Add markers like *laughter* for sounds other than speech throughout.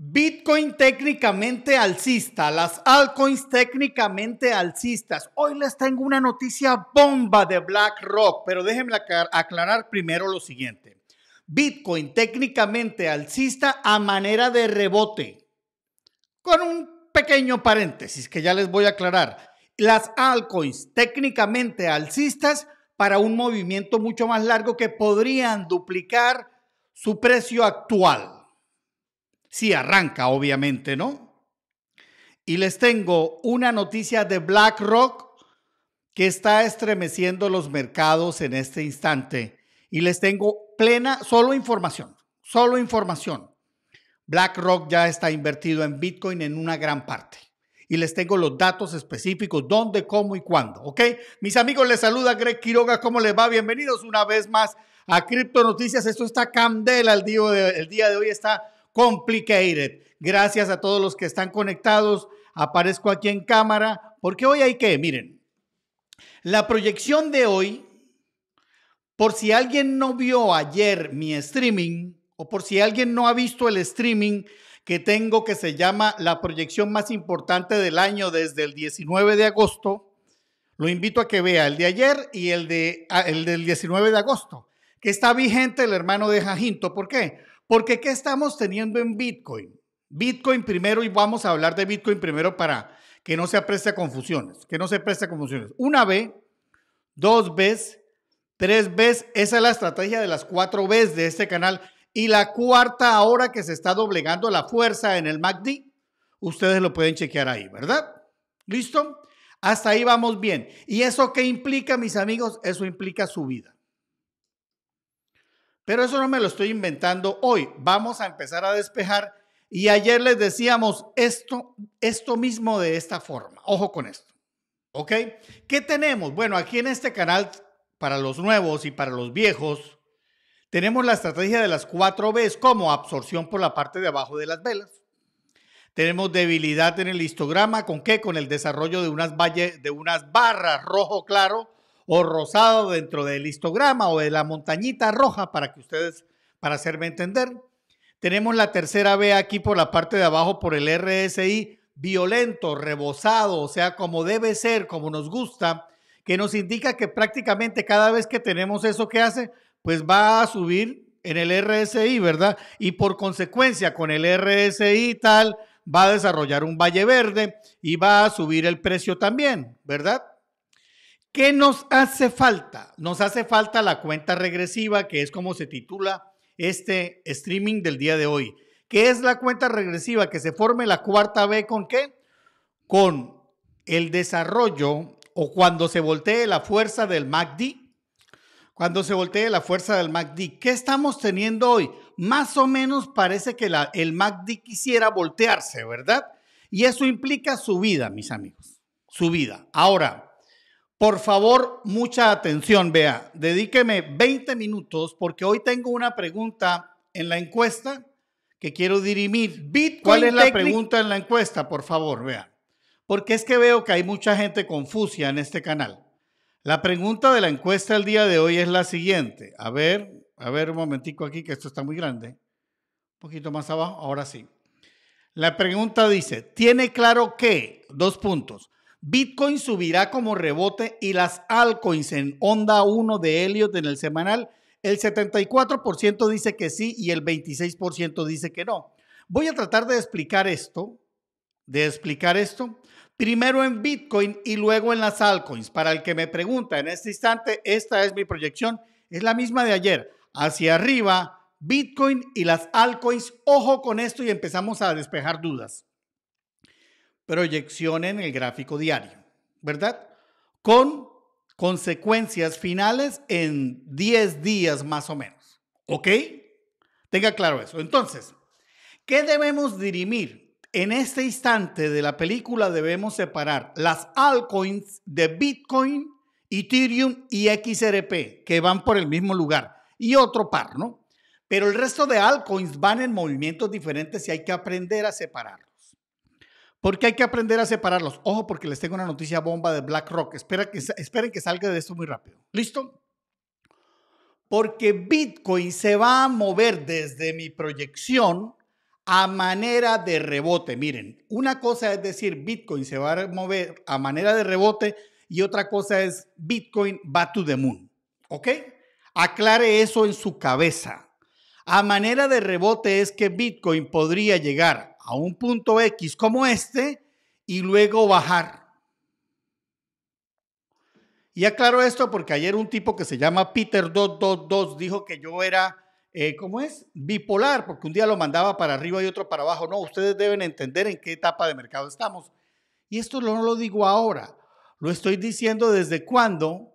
Bitcoin técnicamente alcista, las altcoins técnicamente alcistas. Hoy les tengo una noticia bomba de BlackRock, pero déjenme aclarar primero lo siguiente. Bitcoin técnicamente alcista a manera de rebote, con un pequeño paréntesis que ya les voy a aclarar. Las altcoins técnicamente alcistas para un movimiento mucho más largo que podrían duplicar su precio actual. Sí, arranca, obviamente, ¿no? Y les tengo una noticia de BlackRock que está estremeciendo los mercados en este instante. Y les tengo plena, solo información, solo información. BlackRock ya está invertido en Bitcoin en una gran parte. Y les tengo los datos específicos, dónde, cómo y cuándo. ¿Ok? Mis amigos, les saluda Greg Quiroga. ¿Cómo les va? Bienvenidos una vez más a Cripto Noticias. Esto está candela el día de, el día de hoy. Está Complicated. Gracias a todos los que están conectados. Aparezco aquí en cámara porque hoy hay que, miren, la proyección de hoy, por si alguien no vio ayer mi streaming o por si alguien no ha visto el streaming que tengo que se llama la proyección más importante del año desde el 19 de agosto, lo invito a que vea el de ayer y el, de, ah, el del 19 de agosto, que está vigente el hermano de Jajinto, ¿Por qué? Porque ¿qué estamos teniendo en Bitcoin? Bitcoin primero, y vamos a hablar de Bitcoin primero para que no se preste a confusiones, que no se preste confusiones. Una vez, dos veces, tres veces, esa es la estrategia de las cuatro veces de este canal. Y la cuarta ahora que se está doblegando la fuerza en el MACD, ustedes lo pueden chequear ahí, ¿verdad? ¿Listo? Hasta ahí vamos bien. ¿Y eso qué implica, mis amigos? Eso implica su vida. Pero eso no me lo estoy inventando hoy. Vamos a empezar a despejar. Y ayer les decíamos esto, esto mismo de esta forma. Ojo con esto. ¿Ok? ¿Qué tenemos? Bueno, aquí en este canal, para los nuevos y para los viejos, tenemos la estrategia de las cuatro Bs como absorción por la parte de abajo de las velas. Tenemos debilidad en el histograma. ¿Con qué? Con el desarrollo de unas, valle, de unas barras rojo claro o rosado dentro del histograma o de la montañita roja para que ustedes, para hacerme entender. Tenemos la tercera B aquí por la parte de abajo por el RSI, violento, rebosado, o sea, como debe ser, como nos gusta, que nos indica que prácticamente cada vez que tenemos eso que hace, pues va a subir en el RSI, ¿verdad? Y por consecuencia, con el RSI tal, va a desarrollar un valle verde y va a subir el precio también, ¿verdad? ¿Qué nos hace falta? Nos hace falta la cuenta regresiva, que es como se titula este streaming del día de hoy. ¿Qué es la cuenta regresiva? Que se forme la cuarta B con qué? Con el desarrollo o cuando se voltee la fuerza del MACD. Cuando se voltee la fuerza del MACD. ¿Qué estamos teniendo hoy? Más o menos parece que el MACD quisiera voltearse, ¿verdad? Y eso implica su vida, mis amigos. Su vida. Ahora, por favor, mucha atención, vea. Dedíqueme 20 minutos porque hoy tengo una pregunta en la encuesta que quiero dirimir. ¿Cuál es la pregunta en la encuesta? Por favor, vea. Porque es que veo que hay mucha gente confusa en este canal. La pregunta de la encuesta el día de hoy es la siguiente. A ver, a ver un momentico aquí que esto está muy grande. Un poquito más abajo, ahora sí. La pregunta dice, ¿tiene claro qué? dos puntos, Bitcoin subirá como rebote y las altcoins en onda 1 de Elliot en el semanal, el 74% dice que sí y el 26% dice que no. Voy a tratar de explicar esto, de explicar esto, primero en Bitcoin y luego en las altcoins. Para el que me pregunta, en este instante, esta es mi proyección, es la misma de ayer, hacia arriba, Bitcoin y las altcoins. Ojo con esto y empezamos a despejar dudas proyección en el gráfico diario, ¿verdad? Con consecuencias finales en 10 días más o menos, ¿ok? Tenga claro eso. Entonces, ¿qué debemos dirimir? En este instante de la película debemos separar las altcoins de Bitcoin, Ethereum y XRP, que van por el mismo lugar, y otro par, ¿no? Pero el resto de altcoins van en movimientos diferentes y hay que aprender a separar. Porque hay que aprender a separarlos. Ojo, porque les tengo una noticia bomba de BlackRock. Espera que, esperen que salga de esto muy rápido. ¿Listo? Porque Bitcoin se va a mover desde mi proyección a manera de rebote. Miren, una cosa es decir Bitcoin se va a mover a manera de rebote y otra cosa es Bitcoin va to the moon. ¿Ok? Aclare eso en su cabeza. A manera de rebote es que Bitcoin podría llegar a un punto X como este y luego bajar. Y aclaro esto porque ayer un tipo que se llama Peter 222 dijo que yo era, eh, ¿cómo es? Bipolar, porque un día lo mandaba para arriba y otro para abajo. No, ustedes deben entender en qué etapa de mercado estamos. Y esto no lo digo ahora, lo estoy diciendo desde cuándo,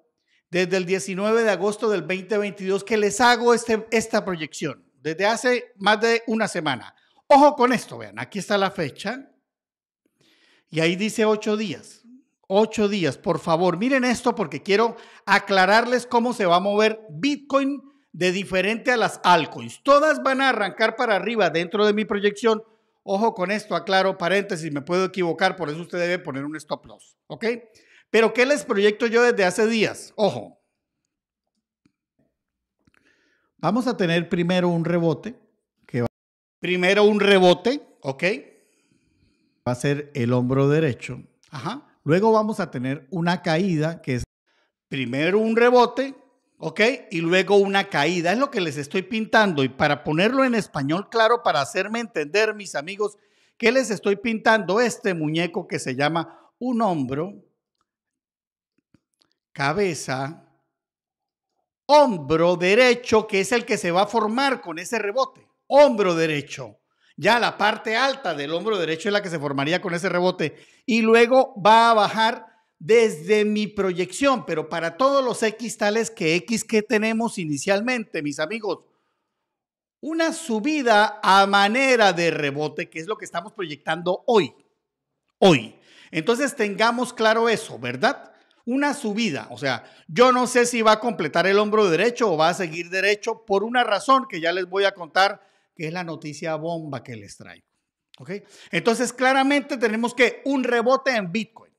desde el 19 de agosto del 2022 que les hago este, esta proyección, desde hace más de una semana. Ojo con esto, vean, aquí está la fecha y ahí dice ocho días. Ocho días, por favor, miren esto porque quiero aclararles cómo se va a mover Bitcoin de diferente a las altcoins. Todas van a arrancar para arriba dentro de mi proyección. Ojo con esto, aclaro paréntesis, me puedo equivocar, por eso usted debe poner un stop loss, ¿ok? Pero ¿qué les proyecto yo desde hace días? Ojo. Vamos a tener primero un rebote Primero un rebote, ¿ok? Va a ser el hombro derecho. Ajá. Luego vamos a tener una caída que es primero un rebote, ¿ok? Y luego una caída. Es lo que les estoy pintando. Y para ponerlo en español claro, para hacerme entender, mis amigos, que les estoy pintando este muñeco que se llama un hombro, cabeza, hombro derecho, que es el que se va a formar con ese rebote hombro derecho. Ya la parte alta del hombro derecho es la que se formaría con ese rebote. Y luego va a bajar desde mi proyección, pero para todos los X tales que X que tenemos inicialmente, mis amigos. Una subida a manera de rebote, que es lo que estamos proyectando hoy. Hoy. Entonces tengamos claro eso, ¿verdad? Una subida, o sea, yo no sé si va a completar el hombro derecho o va a seguir derecho por una razón que ya les voy a contar que es la noticia bomba que les traigo. ¿Ok? Entonces, claramente tenemos que un rebote en Bitcoin.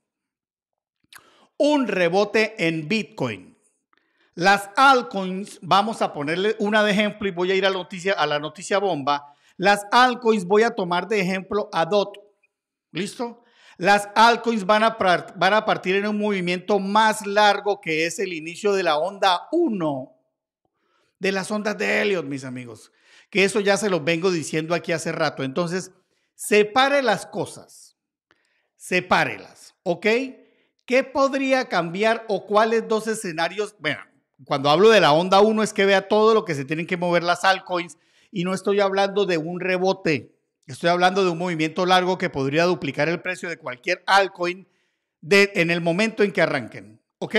Un rebote en Bitcoin. Las altcoins, vamos a ponerle una de ejemplo y voy a ir a la noticia, a la noticia bomba. Las altcoins voy a tomar de ejemplo a DOT. ¿Listo? Las altcoins van a, van a partir en un movimiento más largo que es el inicio de la onda 1 de las ondas de Elliot, mis amigos que eso ya se los vengo diciendo aquí hace rato. Entonces, separe las cosas, sepárelas, ¿ok? ¿Qué podría cambiar o cuáles dos escenarios? Bueno, cuando hablo de la onda 1 es que vea todo lo que se tienen que mover las altcoins y no estoy hablando de un rebote, estoy hablando de un movimiento largo que podría duplicar el precio de cualquier altcoin de, en el momento en que arranquen, ¿ok?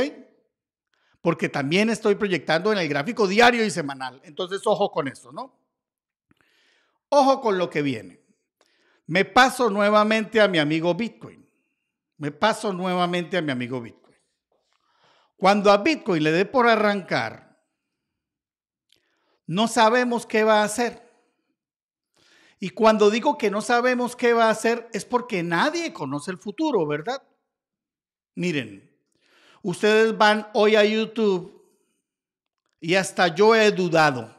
Porque también estoy proyectando en el gráfico diario y semanal, entonces ojo con eso, ¿no? Ojo con lo que viene. Me paso nuevamente a mi amigo Bitcoin. Me paso nuevamente a mi amigo Bitcoin. Cuando a Bitcoin le dé por arrancar, no sabemos qué va a hacer. Y cuando digo que no sabemos qué va a hacer es porque nadie conoce el futuro, ¿verdad? Miren, ustedes van hoy a YouTube y hasta yo he dudado.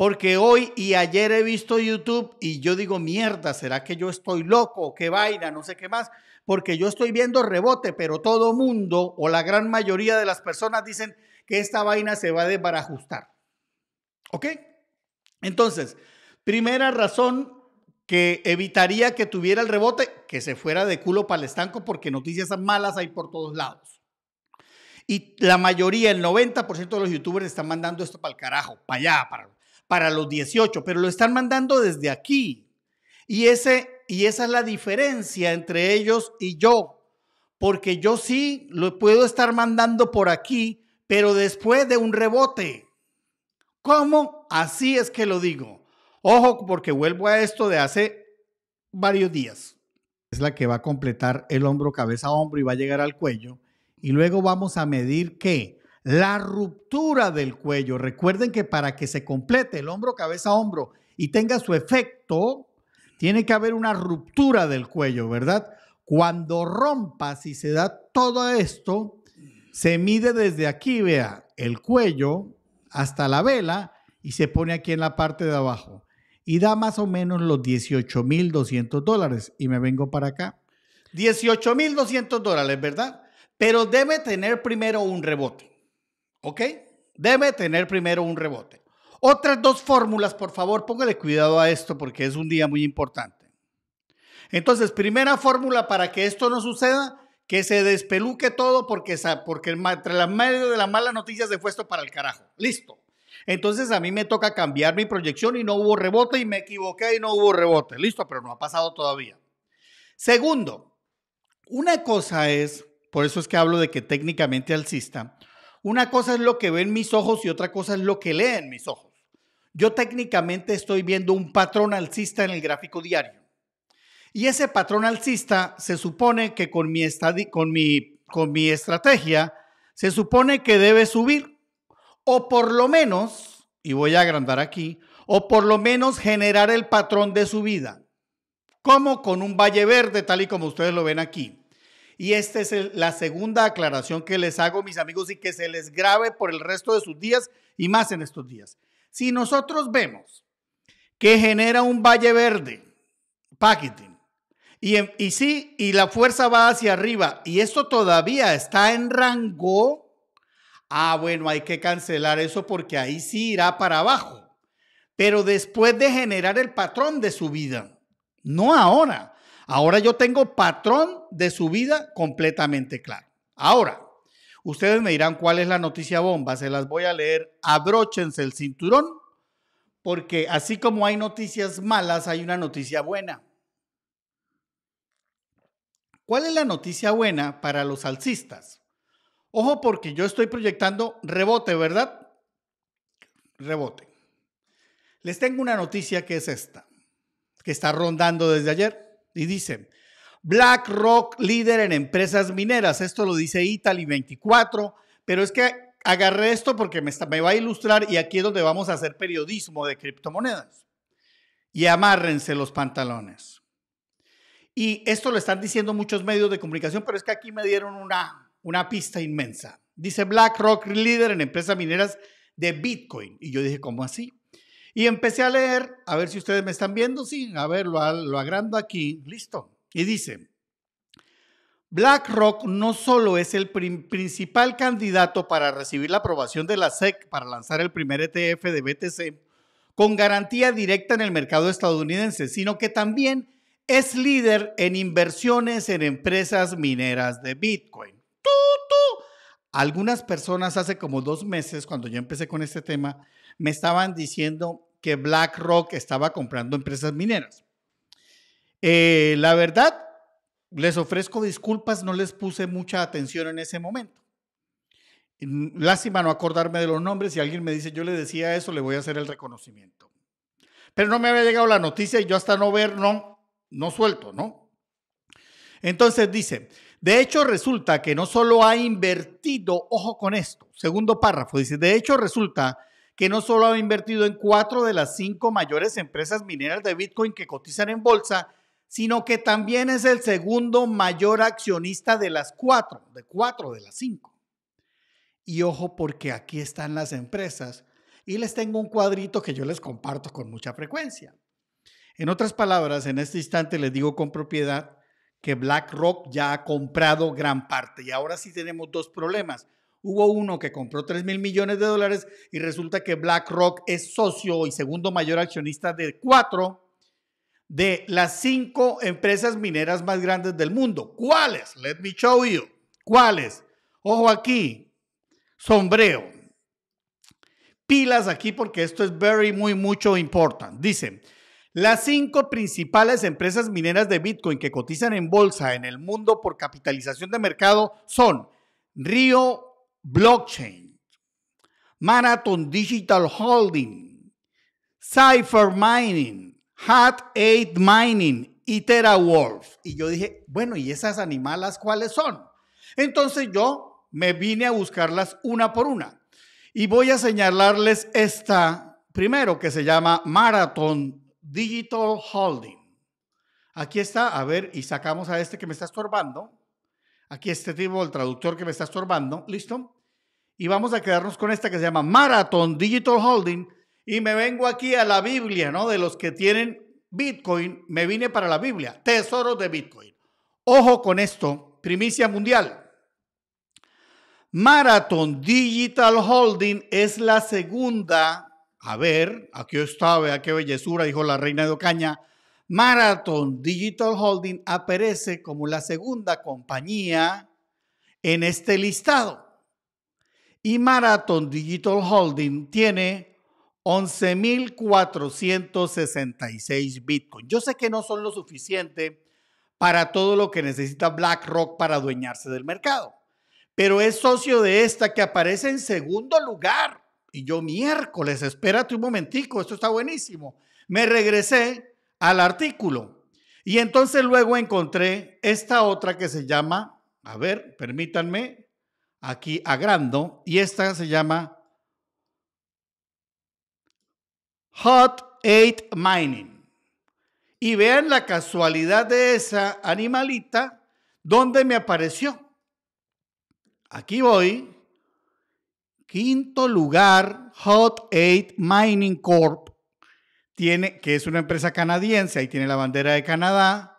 Porque hoy y ayer he visto YouTube y yo digo, mierda, ¿será que yo estoy loco? ¿Qué vaina? No sé qué más. Porque yo estoy viendo rebote, pero todo mundo o la gran mayoría de las personas dicen que esta vaina se va a desbarajustar. ¿Ok? Entonces, primera razón que evitaría que tuviera el rebote, que se fuera de culo para el estanco porque noticias malas hay por todos lados. Y la mayoría, el 90% de los youtubers están mandando esto para el carajo, para allá, para para los 18, pero lo están mandando desde aquí. Y, ese, y esa es la diferencia entre ellos y yo, porque yo sí lo puedo estar mandando por aquí, pero después de un rebote. ¿Cómo? Así es que lo digo. Ojo, porque vuelvo a esto de hace varios días. Es la que va a completar el hombro, cabeza, hombro y va a llegar al cuello. Y luego vamos a medir qué? La ruptura del cuello. Recuerden que para que se complete el hombro, cabeza, hombro y tenga su efecto, tiene que haber una ruptura del cuello, ¿verdad? Cuando rompa, si se da todo esto, se mide desde aquí, vea, el cuello hasta la vela y se pone aquí en la parte de abajo. Y da más o menos los 18.200 dólares. Y me vengo para acá. 18.200 dólares, ¿verdad? Pero debe tener primero un rebote. ¿Ok? Debe tener primero un rebote. Otras dos fórmulas, por favor, póngale cuidado a esto porque es un día muy importante. Entonces, primera fórmula para que esto no suceda, que se despeluque todo porque, entre las medio de la mala noticia se fue esto para el carajo. Listo. Entonces a mí me toca cambiar mi proyección y no hubo rebote y me equivoqué y no hubo rebote. Listo, pero no ha pasado todavía. Segundo, una cosa es, por eso es que hablo de que técnicamente alcista, una cosa es lo que ven mis ojos y otra cosa es lo que leen mis ojos. Yo técnicamente estoy viendo un patrón alcista en el gráfico diario. Y ese patrón alcista se supone que con mi, con mi estrategia, se supone que debe subir. O por lo menos, y voy a agrandar aquí, o por lo menos generar el patrón de subida. Como con un valle verde, tal y como ustedes lo ven aquí. Y esta es la segunda aclaración que les hago, mis amigos, y que se les grabe por el resto de sus días y más en estos días. Si nosotros vemos que genera un valle verde, packaging, y, y sí, y la fuerza va hacia arriba, y esto todavía está en rango, ah, bueno, hay que cancelar eso porque ahí sí irá para abajo. Pero después de generar el patrón de su vida, no ahora. Ahora yo tengo patrón de su vida completamente claro. Ahora, ustedes me dirán cuál es la noticia bomba, se las voy a leer, abróchense el cinturón, porque así como hay noticias malas, hay una noticia buena. ¿Cuál es la noticia buena para los alcistas? Ojo porque yo estoy proyectando rebote, ¿verdad? Rebote. Les tengo una noticia que es esta, que está rondando desde ayer. Y dice, BlackRock, líder en empresas mineras. Esto lo dice Italy 24, pero es que agarré esto porque me, me va a ilustrar y aquí es donde vamos a hacer periodismo de criptomonedas. Y amárrense los pantalones. Y esto lo están diciendo muchos medios de comunicación, pero es que aquí me dieron una, una pista inmensa. Dice BlackRock, líder en empresas mineras de Bitcoin. Y yo dije, ¿cómo así? Y empecé a leer, a ver si ustedes me están viendo, sí, a ver, lo, agrando aquí, listo. Y dice, BlackRock no solo es el principal candidato para recibir la aprobación de la SEC para lanzar el primer ETF de BTC con garantía directa en el mercado estadounidense, sino que también es líder en inversiones en empresas mineras de Bitcoin. Algunas personas hace como dos meses, cuando yo empecé con este tema, me estaban diciendo que BlackRock estaba comprando empresas mineras. Eh, la verdad, les ofrezco disculpas, no les puse mucha atención en ese momento. Mm, lástima no acordarme de los nombres. Si alguien me dice, yo le decía eso, le voy a hacer el reconocimiento. Pero no me había llegado la noticia y yo hasta no ver, no, no suelto, ¿no? Entonces dice, de hecho resulta que no solo ha invertido, ojo con esto, segundo párrafo, dice, de hecho resulta que no solo ha invertido en cuatro de las cinco mayores empresas mineras de Bitcoin que cotizan en bolsa, sino que también es el segundo mayor accionista de las cuatro, de cuatro de las cinco. Y ojo porque aquí están las empresas y les tengo un cuadrito que yo les comparto con mucha frecuencia. En otras palabras, en este instante les digo con propiedad que BlackRock ya ha comprado gran parte y ahora sí tenemos dos problemas. Hubo uno que compró 3 mil millones de dólares y resulta que BlackRock es socio y segundo mayor accionista de cuatro de las cinco empresas mineras más grandes del mundo. ¿Cuáles? Let me show you. ¿Cuáles? Ojo aquí. Sombreo. Pilas aquí porque esto es very, muy, mucho importante. Dice, las cinco principales empresas mineras de Bitcoin que cotizan en bolsa en el mundo por capitalización de mercado son Río Blockchain, Marathon Digital Holding, Cypher Mining, Hat Aid Mining y Wolf. Y yo dije, bueno, ¿y esas animalas cuáles son? Entonces yo me vine a buscarlas una por una. Y voy a señalarles esta primero que se llama Marathon Digital Holding. Aquí está, a ver, y sacamos a este que me está estorbando. Aquí este tipo, el traductor que me está estorbando, ¿listo? Y vamos a quedarnos con esta que se llama Marathon Digital Holding. Y me vengo aquí a la Biblia, ¿no? De los que tienen Bitcoin, me vine para la Biblia, Tesoro de Bitcoin. Ojo con esto, primicia mundial. Marathon Digital Holding es la segunda. A ver, aquí está, vea qué bellezura, dijo la reina de Ocaña. Marathon Digital Holding aparece como la segunda compañía en este listado. Y Marathon Digital Holding tiene 11.466 bitcoins. Yo sé que no son lo suficiente para todo lo que necesita BlackRock para adueñarse del mercado, pero es socio de esta que aparece en segundo lugar. Y yo miércoles, espérate un momentico, esto está buenísimo. Me regresé al artículo. Y entonces luego encontré esta otra que se llama, a ver, permítanme, aquí agrando, y esta se llama Hot Eight Mining. Y vean la casualidad de esa animalita, donde me apareció. Aquí voy. Quinto lugar, Hot Eight Mining Corp que es una empresa canadiense, ahí tiene la bandera de Canadá,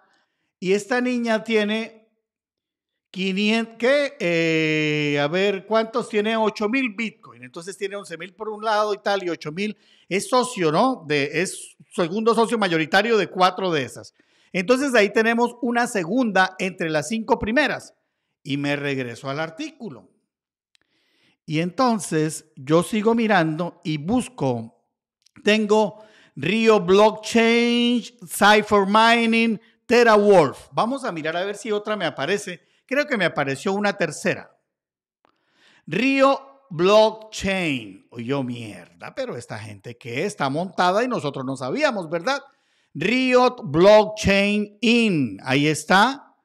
y esta niña tiene 500, ¿qué? Eh, a ver, ¿cuántos tiene? 8000 mil Bitcoin. Entonces tiene 11000 por un lado y tal, y 8000. mil. Es socio, ¿no? De, es segundo socio mayoritario de cuatro de esas. Entonces ahí tenemos una segunda entre las cinco primeras. Y me regreso al artículo. Y entonces yo sigo mirando y busco. Tengo Rio Blockchain, Cypher Mining, Wolf. Vamos a mirar a ver si otra me aparece. Creo que me apareció una tercera. Rio Blockchain. Oye, mierda, pero esta gente que está montada y nosotros no sabíamos, ¿verdad? Riot Blockchain In. Ahí está.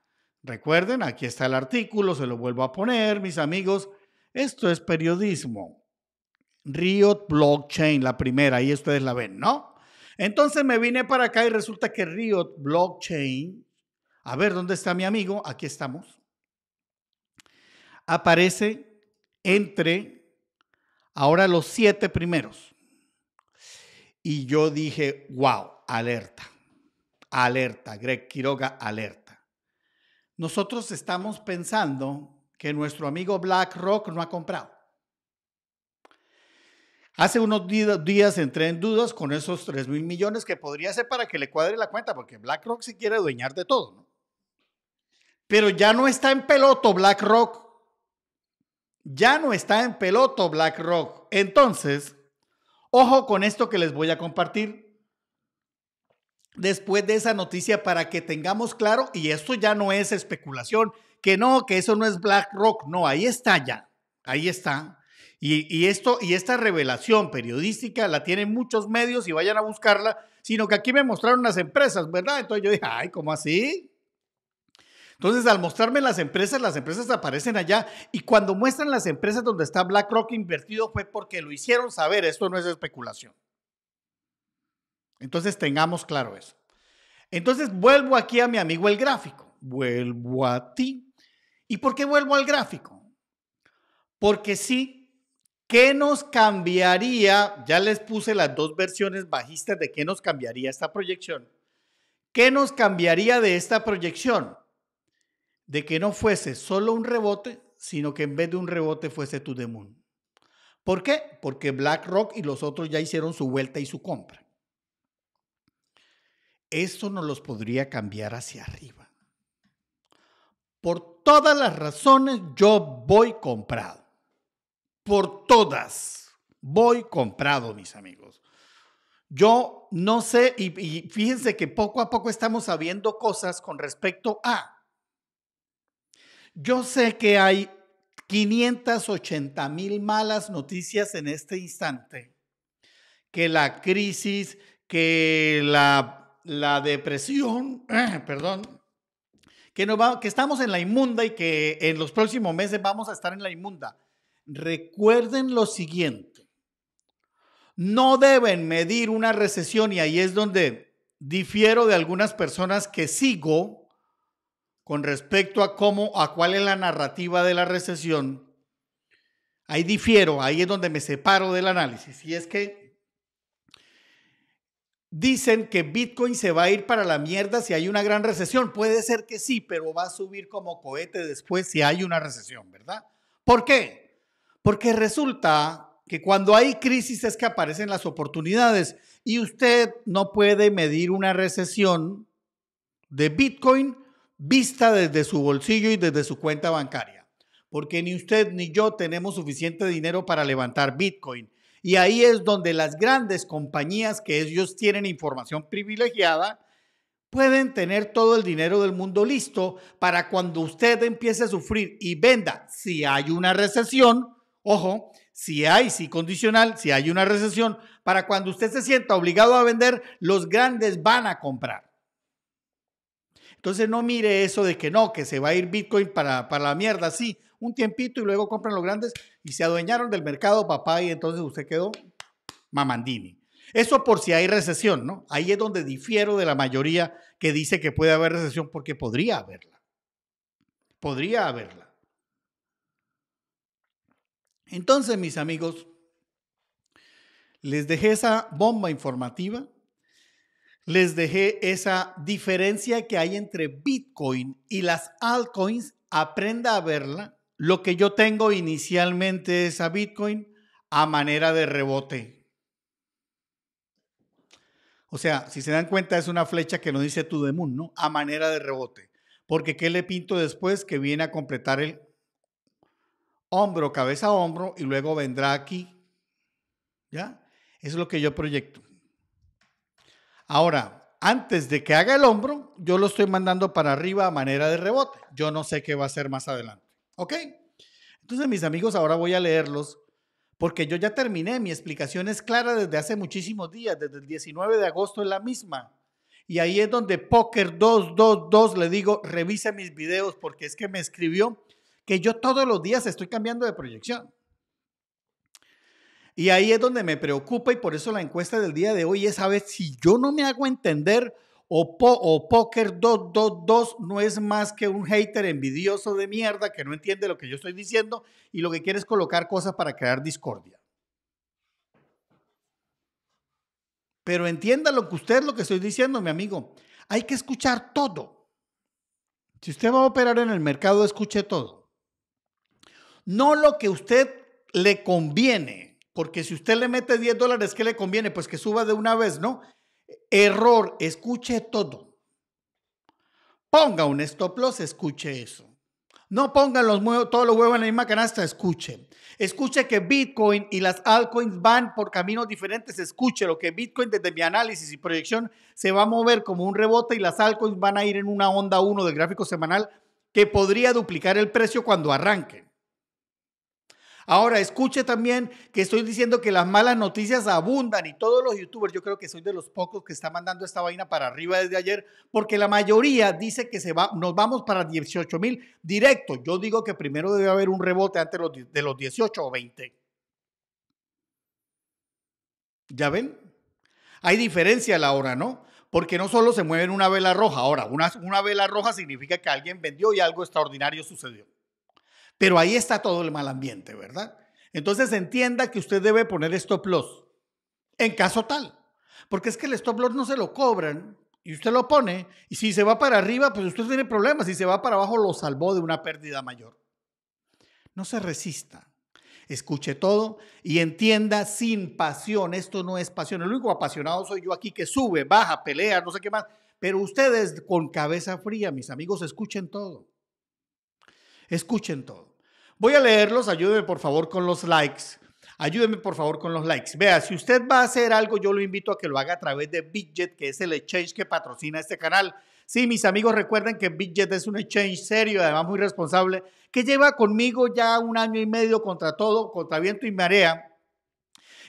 Recuerden, aquí está el artículo, se lo vuelvo a poner, mis amigos. Esto es periodismo. Riot Blockchain, la primera, ahí ustedes la ven, ¿no? Entonces me vine para acá y resulta que Riot Blockchain, a ver dónde está mi amigo, aquí estamos, aparece entre ahora los siete primeros. Y yo dije, wow, alerta, alerta, Greg Quiroga, alerta. Nosotros estamos pensando que nuestro amigo BlackRock no ha comprado. Hace unos días entré en dudas con esos 3 mil millones que podría ser para que le cuadre la cuenta, porque BlackRock sí quiere dueñar de todo. ¿no? Pero ya no está en peloto BlackRock. Ya no está en peloto BlackRock. Entonces, ojo con esto que les voy a compartir después de esa noticia para que tengamos claro, y esto ya no es especulación, que no, que eso no es BlackRock, no, ahí está ya, ahí está. Y, esto, y esta revelación periodística la tienen muchos medios y vayan a buscarla, sino que aquí me mostraron las empresas, ¿verdad? Entonces yo dije, ay, ¿cómo así? Entonces, al mostrarme las empresas, las empresas aparecen allá y cuando muestran las empresas donde está BlackRock invertido fue porque lo hicieron saber, esto no es especulación. Entonces, tengamos claro eso. Entonces, vuelvo aquí a mi amigo el gráfico, vuelvo a ti. ¿Y por qué vuelvo al gráfico? Porque sí ¿Qué nos cambiaría? Ya les puse las dos versiones bajistas de qué nos cambiaría esta proyección. ¿Qué nos cambiaría de esta proyección? De que no fuese solo un rebote, sino que en vez de un rebote fuese To The ¿Por qué? Porque BlackRock y los otros ya hicieron su vuelta y su compra. Esto nos los podría cambiar hacia arriba. Por todas las razones yo voy comprado por todas. Voy comprado, mis amigos. Yo no sé, y, fíjense que poco a poco estamos sabiendo cosas con respecto a... Yo sé que hay 580 mil malas noticias en este instante, que la crisis, que la, depresión, *clears throat* perdón, que, no que estamos en la inmunda y que en los próximos meses vamos a estar en la inmunda recuerden lo siguiente. No deben medir una recesión y ahí es donde difiero de algunas personas que sigo con respecto a cómo, a cuál es la narrativa de la recesión. Ahí difiero, ahí es donde me separo del análisis. Y es que dicen que Bitcoin se va a ir para la mierda si hay una gran recesión. Puede ser que sí, pero va a subir como cohete después si hay una recesión, ¿verdad? ¿Por qué? Porque resulta que cuando hay crisis es que aparecen las oportunidades y usted no puede medir una recesión de Bitcoin vista desde su bolsillo y desde su cuenta bancaria, porque ni usted ni yo tenemos suficiente dinero para levantar Bitcoin. Y ahí es donde las grandes compañías que ellos tienen información privilegiada pueden tener todo el dinero del mundo listo para cuando usted empiece a sufrir y venda si hay una recesión, Ojo, si hay, si condicional, si hay una recesión, para cuando usted se sienta obligado a vender, los grandes van a comprar. Entonces no mire eso de que no, que se va a ir Bitcoin para, para la mierda, sí, un tiempito y luego compran los grandes y se adueñaron del mercado, papá, y entonces usted quedó mamandini. Eso por si hay recesión, ¿no? Ahí es donde difiero de la mayoría que dice que puede haber recesión porque podría haberla. Podría haberla. Entonces, mis amigos, les dejé esa bomba informativa, les dejé esa diferencia que hay entre Bitcoin y las altcoins, aprenda a verla. Lo que yo tengo inicialmente es a Bitcoin a manera de rebote. O sea, si se dan cuenta, es una flecha que nos dice Tudemun, ¿no? A manera de rebote. Porque ¿qué le pinto después que viene a completar el, hombro, cabeza a hombro, y luego vendrá aquí. ¿Ya? es lo que yo proyecto. Ahora, antes de que haga el hombro, yo lo estoy mandando para arriba a manera de rebote. Yo no sé qué va a hacer más adelante. ¿Ok? Entonces, mis amigos, ahora voy a leerlos porque yo ya terminé. Mi explicación es clara desde hace muchísimos días. Desde el 19 de agosto es la misma. Y ahí es donde Poker 222 le digo, revisa mis videos porque es que me escribió que yo todos los días estoy cambiando de proyección. Y ahí es donde me preocupa y por eso la encuesta del día de hoy es a ver si yo no me hago entender o, o Poker 222 no es más que un hater envidioso de mierda que no entiende lo que yo estoy diciendo y lo que quiere es colocar cosas para crear discordia. Pero entienda lo que usted lo que estoy diciendo, mi amigo. Hay que escuchar todo. Si usted va a operar en el mercado, escuche todo no lo que usted le conviene, porque si usted le mete 10 dólares, ¿qué le conviene? Pues que suba de una vez, ¿no? Error, escuche todo. Ponga un stop loss, escuche eso. No pongan los todos los huevos en la misma canasta, escuche. Escuche que Bitcoin y las altcoins van por caminos diferentes, escuche lo que Bitcoin desde mi análisis y proyección se va a mover como un rebote y las altcoins van a ir en una onda 1 del gráfico semanal que podría duplicar el precio cuando arranque. Ahora, escuche también que estoy diciendo que las malas noticias abundan y todos los youtubers, yo creo que soy de los pocos que está mandando esta vaina para arriba desde ayer, porque la mayoría dice que se va, nos vamos para 18 mil directos. Yo digo que primero debe haber un rebote antes de los 18 o 20. ¿Ya ven? Hay diferencia a la hora, ¿no? Porque no solo se mueve una vela roja. Ahora, una, una vela roja significa que alguien vendió y algo extraordinario sucedió. Pero ahí está todo el mal ambiente, ¿verdad? Entonces entienda que usted debe poner stop loss en caso tal. Porque es que el stop loss no se lo cobran y usted lo pone y si se va para arriba, pues usted tiene problemas. Si se va para abajo, lo salvó de una pérdida mayor. No se resista. Escuche todo y entienda sin pasión. Esto no es pasión. El único apasionado soy yo aquí que sube, baja, pelea, no sé qué más. Pero ustedes con cabeza fría, mis amigos, escuchen todo. Escuchen todo. Voy a leerlos, ayúdeme por favor con los likes. Ayúdeme por favor con los likes. Vea, si usted va a hacer algo, yo lo invito a que lo haga a través de Bitget, que es el exchange que patrocina este canal. Sí, mis amigos, recuerden que Bitget es un exchange serio, además muy responsable, que lleva conmigo ya un año y medio contra todo, contra viento y marea.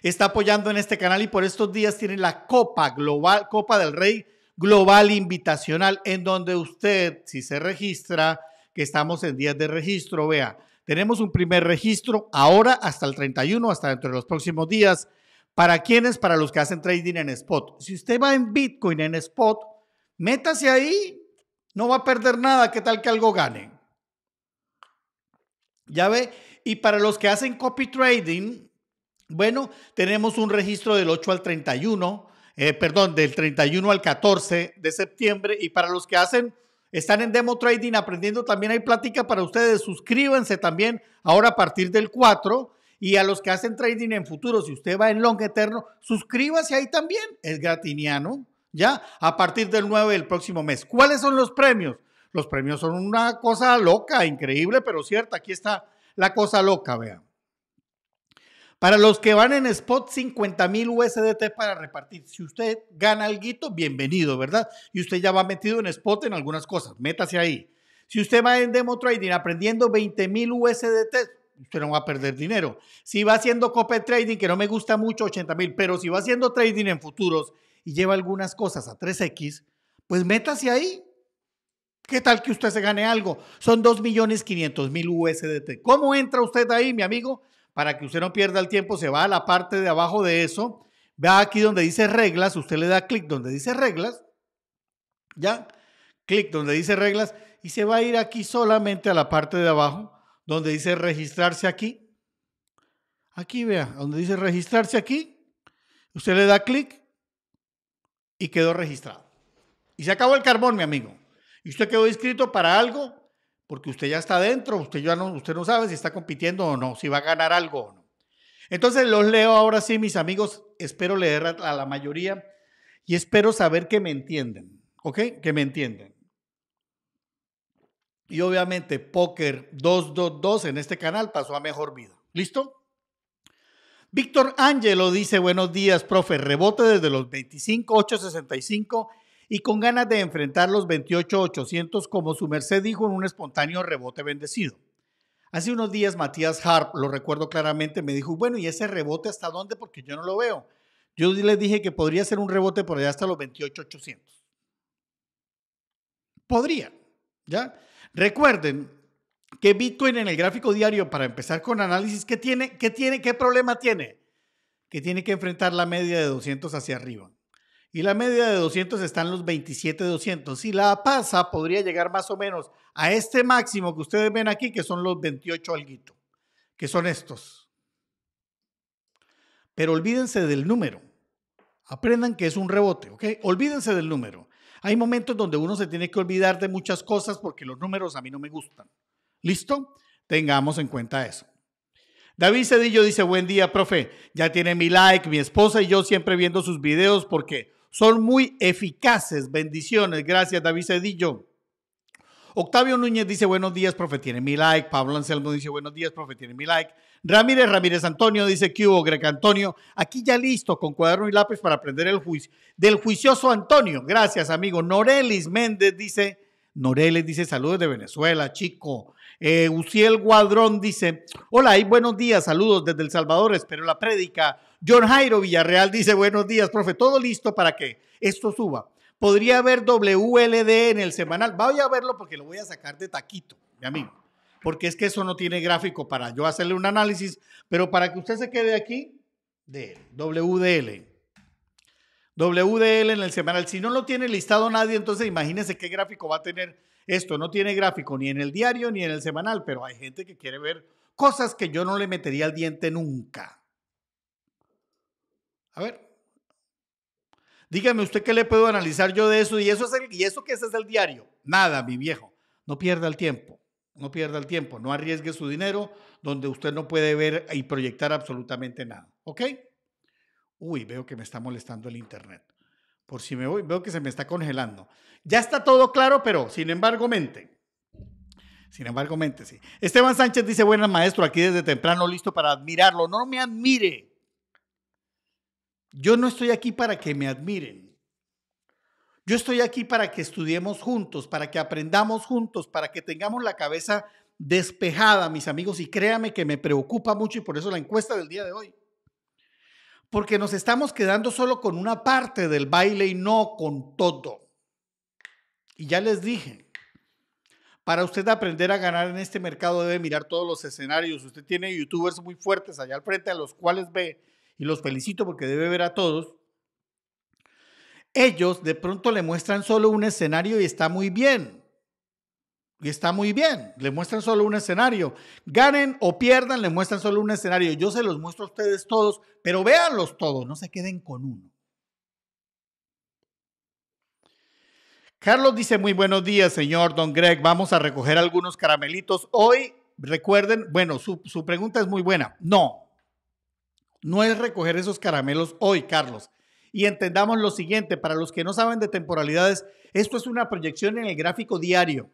Está apoyando en este canal y por estos días tiene la Copa Global, Copa del Rey Global Invitacional, en donde usted, si se registra, que estamos en días de registro, vea, tenemos un primer registro ahora hasta el 31, hasta dentro de los próximos días. ¿Para quiénes? Para los que hacen trading en spot. Si usted va en Bitcoin en spot, métase ahí, no va a perder nada, ¿qué tal que algo gane? ¿Ya ve? Y para los que hacen copy trading, bueno, tenemos un registro del 8 al 31, eh, perdón, del 31 al 14 de septiembre. Y para los que hacen están en Demo Trading aprendiendo también. Hay plática para ustedes. Suscríbanse también ahora a partir del 4. Y a los que hacen trading en futuro, si usted va en long eterno, suscríbase ahí también. Es gratiniano, ¿ya? A partir del 9 del próximo mes. ¿Cuáles son los premios? Los premios son una cosa loca, increíble, pero cierta. Aquí está la cosa loca, vean. Para los que van en spot, 50 mil USDT para repartir. Si usted gana algo, bienvenido, ¿verdad? Y usted ya va metido en spot en algunas cosas, métase ahí. Si usted va en demo trading aprendiendo 20 mil USDT, usted no va a perder dinero. Si va haciendo copy trading, que no me gusta mucho, 80 mil, pero si va haciendo trading en futuros y lleva algunas cosas a 3X, pues métase ahí. ¿Qué tal que usted se gane algo? Son 2.500.000 USDT. ¿Cómo entra usted ahí, mi amigo? para que usted no pierda el tiempo, se va a la parte de abajo de eso, vea aquí donde dice reglas, usted le da clic donde dice reglas, ya, clic donde dice reglas y se va a ir aquí solamente a la parte de abajo donde dice registrarse aquí. Aquí vea, donde dice registrarse aquí, usted le da clic y quedó registrado. Y se acabó el carbón, mi amigo. Y usted quedó inscrito para algo porque usted ya está dentro, usted ya no, usted no sabe si está compitiendo o no, si va a ganar algo o no. Entonces los leo ahora sí, mis amigos, espero leer a la mayoría y espero saber que me entienden, ¿ok? Que me entienden. Y obviamente, Póker 222 en este canal pasó a mejor vida. ¿Listo? Víctor lo dice, buenos días, profe, rebote desde los 25, 865 y con ganas de enfrentar los 28.800 como su merced dijo en un espontáneo rebote bendecido. Hace unos días Matías Harp, lo recuerdo claramente, me dijo, bueno, ¿y ese rebote hasta dónde? Porque yo no lo veo. Yo les dije que podría ser un rebote por allá hasta los 28.800. Podría, ¿ya? Recuerden que Bitcoin en el gráfico diario, para empezar con análisis, ¿qué tiene? ¿Qué tiene? ¿Qué problema tiene? Que tiene que enfrentar la media de 200 hacia arriba y la media de 200 están los 27.200. Si la pasa, podría llegar más o menos a este máximo que ustedes ven aquí, que son los 28 alguito, que son estos. Pero olvídense del número. Aprendan que es un rebote, ¿ok? Olvídense del número. Hay momentos donde uno se tiene que olvidar de muchas cosas porque los números a mí no me gustan. ¿Listo? Tengamos en cuenta eso. David Cedillo dice, buen día, profe. Ya tiene mi like, mi esposa y yo siempre viendo sus videos porque son muy eficaces. Bendiciones. Gracias, David Cedillo. Octavio Núñez dice, buenos días, profe, tiene mi like. Pablo Anselmo dice, buenos días, profe, tiene mi like. Ramírez Ramírez Antonio dice, que hubo, Greca Antonio? Aquí ya listo, con cuaderno y lápiz para aprender el juicio. Del juicioso Antonio, gracias, amigo. Norelis Méndez dice, Norelis dice, saludos de Venezuela, chico. Eh, Uciel Guadrón dice, hola y buenos días, saludos desde El Salvador, espero la prédica. John Jairo Villarreal dice, buenos días, profe, todo listo para que esto suba. Podría haber WLD en el semanal, voy a verlo porque lo voy a sacar de taquito, mi amigo, porque es que eso no tiene gráfico para yo hacerle un análisis, pero para que usted se quede aquí, de WDL. WDL en el semanal. Si no lo tiene listado nadie, entonces imagínense qué gráfico va a tener esto no tiene gráfico ni en el diario ni en el semanal, pero hay gente que quiere ver cosas que yo no le metería al diente nunca. A ver. Dígame usted qué le puedo analizar yo de eso y eso es y eso que es el diario. Nada, mi viejo. No pierda el tiempo. No pierda el tiempo, no arriesgue su dinero donde usted no puede ver y proyectar absolutamente nada. ¿Ok? Uy, veo que me está molestando el Internet. Por si me voy, veo que se me está congelando. Ya está todo claro, pero sin embargo, mente. Sin embargo, mente, sí. Esteban Sánchez dice, buenas maestro, aquí desde temprano listo para admirarlo. No me admire. Yo no estoy aquí para que me admiren. Yo estoy aquí para que estudiemos juntos, para que aprendamos juntos, para que tengamos la cabeza despejada, mis amigos, y créame que me preocupa mucho y por eso la encuesta del día de hoy porque nos estamos quedando solo con una parte del baile y no con todo. Y ya les dije, para usted aprender a ganar en este mercado debe mirar todos los escenarios. Usted tiene youtubers muy fuertes allá al frente a los cuales ve, y los felicito porque debe ver a todos. Ellos de pronto le muestran solo un escenario y está muy bien. Y está muy bien, le muestran solo un escenario. Ganen o pierdan, le muestran solo un escenario. Yo se los muestro a ustedes todos, pero véanlos todos, no se queden con uno. Carlos dice, muy buenos días, señor Don Greg. Vamos a recoger algunos caramelitos. Hoy, recuerden, bueno, su, su pregunta es muy buena. No, no es recoger esos caramelos hoy, Carlos. Y entendamos lo siguiente, para los que no saben de temporalidades, esto es una proyección en el gráfico diario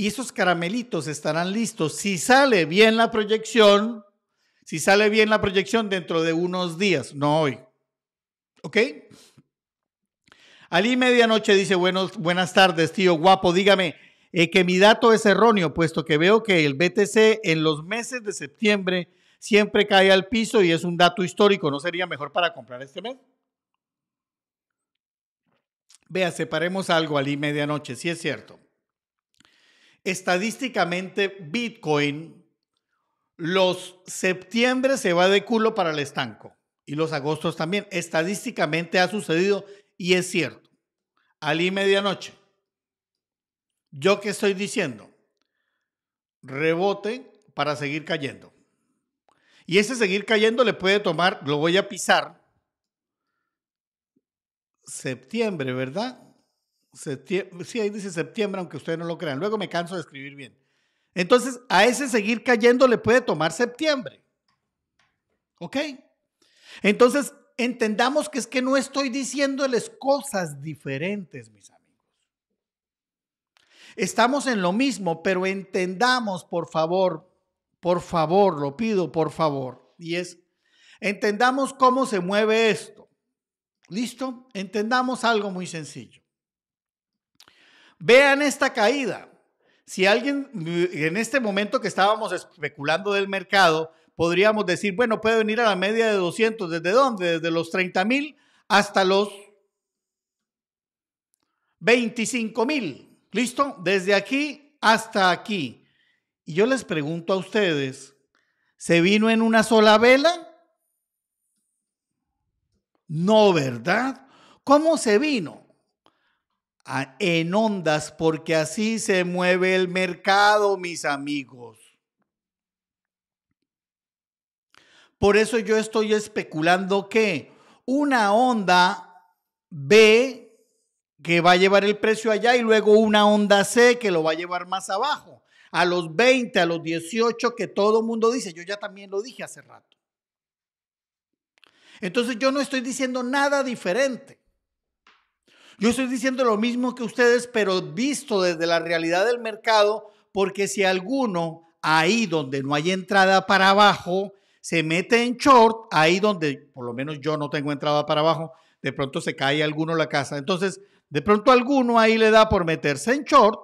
y esos caramelitos estarán listos. Si sale bien la proyección, si sale bien la proyección dentro de unos días, no hoy. ¿Ok? Ali Medianoche dice, buenos, buenas tardes, tío guapo, dígame eh, que mi dato es erróneo, puesto que veo que el BTC en los meses de septiembre siempre cae al piso y es un dato histórico, ¿no sería mejor para comprar este mes? Vea, separemos algo, Ali Medianoche, si es cierto estadísticamente Bitcoin, los septiembre se va de culo para el estanco y los agostos también. Estadísticamente ha sucedido y es cierto. Alí medianoche. ¿Yo qué estoy diciendo? Rebote para seguir cayendo. Y ese seguir cayendo le puede tomar, lo voy a pisar, septiembre, ¿verdad? sí, ahí dice septiembre, aunque ustedes no lo crean. Luego me canso de escribir bien. Entonces, a ese seguir cayendo le puede tomar septiembre. ¿Ok? Entonces, entendamos que es que no estoy diciéndoles cosas diferentes, mis amigos. Estamos en lo mismo, pero entendamos, por favor, por favor, lo pido, por favor. Y es, entendamos cómo se mueve esto. ¿Listo? Entendamos algo muy sencillo. Vean esta caída. Si alguien eh, en este momento que estábamos especulando del mercado, podríamos decir, bueno, puede venir a la media de 200, ¿desde dónde? Desde los 30 mil hasta los 25 mil. ¿Listo? Desde aquí hasta aquí. Y yo les pregunto a ustedes, ¿se vino en una sola vela? No, ¿verdad? ¿Cómo se vino? en ondas, porque así se mueve el mercado, mis amigos. Por eso yo estoy especulando que una onda B que va a llevar el precio allá y luego una onda C que lo va a llevar más abajo, a los 20, a los 18 que todo el mundo dice. Yo ya también lo dije hace rato. Entonces yo no estoy diciendo nada diferente. Yo estoy diciendo lo mismo que ustedes, pero visto desde la realidad del mercado, porque si alguno ahí donde no hay entrada para abajo, se mete en short, ahí donde por lo menos yo no tengo entrada para abajo, de pronto se cae alguno la casa. Entonces, de pronto alguno ahí le da por meterse en short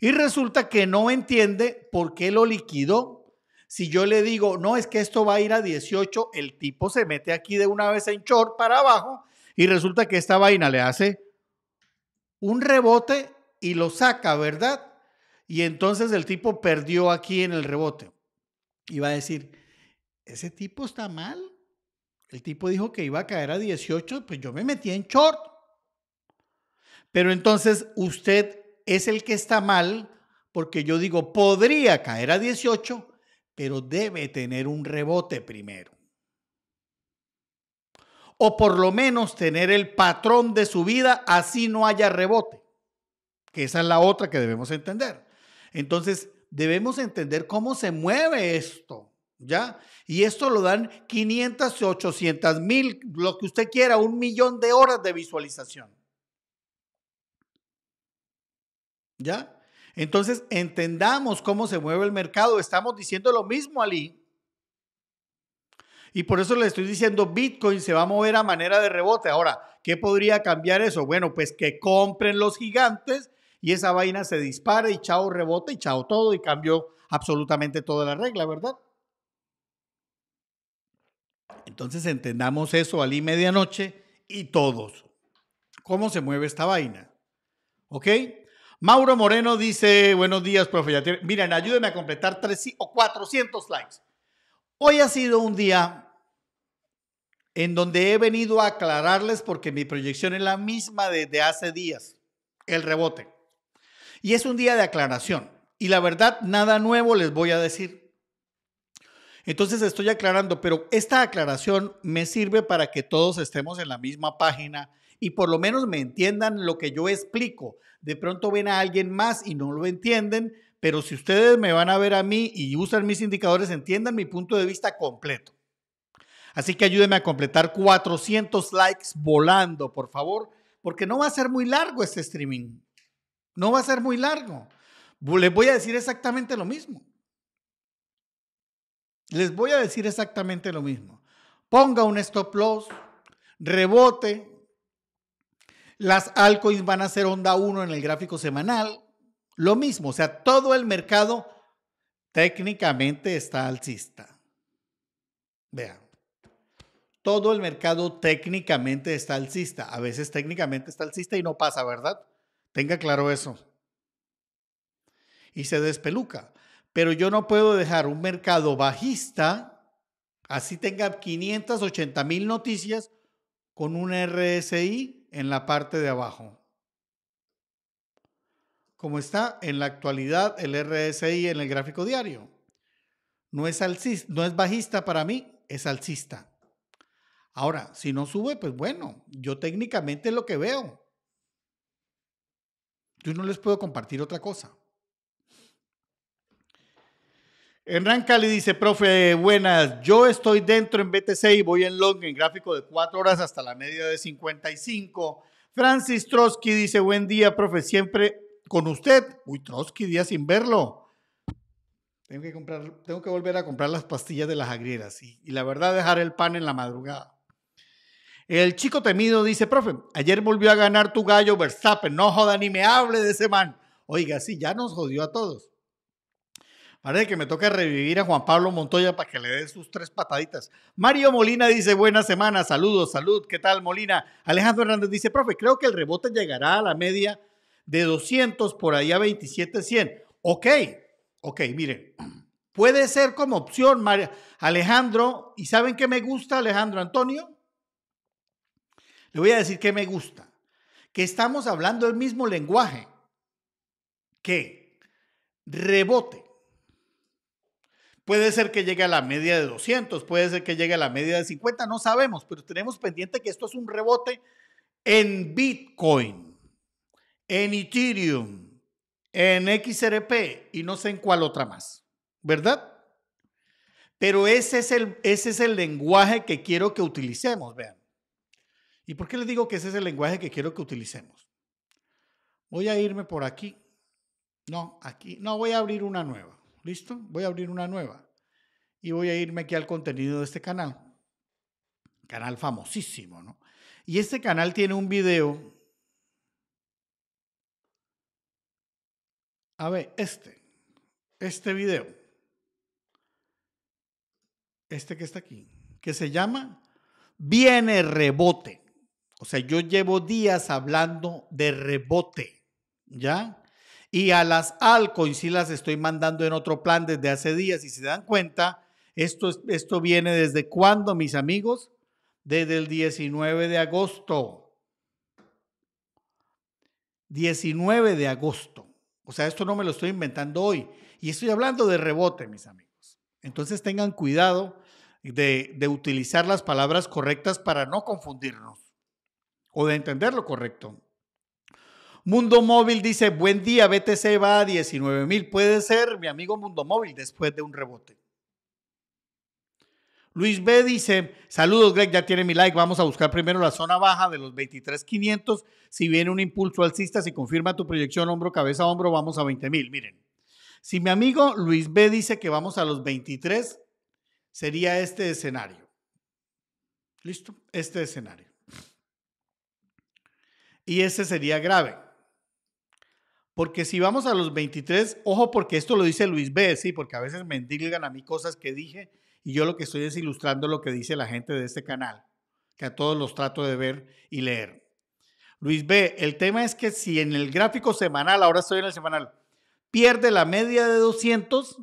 y resulta que no entiende por qué lo liquidó. Si yo le digo, no, es que esto va a ir a 18, el tipo se mete aquí de una vez en short para abajo y resulta que esta vaina le hace un rebote y lo saca, ¿verdad? Y entonces el tipo perdió aquí en el rebote. Iba a decir, ese tipo está mal. El tipo dijo que iba a caer a 18, pues yo me metí en short. Pero entonces usted es el que está mal porque yo digo, podría caer a 18, pero debe tener un rebote primero o por lo menos tener el patrón de su vida así no haya rebote, que esa es la otra que debemos entender. Entonces, debemos entender cómo se mueve esto, ¿ya? Y esto lo dan 500, 800 mil, lo que usted quiera, un millón de horas de visualización. ¿Ya? Entonces, entendamos cómo se mueve el mercado. Estamos diciendo lo mismo, Ali, y por eso le estoy diciendo, Bitcoin se va a mover a manera de rebote. Ahora, ¿qué podría cambiar eso? Bueno, pues que compren los gigantes y esa vaina se dispare y chao rebote y chao todo y cambió absolutamente toda la regla, ¿verdad? Entonces entendamos eso al medianoche y todos. ¿Cómo se mueve esta vaina? ¿Ok? Mauro Moreno dice, buenos días, profe. Miren, ayúdenme a completar 300 o 400 likes. Hoy ha sido un día en donde he venido a aclararles porque mi proyección es la misma desde hace días, el rebote. Y es un día de aclaración. Y la verdad, nada nuevo les voy a decir. Entonces estoy aclarando, pero esta aclaración me sirve para que todos estemos en la misma página y por lo menos me entiendan lo que yo explico. De pronto ven a alguien más y no lo entienden, pero si ustedes me van a ver a mí y usan mis indicadores, entiendan mi punto de vista completo. Así que ayúdeme a completar 400 likes volando, por favor, porque no va a ser muy largo este streaming. No va a ser muy largo. Les voy a decir exactamente lo mismo. Les voy a decir exactamente lo mismo. Ponga un stop loss, rebote. Las altcoins van a ser onda 1 en el gráfico semanal. Lo mismo, o sea, todo el mercado técnicamente está alcista. veamos todo el mercado técnicamente está alcista. A veces técnicamente está alcista y no pasa, ¿verdad? Tenga claro eso. Y se despeluca. Pero yo no puedo dejar un mercado bajista, así tenga 580 mil noticias, con un RSI en la parte de abajo. Como está en la actualidad el RSI en el gráfico diario. No es, no es bajista para mí, es alcista. Ahora, si no sube, pues bueno, yo técnicamente es lo que veo. Yo no les puedo compartir otra cosa. Hernán Cali dice, profe, buenas, yo estoy dentro en BTC y voy en long en gráfico de cuatro horas hasta la media de 55. Francis Trotsky dice, buen día, profe, siempre con usted. Uy, Trotsky, día sin verlo. Tengo que, comprar, tengo que volver a comprar las pastillas de las agrieras y, y la verdad dejar el pan en la madrugada. El chico temido dice, profe, ayer volvió a ganar tu gallo Verstappen, no joda ni me hable de ese man. Oiga, sí, ya nos jodió a todos. Parece que me toca revivir a Juan Pablo Montoya para que le dé sus tres pataditas. Mario Molina dice, buena semana, saludos, salud, ¿qué tal Molina? Alejandro Hernández dice, profe, creo que el rebote llegará a la media de 200 por ahí a 27, 100. Ok, ok, miren, puede ser como opción, Mario, Alejandro, ¿y saben qué me gusta, Alejandro Antonio? Le voy a decir que me gusta. Que estamos hablando el mismo lenguaje. Que rebote. Puede ser que llegue a la media de 200, puede ser que llegue a la media de 50, no sabemos, pero tenemos pendiente que esto es un rebote en Bitcoin, en Ethereum, en XRP y no sé en cuál otra más, ¿verdad? Pero ese es el, ese es el lenguaje que quiero que utilicemos, vean. ¿Y por qué les digo que ese es el lenguaje que quiero que utilicemos? Voy a irme por aquí. No, aquí. No, voy a abrir una nueva. ¿Listo? Voy a abrir una nueva. Y voy a irme aquí al contenido de este canal. Canal famosísimo, ¿no? Y este canal tiene un video. A ver, este. Este video. Este que está aquí. Que se llama Viene Rebote. O sea, yo llevo días hablando de rebote, ¿ya? Y a las y sí las estoy mandando en otro plan desde hace días. Y se dan cuenta, esto, esto viene desde cuándo, mis amigos? Desde el 19 de agosto. 19 de agosto. O sea, esto no me lo estoy inventando hoy. Y estoy hablando de rebote, mis amigos. Entonces tengan cuidado de utilizar las palabras correctas para no confundirnos o de entenderlo correcto. Mundo Móvil dice, buen día, BTC va a 19 mil. Puede ser mi amigo Mundo Móvil después de un rebote. Luis B dice, saludos Greg, ya tiene mi like, vamos a buscar primero la zona baja de los 23.500. Si viene un impulso alcista, si confirma tu proyección hombro, cabeza, hombro, vamos a mil. Miren, si mi amigo Luis B dice que vamos a los 23, sería este escenario. ¿Listo? Este escenario. Y ese sería grave. Porque si vamos a los 23, ojo porque esto lo dice Luis B, sí, porque a veces me endilgan a mí cosas que dije y yo lo que estoy es ilustrando lo que dice la gente de este canal, que a todos los trato de ver y leer. Luis B, el tema es que si en el gráfico semanal, ahora estoy en el semanal, pierde la media de 200,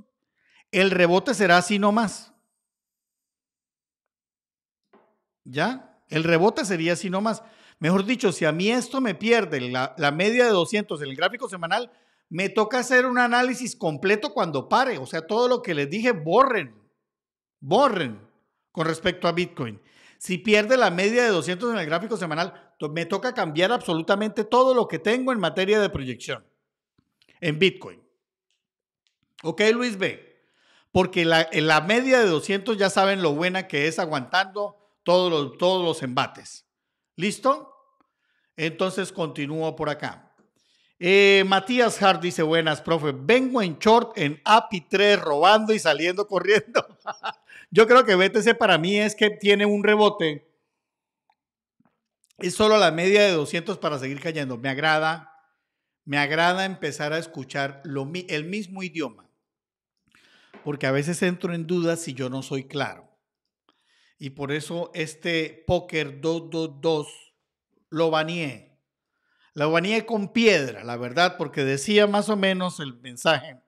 el rebote será así nomás. ¿Ya? El rebote sería así nomás. Mejor dicho, si a mí esto me pierde la, media de 200 en el gráfico semanal, me toca hacer un análisis completo cuando pare. O sea, todo lo que les dije, borren, borren con respecto a Bitcoin. Si pierde la media de 200 en el gráfico semanal, me toca cambiar absolutamente todo lo que tengo en materia de proyección en Bitcoin. Ok, Luis B. Porque la, en la media de 200 ya saben lo buena que es aguantando todos los, todos los embates. ¿Listo? Entonces continúo por acá. Eh, Matías Hart dice, buenas, profe, vengo en short, en API 3, robando y saliendo corriendo. *laughs* Yo creo que BTC para mí es que tiene un rebote. Es solo la media de 200 para seguir cayendo. Me agrada, me agrada empezar a escuchar lo, el mismo idioma, porque a veces entro en dudas si yo no soy claro. Y por eso este póker 222 lo baneé. lo baneé con piedra, la verdad, porque decía más o menos el mensaje.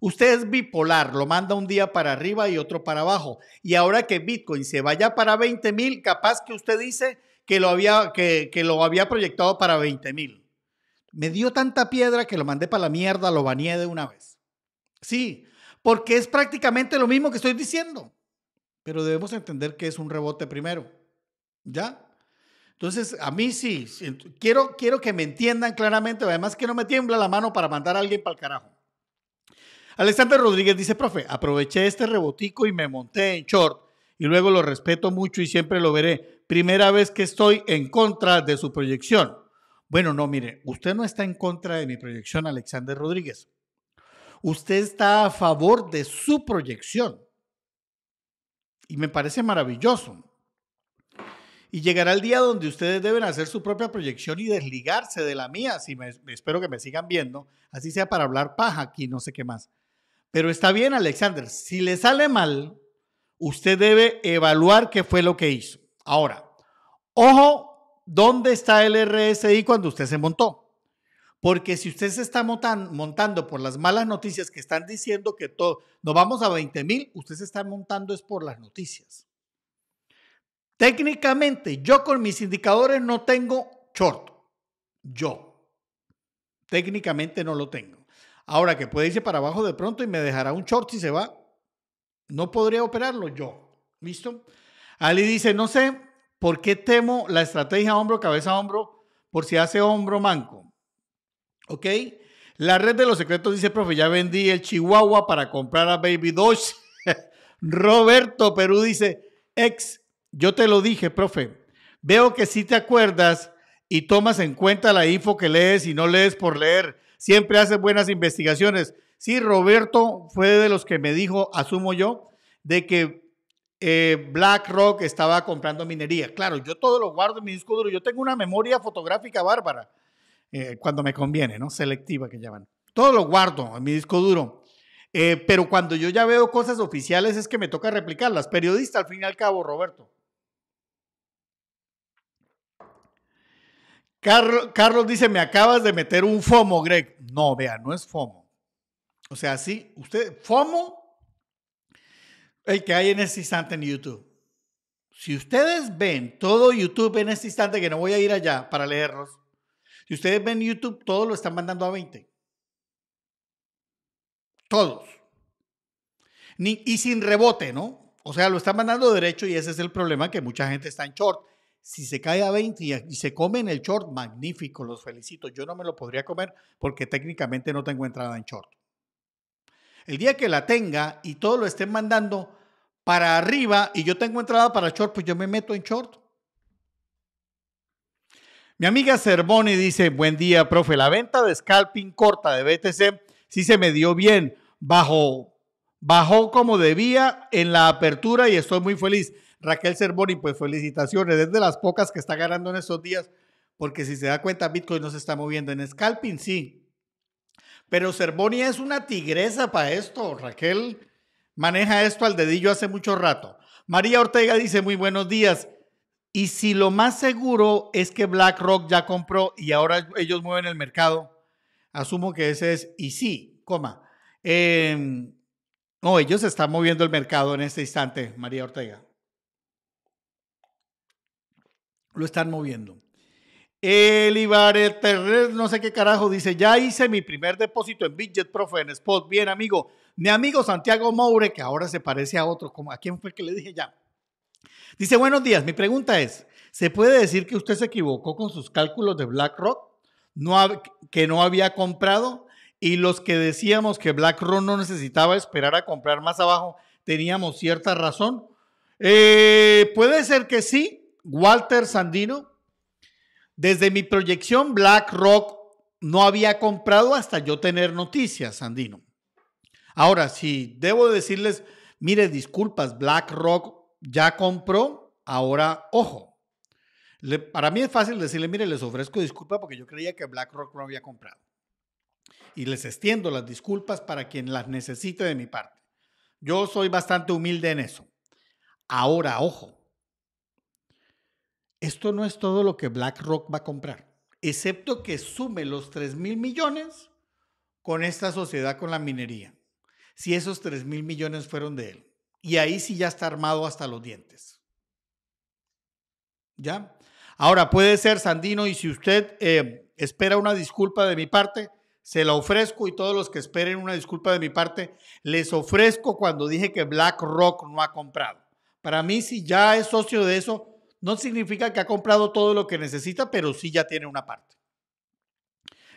Usted es bipolar, lo manda un día para arriba y otro para abajo. Y ahora que Bitcoin se vaya para 20 mil, capaz que usted dice que lo había, que, que lo había proyectado para 20 mil. Me dio tanta piedra que lo mandé para la mierda, lo baneé de una vez. Sí, porque es prácticamente lo mismo que estoy diciendo. Pero debemos entender que es un rebote primero. ¿Ya? Entonces, a mí sí, quiero, quiero que me entiendan claramente, además que no me tiembla la mano para mandar a alguien para el carajo. Alexander Rodríguez dice, profe, aproveché este rebotico y me monté en short y luego lo respeto mucho y siempre lo veré. Primera vez que estoy en contra de su proyección. Bueno, no, mire, usted no está en contra de mi proyección, Alexander Rodríguez. Usted está a favor de su proyección. Y me parece maravilloso. Y llegará el día donde ustedes deben hacer su propia proyección y desligarse de la mía, si espero que me sigan viendo, así sea para hablar paja aquí, no sé qué más. Pero está bien, Alexander, si le sale mal, usted debe evaluar qué fue lo que hizo. Ahora, ojo, ¿dónde está el RSI cuando usted se montó? Porque si usted se está montando por las malas noticias que están diciendo que todo, nos vamos a 20 mil, usted se está montando es por las noticias. Técnicamente, yo con mis indicadores no tengo short. Yo. Técnicamente no lo tengo. Ahora que puede irse para abajo de pronto y me dejará un short si se va. No podría operarlo yo. ¿Listo? Ali dice, no sé por qué temo la estrategia hombro, cabeza, hombro, por si hace hombro manco. ¿Ok? La red de los secretos dice, profe, ya vendí el Chihuahua para comprar a Baby Doge. *laughs* Roberto Perú dice, ex yo te lo dije, profe. Veo que sí te acuerdas y tomas en cuenta la info que lees y no lees por leer. Siempre haces buenas investigaciones. Sí, Roberto fue de los que me dijo, asumo yo, de que eh, BlackRock estaba comprando minería. Claro, yo todo lo guardo en mi disco duro. Yo tengo una memoria fotográfica bárbara, eh, cuando me conviene, ¿no? Selectiva que llaman. Todo lo guardo en mi disco duro. Eh, pero cuando yo ya veo cosas oficiales es que me toca replicarlas. Periodista al fin y al cabo, Roberto. Carlos, dice, me acabas de meter un FOMO, Greg. No, vea, no es FOMO. O sea, sí, usted, FOMO, el que hay en este instante en YouTube. Si ustedes ven todo YouTube en este instante, que no voy a ir allá para leerlos, si ustedes ven YouTube, todos lo están mandando a 20. Todos. y sin rebote, ¿no? O sea, lo están mandando derecho y ese es el problema que mucha gente está en short. Si se cae a 20 y, se come en el short, magnífico, los felicito. Yo no me lo podría comer porque técnicamente no tengo entrada en short. El día que la tenga y todo lo estén mandando para arriba y yo tengo entrada para short, pues yo me meto en short. Mi amiga Cervoni dice, buen día, profe, la venta de scalping corta de BTC sí se me dio bien bajo bajó como debía en la apertura y estoy muy feliz. Raquel Cervoni, pues felicitaciones, es de las pocas que está ganando en estos días, porque si se da cuenta, Bitcoin no se está moviendo. En scalping sí, pero Cervoni es una tigresa para esto, Raquel maneja esto al dedillo hace mucho rato. María Ortega dice muy buenos días. Y si lo más seguro es que BlackRock ya compró y ahora ellos mueven el mercado, asumo que ese es, y sí, coma. Eh, no, ellos están moviendo el mercado en este instante, María Ortega. Lo están moviendo. El no sé qué carajo, dice, ya hice mi primer depósito en Bidget, profe, en Spot. Bien, amigo. Mi amigo Santiago Moure, que ahora se parece a otro, como, ¿a quién fue que le dije ya? Dice, buenos días, mi pregunta es, ¿se puede decir que usted se equivocó con sus cálculos de BlackRock? que no había comprado. Y los que decíamos que BlackRock no necesitaba esperar a comprar más abajo, teníamos cierta razón. Eh, puede ser que sí, Walter Sandino. Desde mi proyección, BlackRock no había comprado hasta yo tener noticias, Sandino. Ahora, si debo decirles, mire, disculpas, BlackRock ya compró, ahora ojo. para mí es fácil decirle, mire, les ofrezco disculpa porque yo creía que BlackRock no había comprado y les extiendo las disculpas para quien las necesite de mi parte. Yo soy bastante humilde en eso. Ahora, ojo, esto no es todo lo que BlackRock va a comprar, excepto que sume los 3 mil millones con esta sociedad con la minería, si esos 3 mil millones fueron de él. Y ahí sí ya está armado hasta los dientes. ¿Ya? Ahora, puede ser, Sandino, y si usted eh, espera una disculpa de mi parte, se la ofrezco y todos los que esperen una disculpa de mi parte, les ofrezco cuando dije que BlackRock no ha comprado. Para mí, si ya es socio de eso, no significa que ha comprado todo lo que necesita, pero sí ya tiene una parte.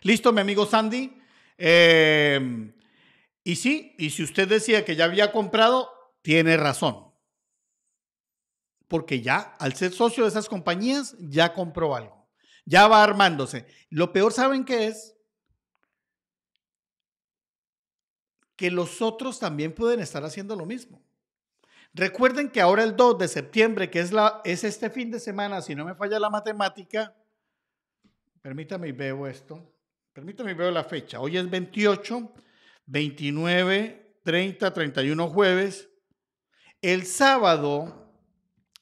Listo, mi amigo Sandy. Em, y sí, y si usted decía que ya había comprado, tiene razón. Porque ya, al ser socio de esas compañías, ya compró algo. Ya va armándose. Lo peor, ¿saben qué es? que los otros también pueden estar haciendo lo mismo. Recuerden que ahora el 2 de septiembre, que es, la, es este fin de semana, si no me falla la matemática, permítame y veo esto, permítame y veo la fecha. Hoy es 28, 29, 30, 31 jueves. El sábado,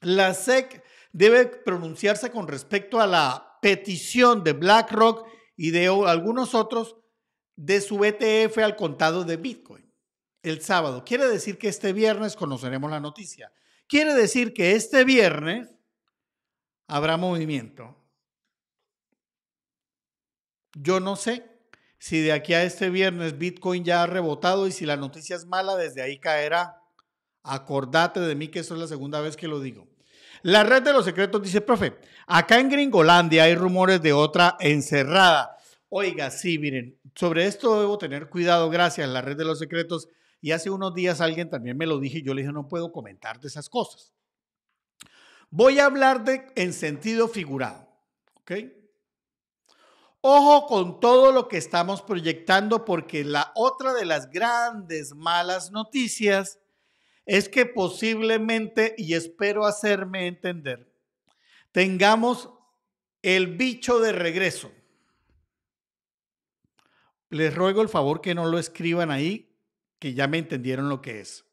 la SEC debe pronunciarse con respecto a la petición de BlackRock y de algunos otros de su ETF al contado de Bitcoin el sábado. Quiere decir que este viernes conoceremos la noticia. Quiere decir que este viernes habrá movimiento. Yo no sé si de aquí a este viernes Bitcoin ya ha rebotado y si la noticia es mala, desde ahí caerá. Acordate de mí que eso es la segunda vez que lo digo. La red de los secretos dice, profe, acá en Gringolandia hay rumores de otra encerrada. Oiga, sí, miren, sobre esto debo tener cuidado, gracias, la red de los secretos. Y hace unos días alguien también me lo dije y yo le dije, no puedo comentar de esas cosas. Voy a hablar de en sentido figurado, ¿ok? Ojo con todo lo que estamos proyectando porque la otra de las grandes malas noticias es que posiblemente, y espero hacerme entender, tengamos el bicho de regreso. Les ruego el favor que no lo escriban ahí, que ya me entendieron lo que es.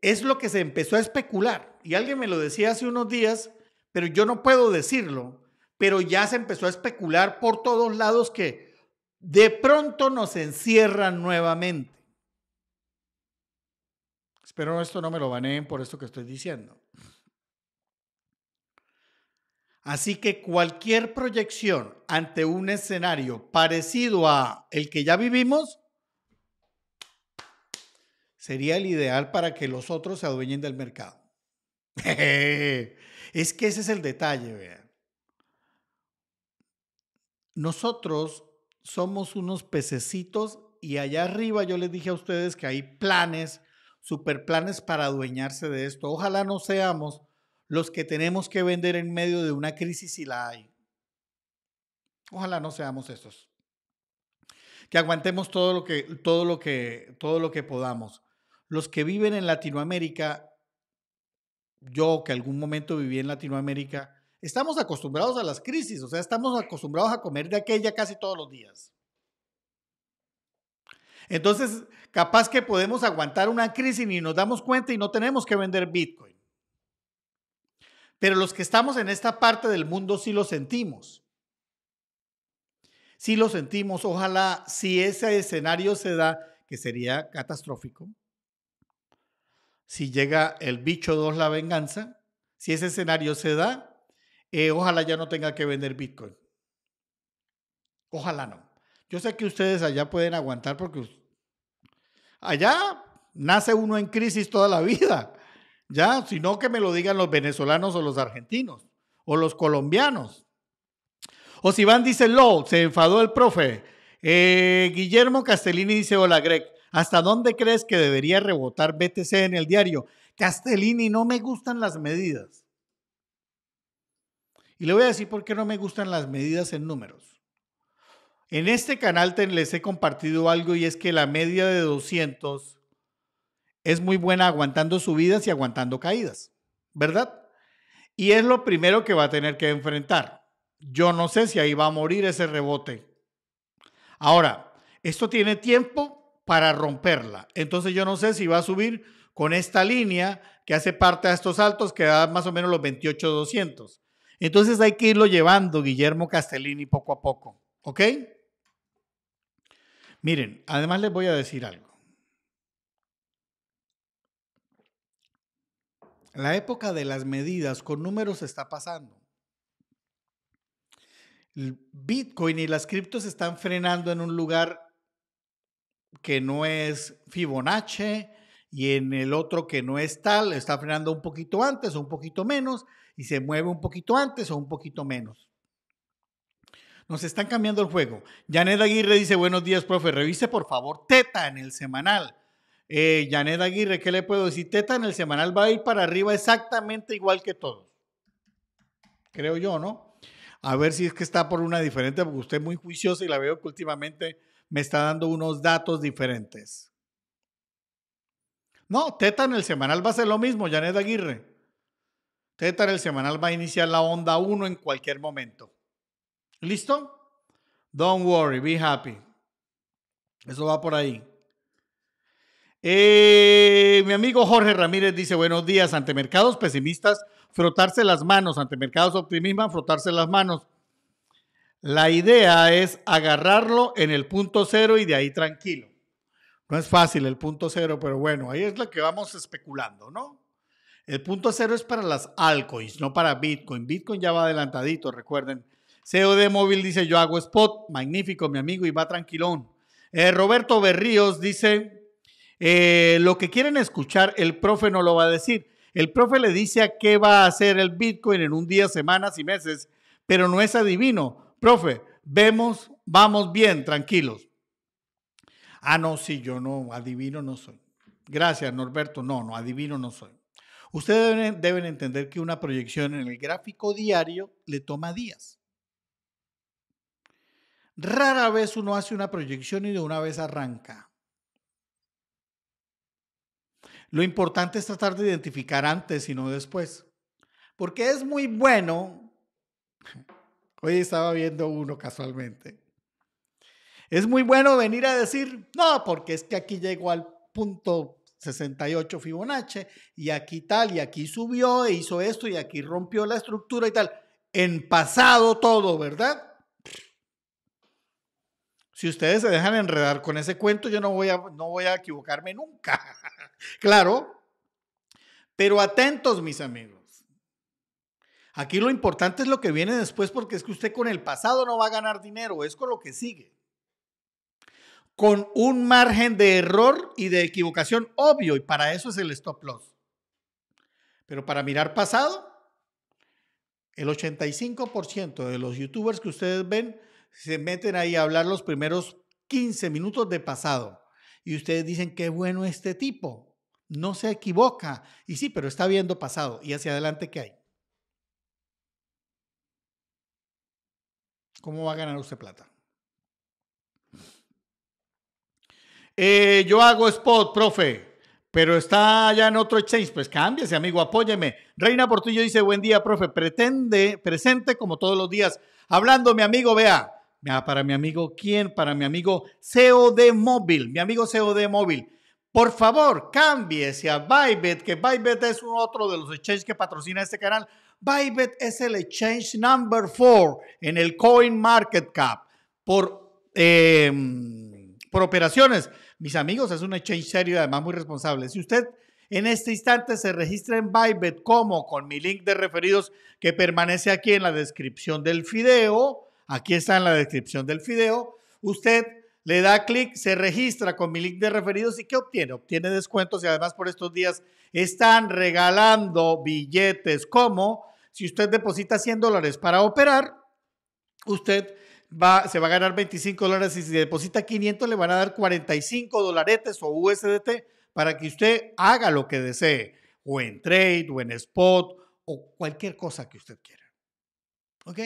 Es lo que se empezó a especular y alguien me lo decía hace unos días, pero yo no puedo decirlo, pero ya se empezó a especular por todos lados que de pronto nos encierran nuevamente. Espero esto no me lo baneen por esto que estoy diciendo. Así que cualquier proyección ante un escenario parecido a el que ya vivimos sería el ideal para que los otros se adueñen del mercado. *laughs* es que ese es el detalle, vean. Nosotros somos unos pececitos y allá arriba yo les dije a ustedes que hay planes, superplanes para adueñarse de esto. Ojalá no seamos los que tenemos que vender en medio de una crisis si la hay. Ojalá no seamos estos. Que aguantemos todo lo que, todo lo que, todo lo que podamos. Los que viven en Latinoamérica, yo que algún momento viví en Latinoamérica, estamos acostumbrados a las crisis, o sea, estamos acostumbrados a comer de aquella casi todos los días. Entonces, capaz que podemos aguantar una crisis y nos damos cuenta y no tenemos que vender Bitcoin. Pero los que estamos en esta parte del mundo sí lo sentimos. Sí lo sentimos. Ojalá si ese escenario se da, que sería catastrófico, si llega el bicho 2, la venganza, si ese escenario se da, eh, ojalá ya no tenga que vender Bitcoin. Ojalá no. Yo sé que ustedes allá pueden aguantar porque allá nace uno en crisis toda la vida ya, sino que me lo digan los venezolanos o los argentinos o los colombianos. O si van, dice Low, se enfadó el profe. Eh, Guillermo Castellini dice, hola Greg, ¿hasta dónde crees que debería rebotar BTC en el diario? Castellini, no me gustan las medidas. Y le voy a decir por qué no me gustan las medidas en números. En este canal les he compartido algo y es que la media de 200 es muy buena aguantando subidas y aguantando caídas, ¿verdad? Y es lo primero que va a tener que enfrentar. Yo no sé si ahí va a morir ese rebote. Ahora, esto tiene tiempo para romperla. Entonces yo no sé si va a subir con esta línea que hace parte a estos altos que da más o menos los 28,200. Entonces hay que irlo llevando, Guillermo Castellini, poco a poco. ¿Ok? Miren, además les voy a decir algo. La época de las medidas con números está pasando. Bitcoin y las criptos están frenando en un lugar que no es Fibonacci y en el otro que no es tal, está frenando un poquito antes o un poquito menos y se mueve un poquito antes o un poquito menos. Nos están cambiando el juego. Janet Aguirre dice, buenos días, profe. Revise, por favor, Teta en el semanal. Eh, Aguirre, ¿qué le puedo decir? Teta en el semanal va a ir para arriba exactamente igual que todos. Creo yo, ¿no? A ver si es que está por una diferente, porque usted es muy juiciosa y la veo que últimamente me está dando unos datos diferentes. No, Teta en el semanal va a ser lo mismo, Janet Aguirre. Teta en el semanal va a iniciar la onda 1 en cualquier momento. ¿Listo? Don't worry, be happy. Eso va por ahí. Eh, mi amigo Jorge Ramírez dice, buenos días, ante mercados pesimistas, frotarse las manos, ante mercados optimistas, frotarse las manos. La idea es agarrarlo en el punto cero y de ahí tranquilo. No es fácil el punto cero, pero bueno, ahí es lo que vamos especulando, ¿no? El punto cero es para las altcoins, no para Bitcoin. Bitcoin ya va adelantadito, recuerden. COD e Móvil dice, yo hago spot, magnífico, mi amigo, y va tranquilón. Eh, Roberto Berríos dice, eh, lo que quieren escuchar, el profe no lo va a decir. El profe le dice a qué va a hacer el Bitcoin en un día, semanas y meses, pero no es adivino. Profe, vemos, vamos bien, tranquilos. Ah, no, sí, yo no, adivino no soy. Gracias, Norberto. No, no, adivino no soy. Ustedes deben entender que una proyección en el gráfico diario le toma días. Rara vez uno hace una proyección y de una vez arranca. Lo importante es tratar de identificar antes y no después. Porque es muy bueno, *laughs* hoy estaba viendo uno casualmente, es muy bueno venir a decir, no, porque es que aquí llegó al punto 68 Fibonacci y aquí tal, y aquí subió e hizo esto y aquí rompió la estructura y tal. En pasado todo, ¿verdad? Si ustedes se dejan enredar con ese cuento, yo no voy a, no voy a equivocarme nunca. *laughs* claro, pero atentos, mis amigos. Aquí lo importante es lo que viene después porque es que usted con el pasado no va a ganar dinero, es con lo que sigue. Con un margen de error y de equivocación obvio, y para eso es el stop loss. Pero para mirar pasado, el 85% de los youtubers que ustedes ven se meten ahí a hablar los primeros 15 minutos de pasado. Y ustedes dicen, qué bueno este tipo no se equivoca. Y sí, pero está viendo pasado. ¿Y hacia adelante qué hay? ¿Cómo va a ganar usted plata? Eh, yo hago spot, profe, pero está allá en otro exchange. Pues cámbiese, amigo, apóyeme. Reina Portillo dice, buen día, profe. Pretende, presente como todos los días. Hablando, mi amigo, vea. Ah, para mi amigo, ¿quién? Para mi amigo COD Móvil. Mi amigo COD Móvil. Por favor, cámbiese a Bybit, que Bybit es otro de los exchanges que patrocina este canal. Bybit es el exchange number four en el Coin Market Cap por, em, por operaciones. Mis amigos, es un exchange serio y además muy responsable. Si usted en este instante se registra en Bybit, como con mi link de referidos que permanece aquí en la descripción del video, aquí está en la descripción del video, usted le da clic, se registra con mi link de referidos y ¿qué obtiene? Obtiene descuentos y además por estos días están regalando billetes como si usted deposita 100 dólares para operar, usted va, se va a ganar 25 dólares y si deposita 500 le van a dar 45 dolaretes o USDT para que usted haga lo que desee, o en trade, o en spot, o cualquier cosa que usted quiera. ¿Ok?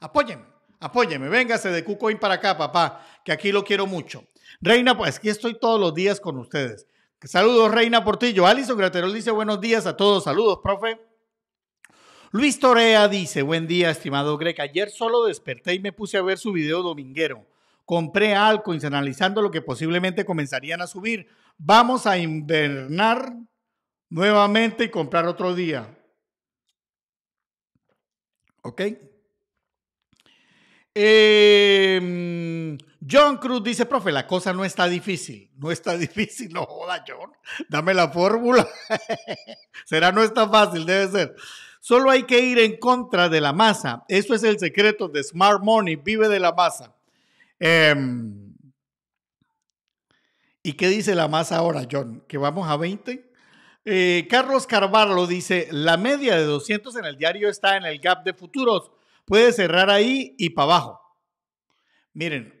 Apóyenme. Apóyeme, véngase de KuCoin para acá, papá, que aquí lo quiero mucho. Reina, pues aquí estoy todos los días con ustedes. Saludos, Reina Portillo. Alison Graterol dice buenos días a todos. Saludos, profe. Luis Torea dice, buen día, estimado Greg. Ayer solo desperté y me puse a ver su video dominguero. Compré algo, analizando lo que posiblemente comenzarían a subir. Vamos a invernar nuevamente y comprar otro día. ¿Ok? Eh, mm, John Cruz dice, profe, la cosa no está difícil. No está *laughs* difícil, no joda, John. Dame la fórmula. *laughs* Será no está fácil, debe ser. Solo hay que ir en contra de la masa. Eso es el secreto de Smart Money. Vive de la masa. Em, ¿Y qué dice la masa ahora, John? ¿Que vamos a 20? Eh, Carlos Carvalho dice, la media de 200 en el diario está en el gap de futuros puede cerrar ahí y para abajo. Miren,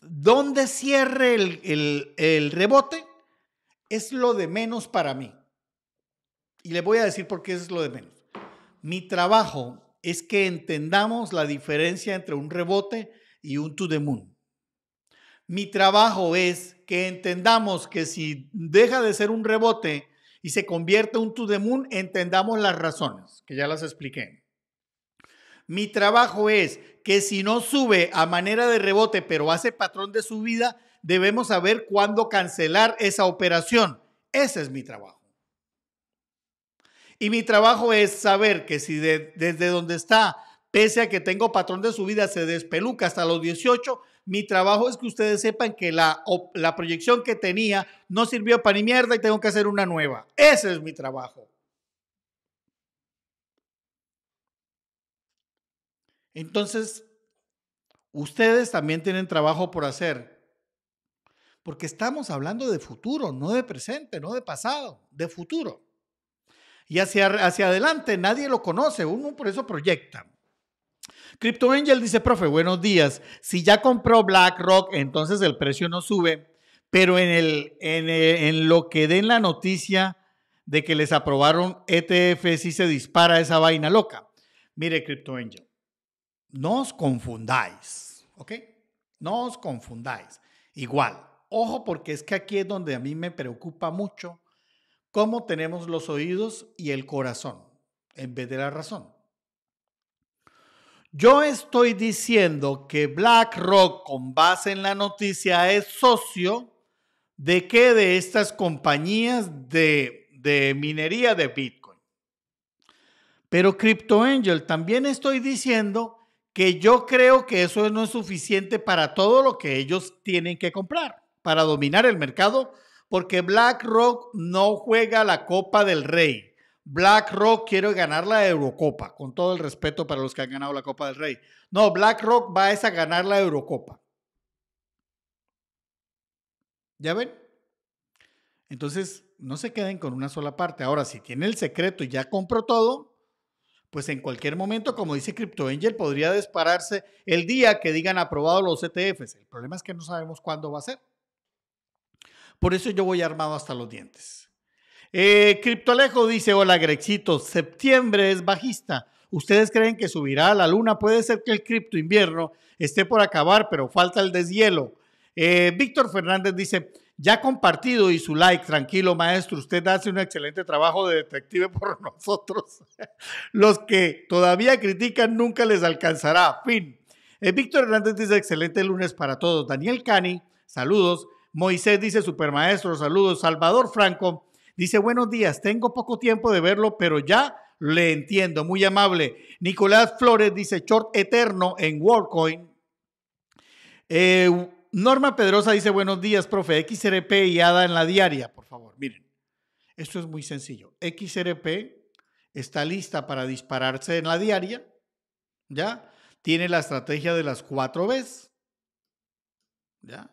¿dónde cierre el, el rebote es lo de menos para mí. Y le voy a decir por qué es lo de menos. Mi trabajo es que entendamos la diferencia entre un rebote y un to the moon. Mi trabajo es que entendamos que si deja de ser un rebote y se convierte en un to the moon, entendamos las razones, que ya las expliqué. Mi trabajo es que si no sube a manera de rebote, pero hace patrón de subida, debemos saber cuándo cancelar esa operación. Ese es mi trabajo. Y mi trabajo es saber que si desde donde está, pese a que tengo patrón de subida, se despeluca hasta los 18, mi trabajo es que ustedes sepan que la, la proyección que tenía no sirvió para ni mierda y tengo que hacer una nueva. Ese es mi trabajo. Entonces, ustedes también tienen trabajo por hacer. Porque estamos hablando de futuro, no de presente, no de pasado, de futuro. Y hacia, hacia adelante nadie lo conoce, uno por eso proyecta. Crypto Angel dice, profe, buenos días. Si ya compró BlackRock, entonces el precio no sube, pero en, el, en, eh, en lo que den la noticia de que les aprobaron ETF, sí se dispara esa vaina loca. Mire, Crypto Angel, no os confundáis, ¿ok? No os confundáis. Igual, ojo porque es que aquí es donde a mí me preocupa mucho cómo tenemos los oídos y el corazón en vez de la razón. Yo estoy diciendo que BlackRock, con base en la noticia, es socio de qué de estas compañías de, minería de Bitcoin. Pero CryptoAngel, también estoy diciendo que yo creo que eso no es suficiente para todo lo que ellos tienen que comprar para dominar el mercado, porque BlackRock no juega la Copa del Rey. BlackRock quiere ganar la Eurocopa, con todo el respeto para los que han ganado la Copa del Rey. No, BlackRock va a ganar la Eurocopa. ¿Ya ven? Entonces, no se queden con una sola parte. Ahora, si tiene el secreto y ya compró todo, pues en cualquier momento, como dice Crypto Angel, podría dispararse el día que digan aprobados los ETFs. El problema es que no sabemos cuándo va a ser. Por eso yo voy armado hasta los dientes. Eh, Criptolejo dice, hola Grexito, septiembre es bajista. ¿Ustedes creen que subirá a la luna? Puede ser que el cripto invierno esté por acabar, pero falta el deshielo. Eh, Víctor Fernández dice, ya compartido y su like. Tranquilo, maestro, usted hace un excelente trabajo de detective por *laughs* nosotros. Los que todavía critican nunca les alcanzará. Fin. Eh, Víctor Hernández dice, excelente lunes para todos. Daniel Cani, saludos. Moisés dice, supermaestro, saludos. Salvador Franco dice, buenos días, tengo poco tiempo de verlo, pero ya le entiendo, muy amable. Nicolás Flores dice, short eterno en WorldCoin. Eh, Norma Pedrosa dice, buenos días, profe, XRP y ADA en la diaria, por favor. Miren, esto es muy sencillo. XRP está lista para dispararse en la diaria, ¿ya? Tiene la estrategia de las cuatro Bs, ¿ya?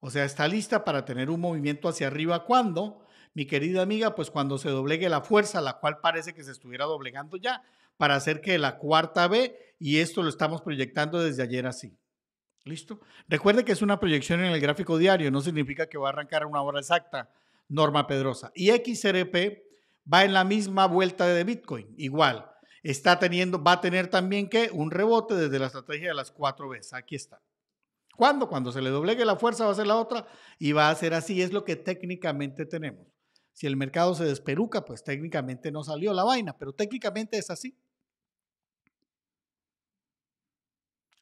O sea, está lista para tener un movimiento hacia arriba cuando, mi querida amiga, pues cuando se doblegue la fuerza, la cual parece que se estuviera doblegando ya, para hacer que la cuarta B, y esto lo estamos proyectando desde ayer así. ¿Listo? Recuerde que es una proyección en el gráfico diario, no significa que va a arrancar a una hora exacta, Norma Pedrosa. Y XRP va en la misma vuelta de Bitcoin, igual. Está teniendo, va a tener también que un rebote desde la estrategia de las cuatro veces. Aquí está. ¿Cuándo? Cuando se le doblegue la fuerza va a ser la otra y va a ser así. Es lo que técnicamente tenemos. Si el mercado se desperuca, pues técnicamente no salió la vaina, pero técnicamente es así.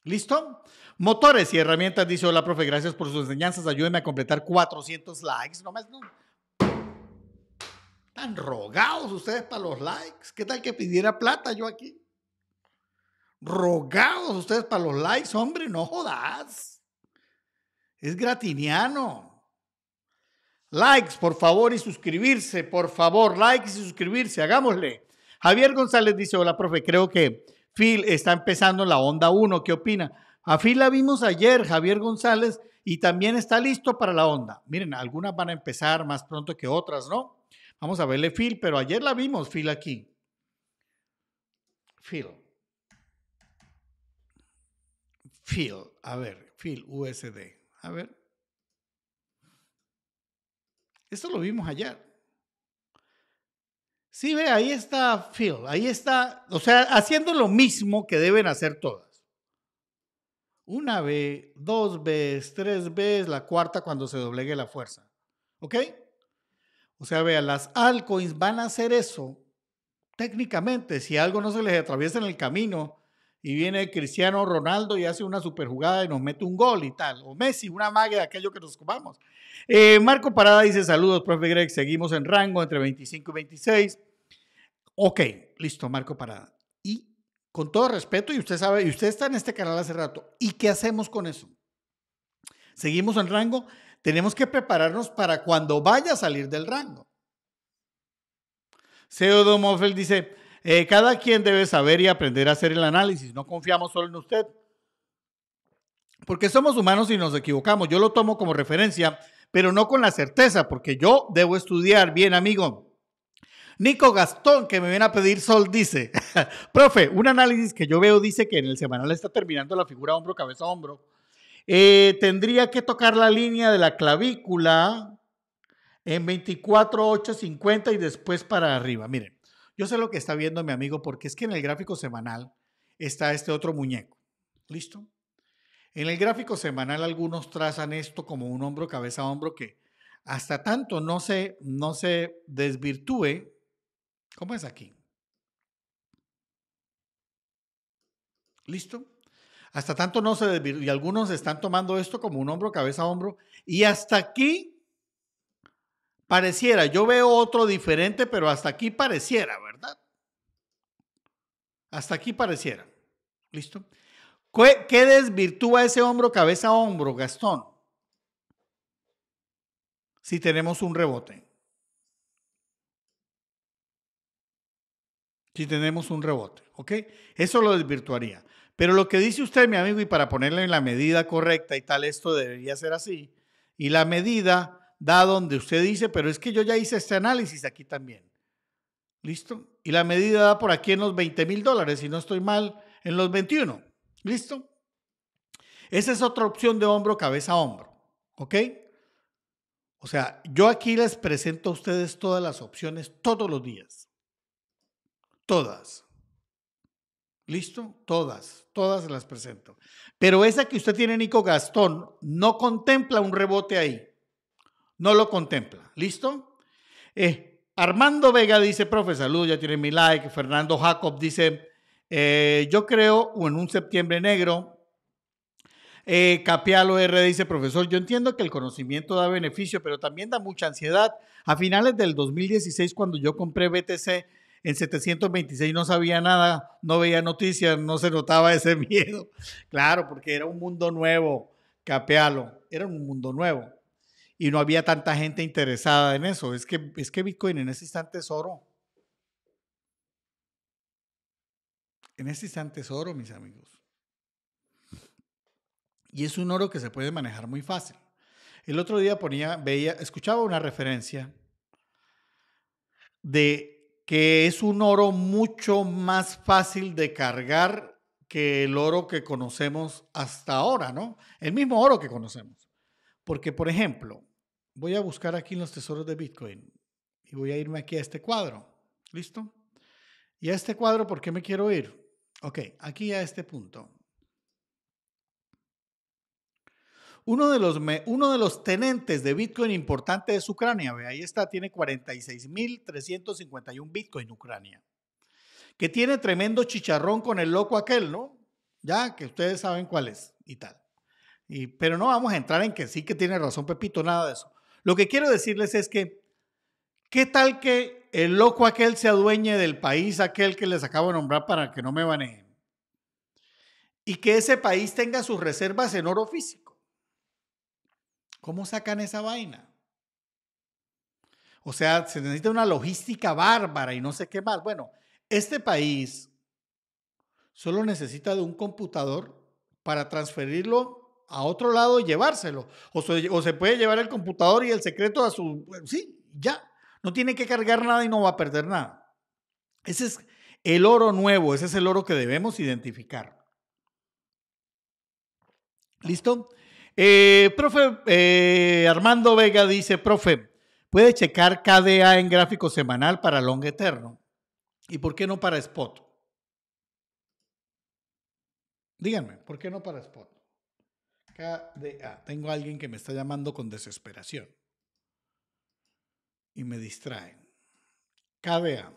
¿Listo? Motores y herramientas, dice, hola, profe, gracias por sus enseñanzas. Ayúdenme a completar 400 likes. Están Tan rogados ustedes para los likes. ¿Qué tal que pidiera plata yo aquí? Rogados ustedes para los likes, hombre, no jodas. Es gratiniano. Likes, por favor, y suscribirse, por favor, likes y suscribirse, hagámosle. Javier González dice, hola, profe, creo que Phil está empezando la onda 1, ¿qué opina? A Phil la vimos ayer, Javier González, y también está listo para la onda. Miren, algunas van a empezar más pronto que otras, ¿no? Vamos a verle Phil, pero ayer la vimos, Phil aquí. Phil. Phil, a ver, Phil USD. A ver. Esto lo vimos ayer. Sí, ve, ahí está Phil, ahí está, o sea, haciendo lo mismo que deben hacer todas. Una vez, dos veces, tres veces, la cuarta cuando se doblegue la fuerza. ¿Ok? O sea, vea, las altcoins van a hacer eso técnicamente. Si algo no se les atraviesa en el camino, y viene Cristiano Ronaldo y hace una superjugada y nos mete un gol y tal. O Messi, una magia de aquello que nos comamos. Eh, Marco Parada dice saludos, profe Greg, seguimos en rango entre 25 y 26. Ok, listo, Marco Parada. Y con todo respeto, y usted sabe, y usted está en este canal hace rato, ¿y qué hacemos con eso? Seguimos en rango, tenemos que prepararnos para cuando vaya a salir del rango. Seudomofel dice, eh, cada quien debe saber y aprender a hacer el análisis. No confiamos solo en usted. Porque somos humanos y nos equivocamos. Yo lo tomo como referencia, pero no con la certeza, porque yo debo estudiar. Bien, amigo. Nico Gastón, que me viene a pedir sol, dice, *laughs* profe, un análisis que yo veo dice que en el semanal está terminando la figura hombro, cabeza, hombro. Eh, tendría que tocar la línea de la clavícula en 24, 8, 50 y después para arriba. Miren, yo sé lo que está viendo mi amigo porque es que en el gráfico semanal está este otro muñeco. ¿Listo? En el gráfico semanal algunos trazan esto como un hombro, cabeza, hombro que hasta tanto no se, no se desvirtúe. ¿Cómo es aquí? ¿Listo? Hasta tanto no se desvirtúe. Y algunos están tomando esto como un hombro, cabeza, hombro. Y hasta aquí pareciera. Yo veo otro diferente, pero hasta aquí pareciera, ¿verdad? Hasta aquí pareciera. ¿Listo? ¿Qué desvirtúa ese hombro cabeza a hombro, Gastón? Si tenemos un rebote. Si tenemos un rebote, ¿ok? Eso lo desvirtuaría. Pero lo que dice usted, mi amigo, y para ponerle en la medida correcta y tal, esto debería ser así. Y la medida da donde usted dice, pero es que yo ya hice este análisis aquí también. ¿Listo? Y la medida da por aquí en los 20 mil dólares, si no estoy mal, en los 21. ¿Listo? Esa es otra opción de hombro, cabeza, hombro. ¿Ok? O sea, yo aquí les presento a ustedes todas las opciones todos los días. Todas. ¿Listo? Todas, todas las presento. Pero esa que usted tiene, Nico Gastón, no contempla un rebote ahí. No lo contempla. ¿Listo? Eh, Armando Vega dice, profe, salud, ya tiene mi like. Fernando Jacob dice, eh, yo creo en un septiembre negro. Eh, Capialo R dice, profesor, yo entiendo que el conocimiento da beneficio, pero también da mucha ansiedad. A finales del 2016, cuando yo compré BTC en 726, no sabía nada, no veía noticias, no se notaba ese *laughs* miedo. Claro, porque era un mundo nuevo, Capialo, era un mundo nuevo y no había tanta gente interesada en eso. Es que, es que Bitcoin en ese instante es oro. En ese instante es oro, mis amigos. Y es un oro que se puede manejar muy fácil. El otro día ponía, veía, escuchaba una referencia de que es un oro mucho más fácil de cargar que el oro que conocemos hasta ahora, ¿no? El mismo oro que conocemos. Porque, por ejemplo, voy a buscar aquí en los tesoros de Bitcoin y voy a irme aquí a este cuadro. ¿Listo? Y a este cuadro, ¿por qué me quiero ir? Ok, aquí a este punto. Uno de los, uno de los tenentes de Bitcoin importante es Ucrania. Ve, ahí está, tiene 46.351 Bitcoin Ucrania. Que tiene tremendo chicharrón con el loco aquel, ¿no? Ya que ustedes saben cuál es y tal. Y, pero no vamos a entrar en que sí que tiene razón Pepito, nada de eso. Lo que quiero decirles es que, ¿qué tal que el loco aquel se adueñe del país, aquel que les acabo de nombrar para que no me baneen? Y que ese país tenga sus reservas en oro físico. ¿Cómo sacan esa vaina? O sea, se necesita una logística bárbara y no sé qué más. Bueno, este país solo necesita de un computador para transferirlo a otro lado y llevárselo. O se, puede llevar el computador y el secreto a su... Pues, sí, ya. No tiene que cargar nada y no va a perder nada. Ese es el oro nuevo, ese es el oro que debemos identificar. ¿Listo? Eh, profe eh, Armando Vega dice, profe, puede checar KDA en gráfico semanal para long eterno. ¿Y por qué no para spot? Díganme, ¿por qué no para spot? KDA. Ah, tengo a alguien que me está llamando con desesperación. Y me distraen. KDA.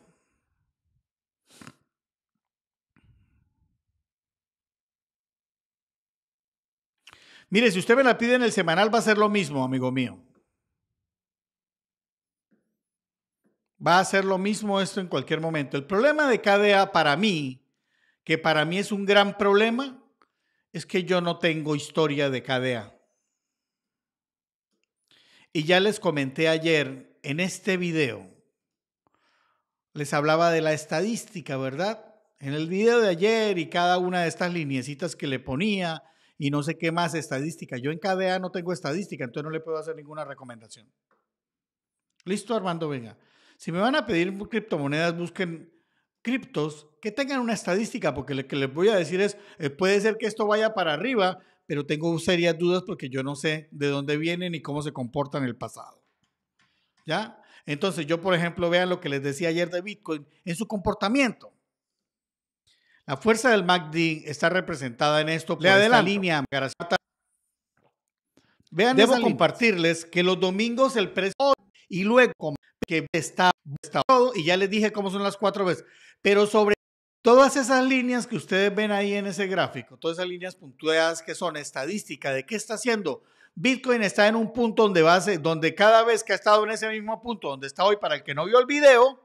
Mire, si usted me la pide en el semanal va a ser lo mismo, amigo mío. Va a ser lo mismo esto en cualquier momento. El problema de KDA para mí, que para mí es un gran problema, es que yo no tengo historia de cadea. Y ya les comenté ayer en este video, les hablaba de la estadística, ¿verdad? En el video de ayer y cada una de estas liniecitas que le ponía y no sé qué más estadística. Yo en cadea no tengo estadística, entonces no le puedo hacer ninguna recomendación. Listo, Armando, venga. Si me van a pedir criptomonedas, busquen criptos que tengan una estadística, porque lo que les voy a decir es, eh, puede ser que esto vaya para arriba, pero tengo serias dudas porque yo no sé de dónde vienen y cómo se comportan en el pasado. ¿Ya? Entonces yo, por ejemplo, vean lo que les decía ayer de Bitcoin en su comportamiento. La fuerza del MACD está representada en esto por la línea. Vean Debo compartirles que los domingos el precio y luego que está, está todo, y ya les dije cómo son las cuatro veces, pero sobre todas esas líneas que ustedes ven ahí en ese gráfico, todas esas líneas puntuadas que son estadística de qué está haciendo. Bitcoin está en un punto donde base, donde cada vez que ha estado en ese mismo punto donde está hoy, para el que no vio el video,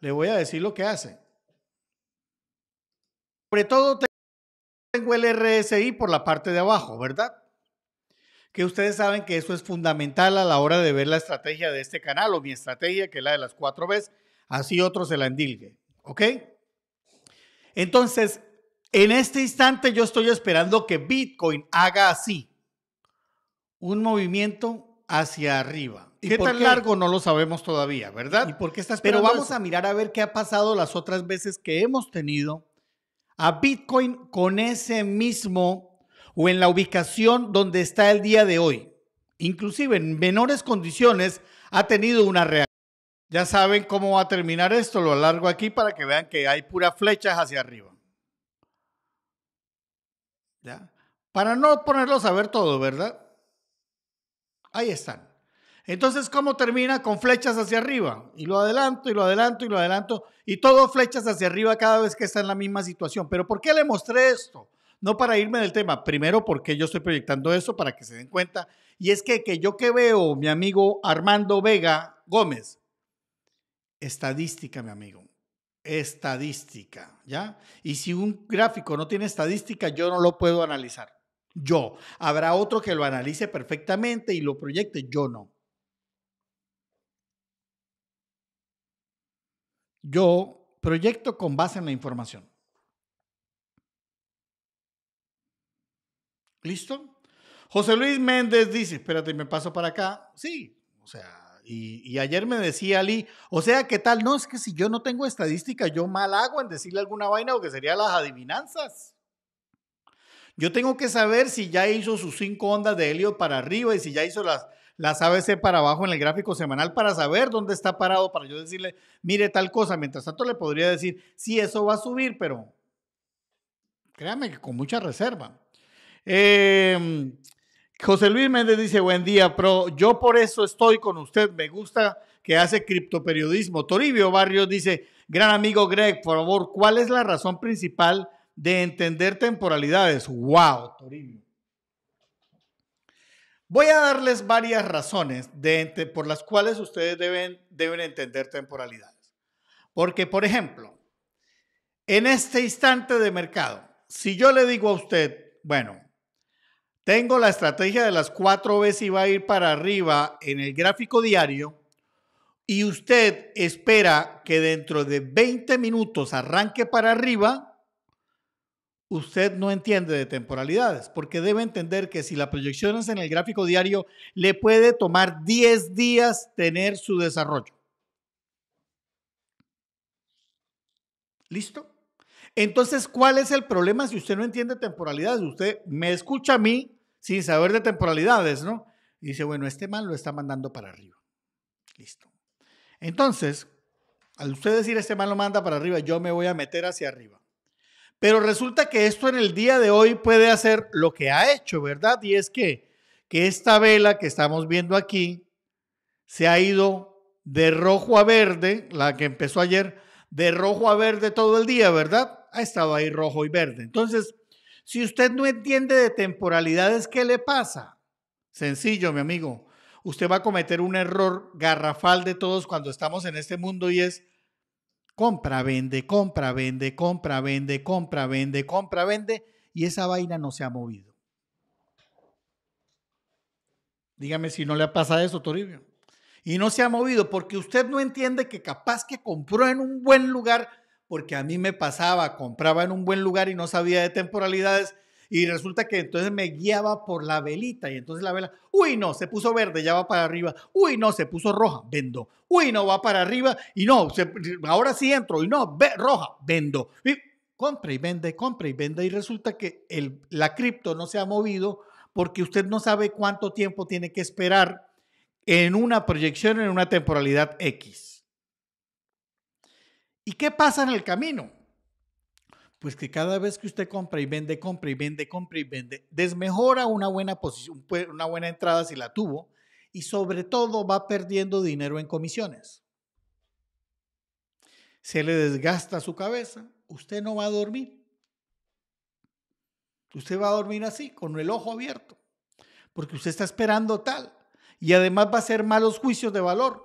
le voy a decir lo que hace. Sobre todo tengo el RSI por la parte de abajo, ¿verdad? que ustedes saben que eso es fundamental a la hora de ver la estrategia de este canal o mi estrategia, que es la de las cuatro veces, así otro se la endilgue. ¿Ok? Entonces, en este instante yo estoy esperando que Bitcoin haga así, un movimiento hacia arriba. ¿Qué tan largo? No lo sabemos todavía, ¿verdad? estás Pero vamos a mirar a ver qué ha pasado las otras veces que hemos tenido a Bitcoin con ese mismo o en la ubicación donde está el día de hoy. Inclusive en menores condiciones ha tenido una reacción. Ya saben cómo va a terminar esto, lo alargo aquí para que vean que hay puras flechas hacia arriba. ¿Ya? Para no ponerlos a ver todo, ¿verdad? Ahí están. Entonces, ¿cómo termina? Con flechas hacia arriba. Y lo adelanto, y lo adelanto, y lo adelanto. Y todo flechas hacia arriba cada vez que está en la misma situación. Pero ¿por qué le mostré esto? no para irme del tema, primero porque yo estoy proyectando eso para que se den cuenta, y es que, que yo que veo, mi amigo Armando Vega Gómez, estadística, mi amigo, estadística, ¿ya? Y si un gráfico no tiene estadística, yo no lo puedo analizar. Yo. Habrá otro que lo analice perfectamente y lo proyecte, yo no. Yo proyecto con base en la información. ¿Listo? José Luis Méndez dice, espérate, me paso para acá. Sí, o sea, y, ayer me decía Ali, o sea, ¿qué tal? No, es que si yo no tengo estadística, yo mal hago en decirle alguna vaina o que serían las adivinanzas. Yo tengo que saber si ya hizo sus cinco ondas de helio para arriba y si ya hizo las, las ABC para abajo en el gráfico semanal para saber dónde está parado, para yo decirle, mire tal cosa. Mientras tanto le podría decir, sí, eso va a subir, pero créame que con mucha reserva. Em, José Luis Méndez dice, buen día, pero yo por eso estoy con usted. Me gusta que hace criptoperiodismo. Toribio Barrios dice, gran amigo Greg, por favor, ¿cuál es la razón principal de entender temporalidades? ¡Wow, Toribio! Voy a darles varias razones por las cuales ustedes deben, deben entender temporalidades. Porque, por ejemplo, en este instante de mercado, si yo le digo a usted, bueno, tengo la estrategia de las cuatro veces y va a ir para arriba en el gráfico diario y usted espera que dentro de 20 minutos arranque para arriba, usted no entiende de temporalidades, porque debe entender que si la proyección es en el gráfico diario, le puede tomar 10 días tener su desarrollo. ¿Listo? Entonces, ¿cuál es el problema si usted no entiende temporalidades? Usted me escucha a mí sin saber de temporalidades, ¿no? dice, bueno, este mal lo está mandando para arriba. Listo. Entonces, al usted decir este mal lo manda para arriba, yo me voy a meter hacia arriba. Pero resulta que esto en el día de hoy puede hacer lo que ha hecho, ¿verdad? Y es que, que esta vela que estamos viendo aquí se ha ido de rojo a verde, la que empezó ayer, de rojo a verde todo el día, ¿verdad? Ha estado ahí rojo y verde. Entonces, si usted no entiende de temporalidades, ¿qué le pasa? Sencillo, mi amigo. Usted va a cometer un error garrafal de todos cuando estamos en este mundo y es compra, vende, compra, vende, compra, vende, compra, vende, compra, vende, y esa vaina no se ha movido. Dígame si no le ha pasado eso, Toribio. Y no se ha movido porque usted no entiende que capaz que compró en un buen lugar porque a mí me pasaba, compraba en un buen lugar y no sabía de temporalidades y resulta que entonces me guiaba por la velita y entonces la vela, uy no, se puso verde, ya va para arriba, uy no, se puso roja, vendo, uy no, va para arriba y no, ahora sí entro y no, ve, roja, vendo. Y compra y vende, compra y vende y resulta que la cripto no se ha movido porque usted no sabe cuánto tiempo tiene que esperar en una proyección, en una temporalidad X. ¿Y qué pasa en el camino? Pues que cada vez que usted compra y vende, compra y vende, compra y vende, desmejora una buena posición, una buena entrada si la tuvo, y sobre todo va perdiendo dinero en comisiones. Se le desgasta su cabeza, usted no va a dormir. Usted va a dormir así, con el ojo abierto, porque usted está esperando tal. Y además va a hacer malos juicios de valor.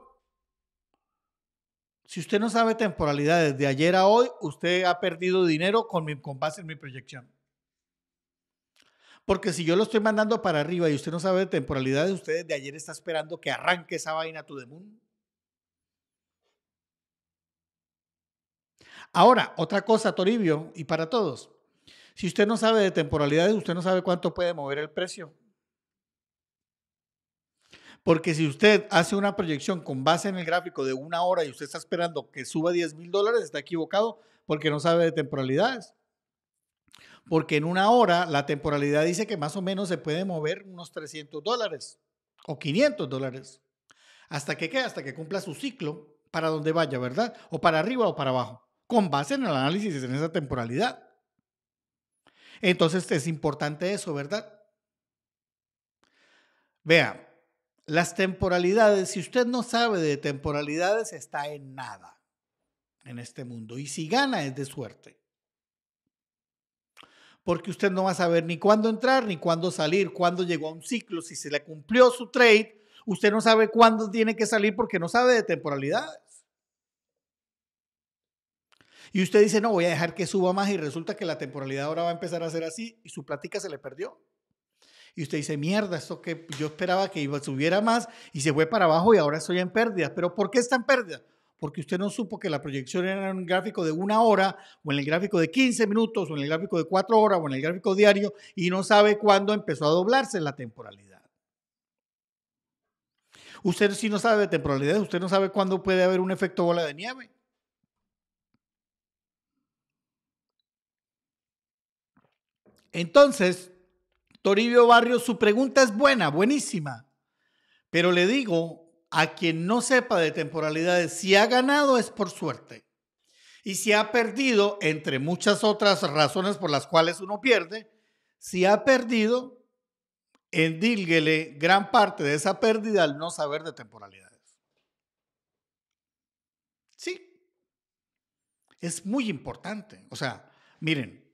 Si usted no sabe temporalidades de ayer a hoy, usted ha perdido dinero con, mi, base en mi proyección. Porque si yo lo estoy mandando para arriba y usted no sabe de temporalidades, usted de ayer está esperando que arranque esa vaina tu mundo. Ahora, otra cosa, Toribio, y para todos. Si usted no sabe de temporalidades, usted no sabe cuánto puede mover el precio. Porque si usted hace una proyección con base en el gráfico de una hora y usted está esperando que suba 10 mil dólares, está equivocado porque no sabe de temporalidades. Porque en una hora la temporalidad dice que más o menos se puede mover unos 300 dólares o 500 dólares. ¿Hasta que qué? Hasta que cumpla su ciclo para donde vaya, ¿verdad? O para arriba o para abajo, con base en el análisis en esa temporalidad. Entonces es importante eso, ¿verdad? Vea, las temporalidades, si usted no sabe de temporalidades, está en nada en este mundo. Y si gana es de suerte. Porque usted no va a saber ni cuándo entrar, ni cuándo salir, cuándo llegó a un ciclo, si se le cumplió su trade. Usted no sabe cuándo tiene que salir porque no sabe de temporalidades. Y usted dice, no, voy a dejar que suba más y resulta que la temporalidad ahora va a empezar a ser así y su plática se le perdió. Y usted dice, mierda, esto que yo esperaba que subiera más y se fue para abajo y ahora estoy en pérdida. ¿Pero por qué está en pérdida? Porque usted no supo que la proyección era en un gráfico de una hora, o en el gráfico de 15 minutos, o en el gráfico de cuatro horas, o en el gráfico diario, y no sabe cuándo empezó a doblarse la temporalidad. Usted si no sabe de temporalidad, usted no sabe cuándo puede haber un efecto bola de nieve. Entonces, Toribio Barrio, su pregunta es buena, buenísima. Pero le digo a quien no sepa de temporalidades, si ha ganado es por suerte. Y si ha perdido, entre muchas otras razones por las cuales uno pierde, si ha perdido, endílguele gran parte de esa pérdida al no saber de temporalidades. Sí, es muy importante. O sea, miren,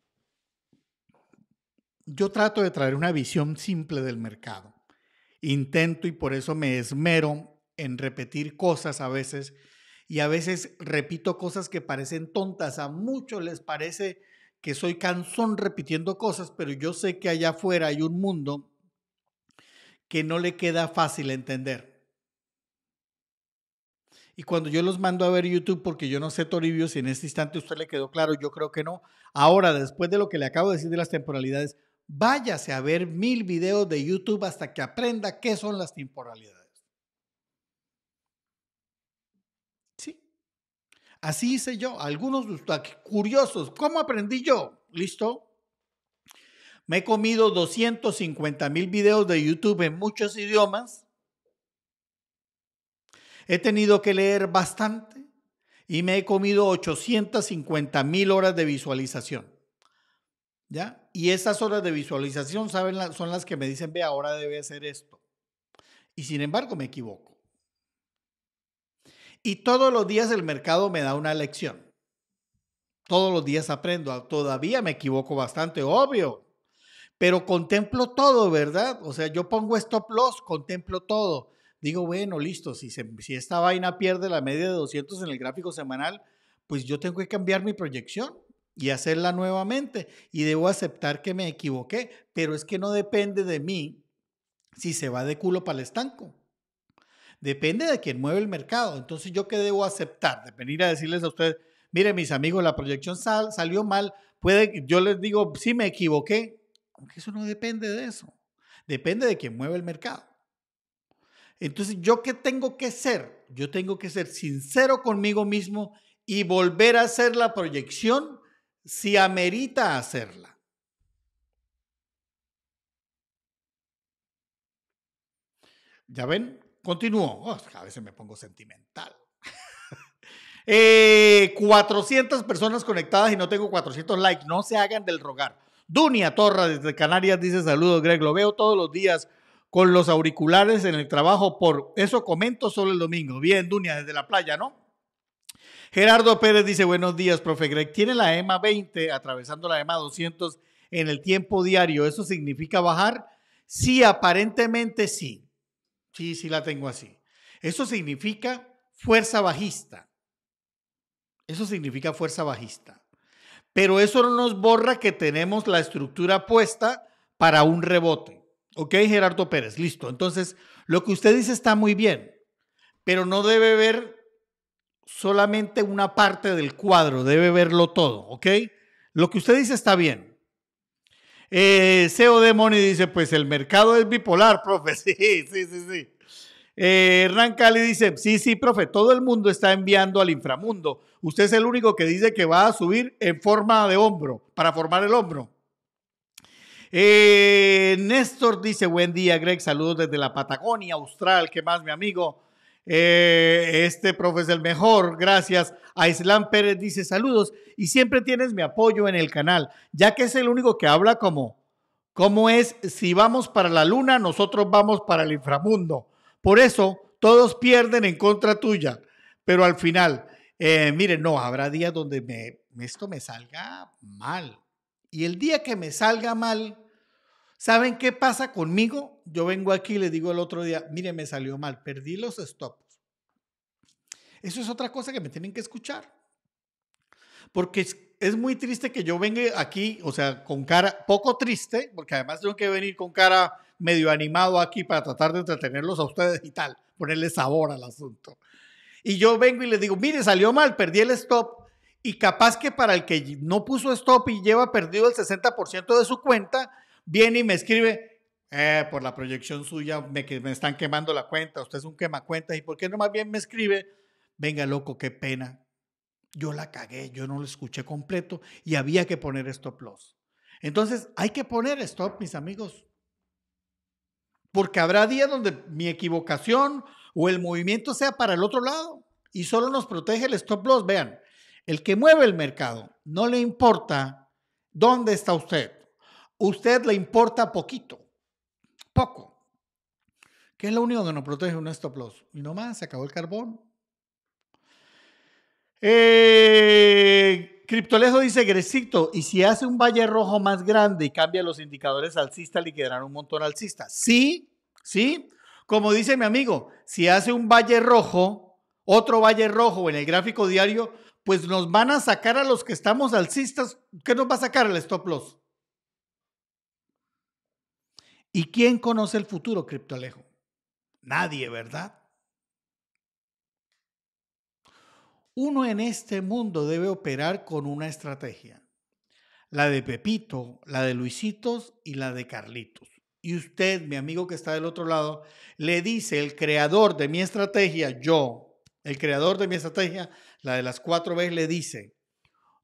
yo trato de traer una visión simple del mercado. Intento y por eso me esmero en repetir cosas a veces y a veces repito cosas que parecen tontas. A muchos les parece que soy cansón repitiendo cosas, pero yo sé que allá afuera hay un mundo que no le queda fácil entender. Y cuando yo los mando a ver YouTube, porque yo no sé, Toribio, si en este instante usted le quedó claro, yo creo que no. Ahora, después de lo que le acabo de decir de las temporalidades, váyase a ver mil videos de YouTube hasta que aprenda qué son las temporalidades. Sí. Así hice yo. Algunos ustedes ah, curiosos, ¿cómo aprendí yo? ¿Listo? Me he comido 250 mil videos de YouTube en muchos idiomas. He tenido que leer bastante y me he comido 850 mil horas de visualización. ¿Ya? Y esas horas de visualización son las que me dicen, ve, ahora debe hacer esto. Y sin embargo me equivoco. Y todos los días el mercado me da una lección. Todos los días aprendo. Ah, todavía me equivoco bastante, obvio. Pero contemplo todo, ¿verdad? O sea, yo pongo stop loss, contemplo todo. Digo, bueno, listo, si, si esta vaina pierde la media de 200 en el gráfico semanal, pues yo tengo que cambiar mi proyección y hacerla nuevamente y debo aceptar que me equivoqué, pero es que no depende de mí si se va de culo para el estanco. Depende de quien mueve el mercado. Entonces, ¿yo qué debo aceptar? De venir a decirles a ustedes, mire, mis amigos, la proyección salió mal. Puede, yo les digo, sí me equivoqué. Aunque eso no depende de eso. Depende de quien mueve el mercado. Entonces, ¿yo qué tengo que ser? Yo tengo que ser sincero conmigo mismo y volver a hacer la proyección si amerita hacerla. ¿Ya ven? Continúo. Oh, a veces me pongo sentimental. 400 *laughs* eh, personas conectadas y no tengo 400 likes. No se hagan del rogar. Dunia Torra desde Canarias dice saludos, Greg. Lo veo todos los días con los auriculares en el trabajo por eso comento solo el domingo. Bien, Dunia, desde la playa, ¿no? Gerardo Pérez dice, buenos días, profe Greg. Tiene la EMA 20 atravesando la EMA 200 en el tiempo diario. ¿Eso significa bajar? Sí, aparentemente sí. Sí, sí la tengo así. Eso significa fuerza bajista. Eso significa fuerza bajista. Pero eso no nos borra que tenemos la estructura puesta para un rebote. ¿Ok, Gerardo Pérez? Listo. Entonces, lo que usted dice está muy bien, pero no debe ver solamente una parte del cuadro, debe verlo todo, ¿ok? Lo que usted dice está bien. Eh, CEO de dice, pues el mercado es bipolar, *laughs* profe, sí, sí, sí, sí. Eh, Hernán Cali dice, sí, sí, profe, todo el mundo está enviando al inframundo. Usted es el único que dice que va a subir en forma de hombro, para formar el hombro. Eh, Néstor dice, buen día, Greg, saludos desde la Patagonia Austral, ¿qué más, mi amigo? Eh, este profe es el mejor, gracias. Aislán Pérez dice saludos y siempre tienes mi apoyo en el canal, ya que es el único que habla como, como es, si vamos para la luna, nosotros vamos para el inframundo. Por eso todos pierden en contra tuya, pero al final, eh, miren, no, habrá días donde me, esto me salga mal. Y el día que me salga mal, ¿saben qué pasa conmigo? yo vengo aquí y le digo el otro día, mire, me salió mal, perdí los stops. Eso es otra cosa que me tienen que escuchar. Porque es, muy triste que yo venga aquí, o sea, con cara poco triste, porque además tengo que venir con cara medio animado aquí para tratar de entretenerlos a ustedes y tal, ponerle sabor al asunto. Y yo vengo y le digo, mire, salió mal, perdí el stop. Y capaz que para el que no puso stop y lleva perdido el 60% de su cuenta, viene y me escribe, eh, por la proyección suya, me, están quemando la cuenta, usted es un cuenta, ¿y por qué no más bien me escribe? Venga, loco, qué pena. Yo la cagué, yo no lo escuché completo y había que poner stop loss. Entonces, hay que poner stop, mis amigos. Porque habrá días donde mi equivocación o el movimiento sea para el otro lado y solo nos protege el stop loss. Vean, el que mueve el mercado no le importa dónde está usted. Usted le importa poquito poco. ¿Qué es lo único que nos protege? Un stop loss. Y nomás, se acabó el carbón. Eh, Criptolejo dice, Grecito, ¿y si hace un valle rojo más grande y cambia los indicadores alcista, liquidarán un montón alcista? Sí, sí. Como dice mi amigo, si hace un valle rojo, otro valle rojo en el gráfico diario, pues nos van a sacar a los que estamos alcistas. ¿Qué nos va a sacar el stop loss? ¿Y quién conoce el futuro, Criptoalejo? Nadie, ¿verdad? Uno en este mundo debe operar con una estrategia. La de Pepito, la de Luisitos y la de Carlitos. Y usted, mi amigo que está del otro lado, le dice, el creador de mi estrategia, yo, el creador de mi estrategia, la de las cuatro veces, le dice,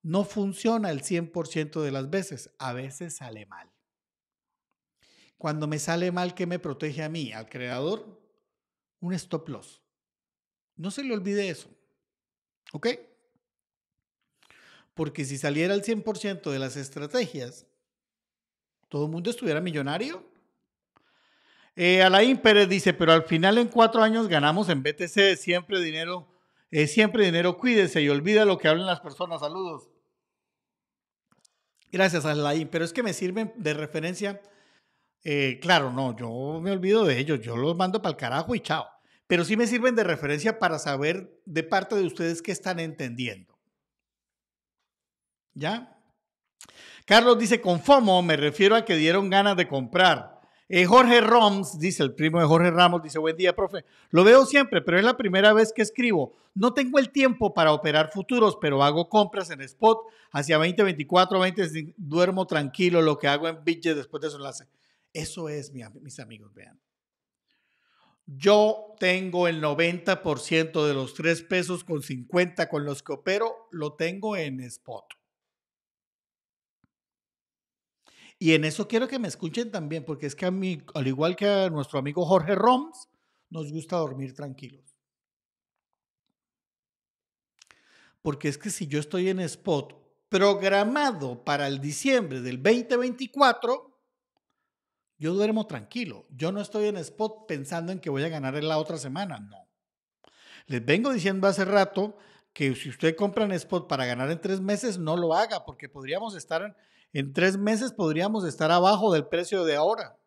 no funciona el 100% de las veces, a veces sale mal. Cuando me sale mal, ¿qué me protege a mí, al creador? Un stop loss. No se le olvide eso. ¿Ok? Porque si saliera el 100% de las estrategias, todo el mundo estuviera millonario. Eh, Alain Pérez dice, pero al final en cuatro años ganamos en BTC, siempre dinero, eh, siempre dinero, cuídese y olvida lo que hablan las personas. Saludos. Gracias, Alain, pero es que me sirven de referencia eh, claro, no, yo me olvido de ellos, yo los mando para el carajo y chao. Pero sí me sirven de referencia para saber de parte de ustedes qué están entendiendo. ¿Ya? Carlos dice, con FOMO me refiero a que dieron ganas de comprar. Eh, Jorge Roms, dice el primo de Jorge Ramos, dice, buen día, profe. Lo veo siempre, pero es la primera vez que escribo. No tengo el tiempo para operar futuros, pero hago compras en spot hacia 2024, 20, duermo tranquilo, lo que hago en Bidget después de su enlace. Eso es, mis amigos, vean. Yo tengo el 90% de los 3 pesos con 50 con los que opero, lo tengo en spot. Y en eso quiero que me escuchen también, porque es que a mí, al igual que a nuestro amigo Jorge Roms, nos gusta dormir tranquilos. Porque es que si yo estoy en spot programado para el diciembre del 2024, yo duermo tranquilo. Yo no estoy en spot pensando en que voy a ganar en la otra semana. No. Les vengo diciendo hace rato que si usted compra en spot para ganar en tres meses, no lo haga, porque podríamos estar en, tres meses, podríamos estar abajo del precio de ahora.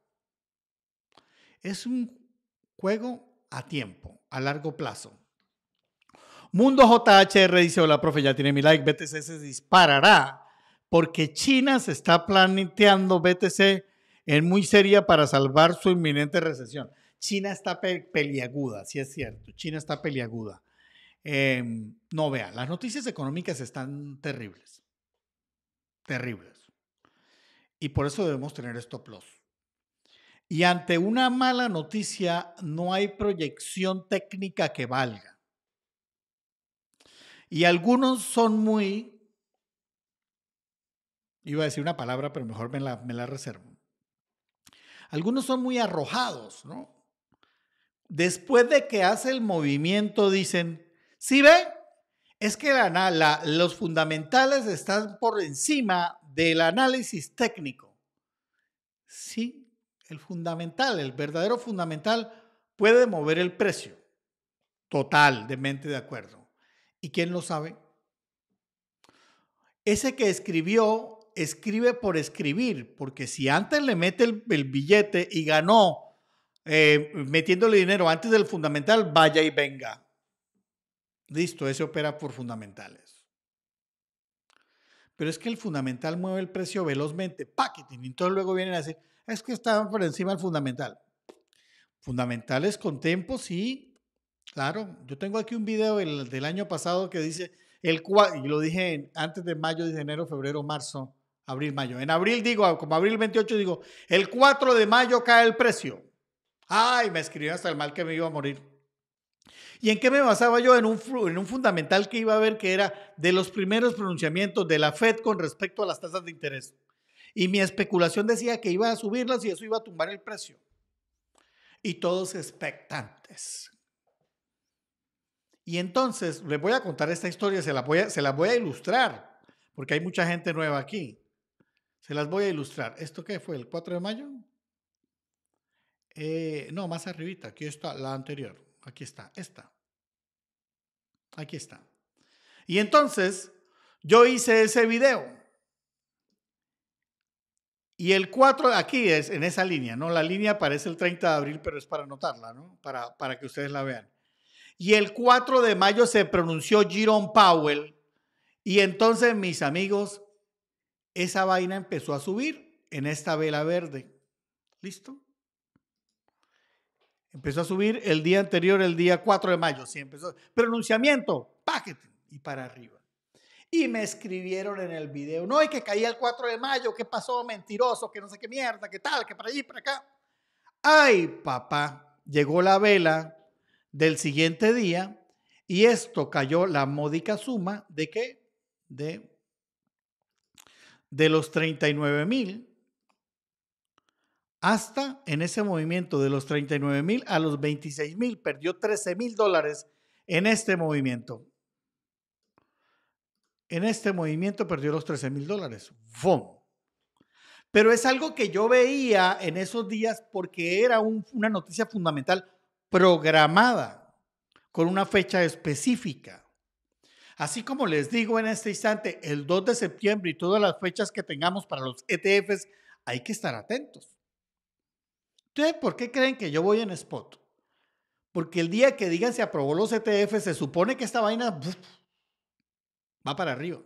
Es un juego a tiempo, a largo plazo. Mundo JHR dice, hola, profe, ya tiene mi like, BTC se disparará porque China se está planteando BTC es muy seria para salvar su inminente recesión. China está peliaguda, sí es cierto, China está peliaguda. Em, no vea, las noticias económicas están terribles, terribles. Y por eso debemos tener stop loss. Y ante una mala noticia no hay proyección técnica que valga. Y algunos son muy, iba a decir una palabra, pero mejor me la reservo algunos son muy arrojados, ¿no? Después de que hace el movimiento, dicen, ¿sí ve? Es que la, los fundamentales están por encima del análisis técnico. Sí, el fundamental, el verdadero fundamental puede mover el precio. Total, de mente de acuerdo. ¿Y quién lo sabe? Ese que escribió escribe por escribir, porque si antes le mete el, billete y ganó eh, metiéndole dinero antes del fundamental, vaya y venga. Listo, ese opera por fundamentales. Pero es que el fundamental mueve el precio velozmente, y entonces luego vienen a decir, es que estaban por encima del fundamental. Fundamentales con tiempo, sí. Claro, yo tengo aquí un video del, año pasado que dice, el y lo dije antes de mayo, de enero, febrero, marzo, Abril, mayo. En abril digo, como abril 28 digo, el 4 de mayo cae el precio. Ay, me escribió hasta el mal que me iba a morir. ¿Y en qué me basaba yo? En un, en un fundamental que iba a ver que era de los primeros pronunciamientos de la Fed con respecto a las tasas de interés. Y mi especulación decía que iba a subirlas y eso iba a tumbar el precio. Y todos expectantes. Y entonces les voy a contar esta historia, se la se la voy a ilustrar, porque hay mucha gente nueva aquí. Se las voy a ilustrar. ¿Esto qué fue? ¿El 4 de mayo? Eh, no, más arribita. Aquí está la anterior. Aquí está, esta. Aquí está. Y entonces yo hice ese video. Y el 4 aquí es en esa línea, ¿no? La línea aparece el 30 de abril, pero es para anotarla, ¿no? Para, para que ustedes la vean. Y el 4 de mayo se pronunció Jerome Powell. Y entonces, mis amigos, esa vaina empezó a subir en esta vela verde. ¿Listo? Empezó a subir el día anterior, el día 4 de mayo. Sí, empezó. Pronunciamiento, paquete, y para arriba. Y me escribieron en el video, no, hay que caía el 4 de mayo, ¿qué pasó? Mentiroso, que no sé qué mierda, qué tal, que para allí, para acá. Ay, papá, llegó la vela del siguiente día y esto cayó la módica suma de qué? De de los 39 mil hasta en ese movimiento de los 39 mil a los 26 mil, perdió 13 mil dólares en este movimiento. En este movimiento perdió los 13 mil dólares. Pero es algo que yo veía en esos días porque era una noticia fundamental programada con una fecha específica. Así como les digo en este instante, el 2 de septiembre y todas las fechas que tengamos para los ETFs, hay que estar atentos. ¿Ustedes por qué creen que yo voy en spot? Porque el día que digan se aprobó los ETFs, se supone que esta vaina va para arriba.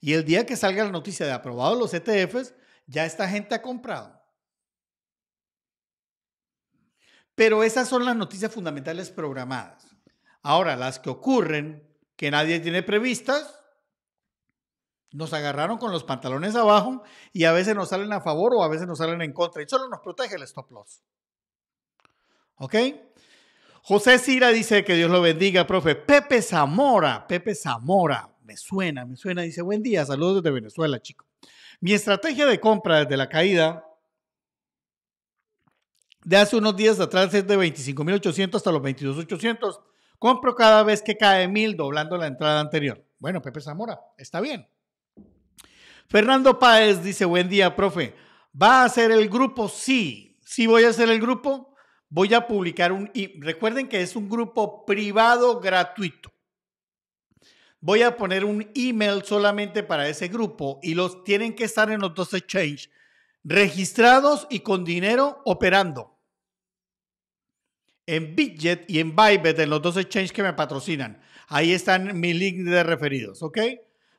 Y el día que salga la noticia de aprobados los ETFs, ya esta gente ha comprado. Pero esas son las noticias fundamentales programadas. Ahora, las que ocurren que nadie tiene previstas, nos agarraron con los pantalones abajo y a veces nos salen a favor o a veces nos salen en contra y solo nos protege el stop loss. ¿Ok? José Cira dice que Dios lo bendiga, profe. Pepe Zamora, Pepe Zamora, me suena, me suena, dice buen día, saludos desde Venezuela, chico. Mi estrategia de compra desde la caída de hace unos días atrás es de 25.800 hasta los 22.800 Compro cada vez que cae mil, doblando la entrada anterior. Bueno, Pepe Zamora, está bien. Fernando Páez dice, buen día, profe. ¿Va a ser el grupo? Sí, sí voy a hacer el grupo. Voy a publicar un... Y recuerden que es un grupo privado gratuito. Voy a poner un email solamente para ese grupo y los tienen que estar en los dos exchanges registrados y con dinero operando en Bitget y en Bybit, en los dos exchanges que me patrocinan. Ahí están mi links de referidos, ¿ok?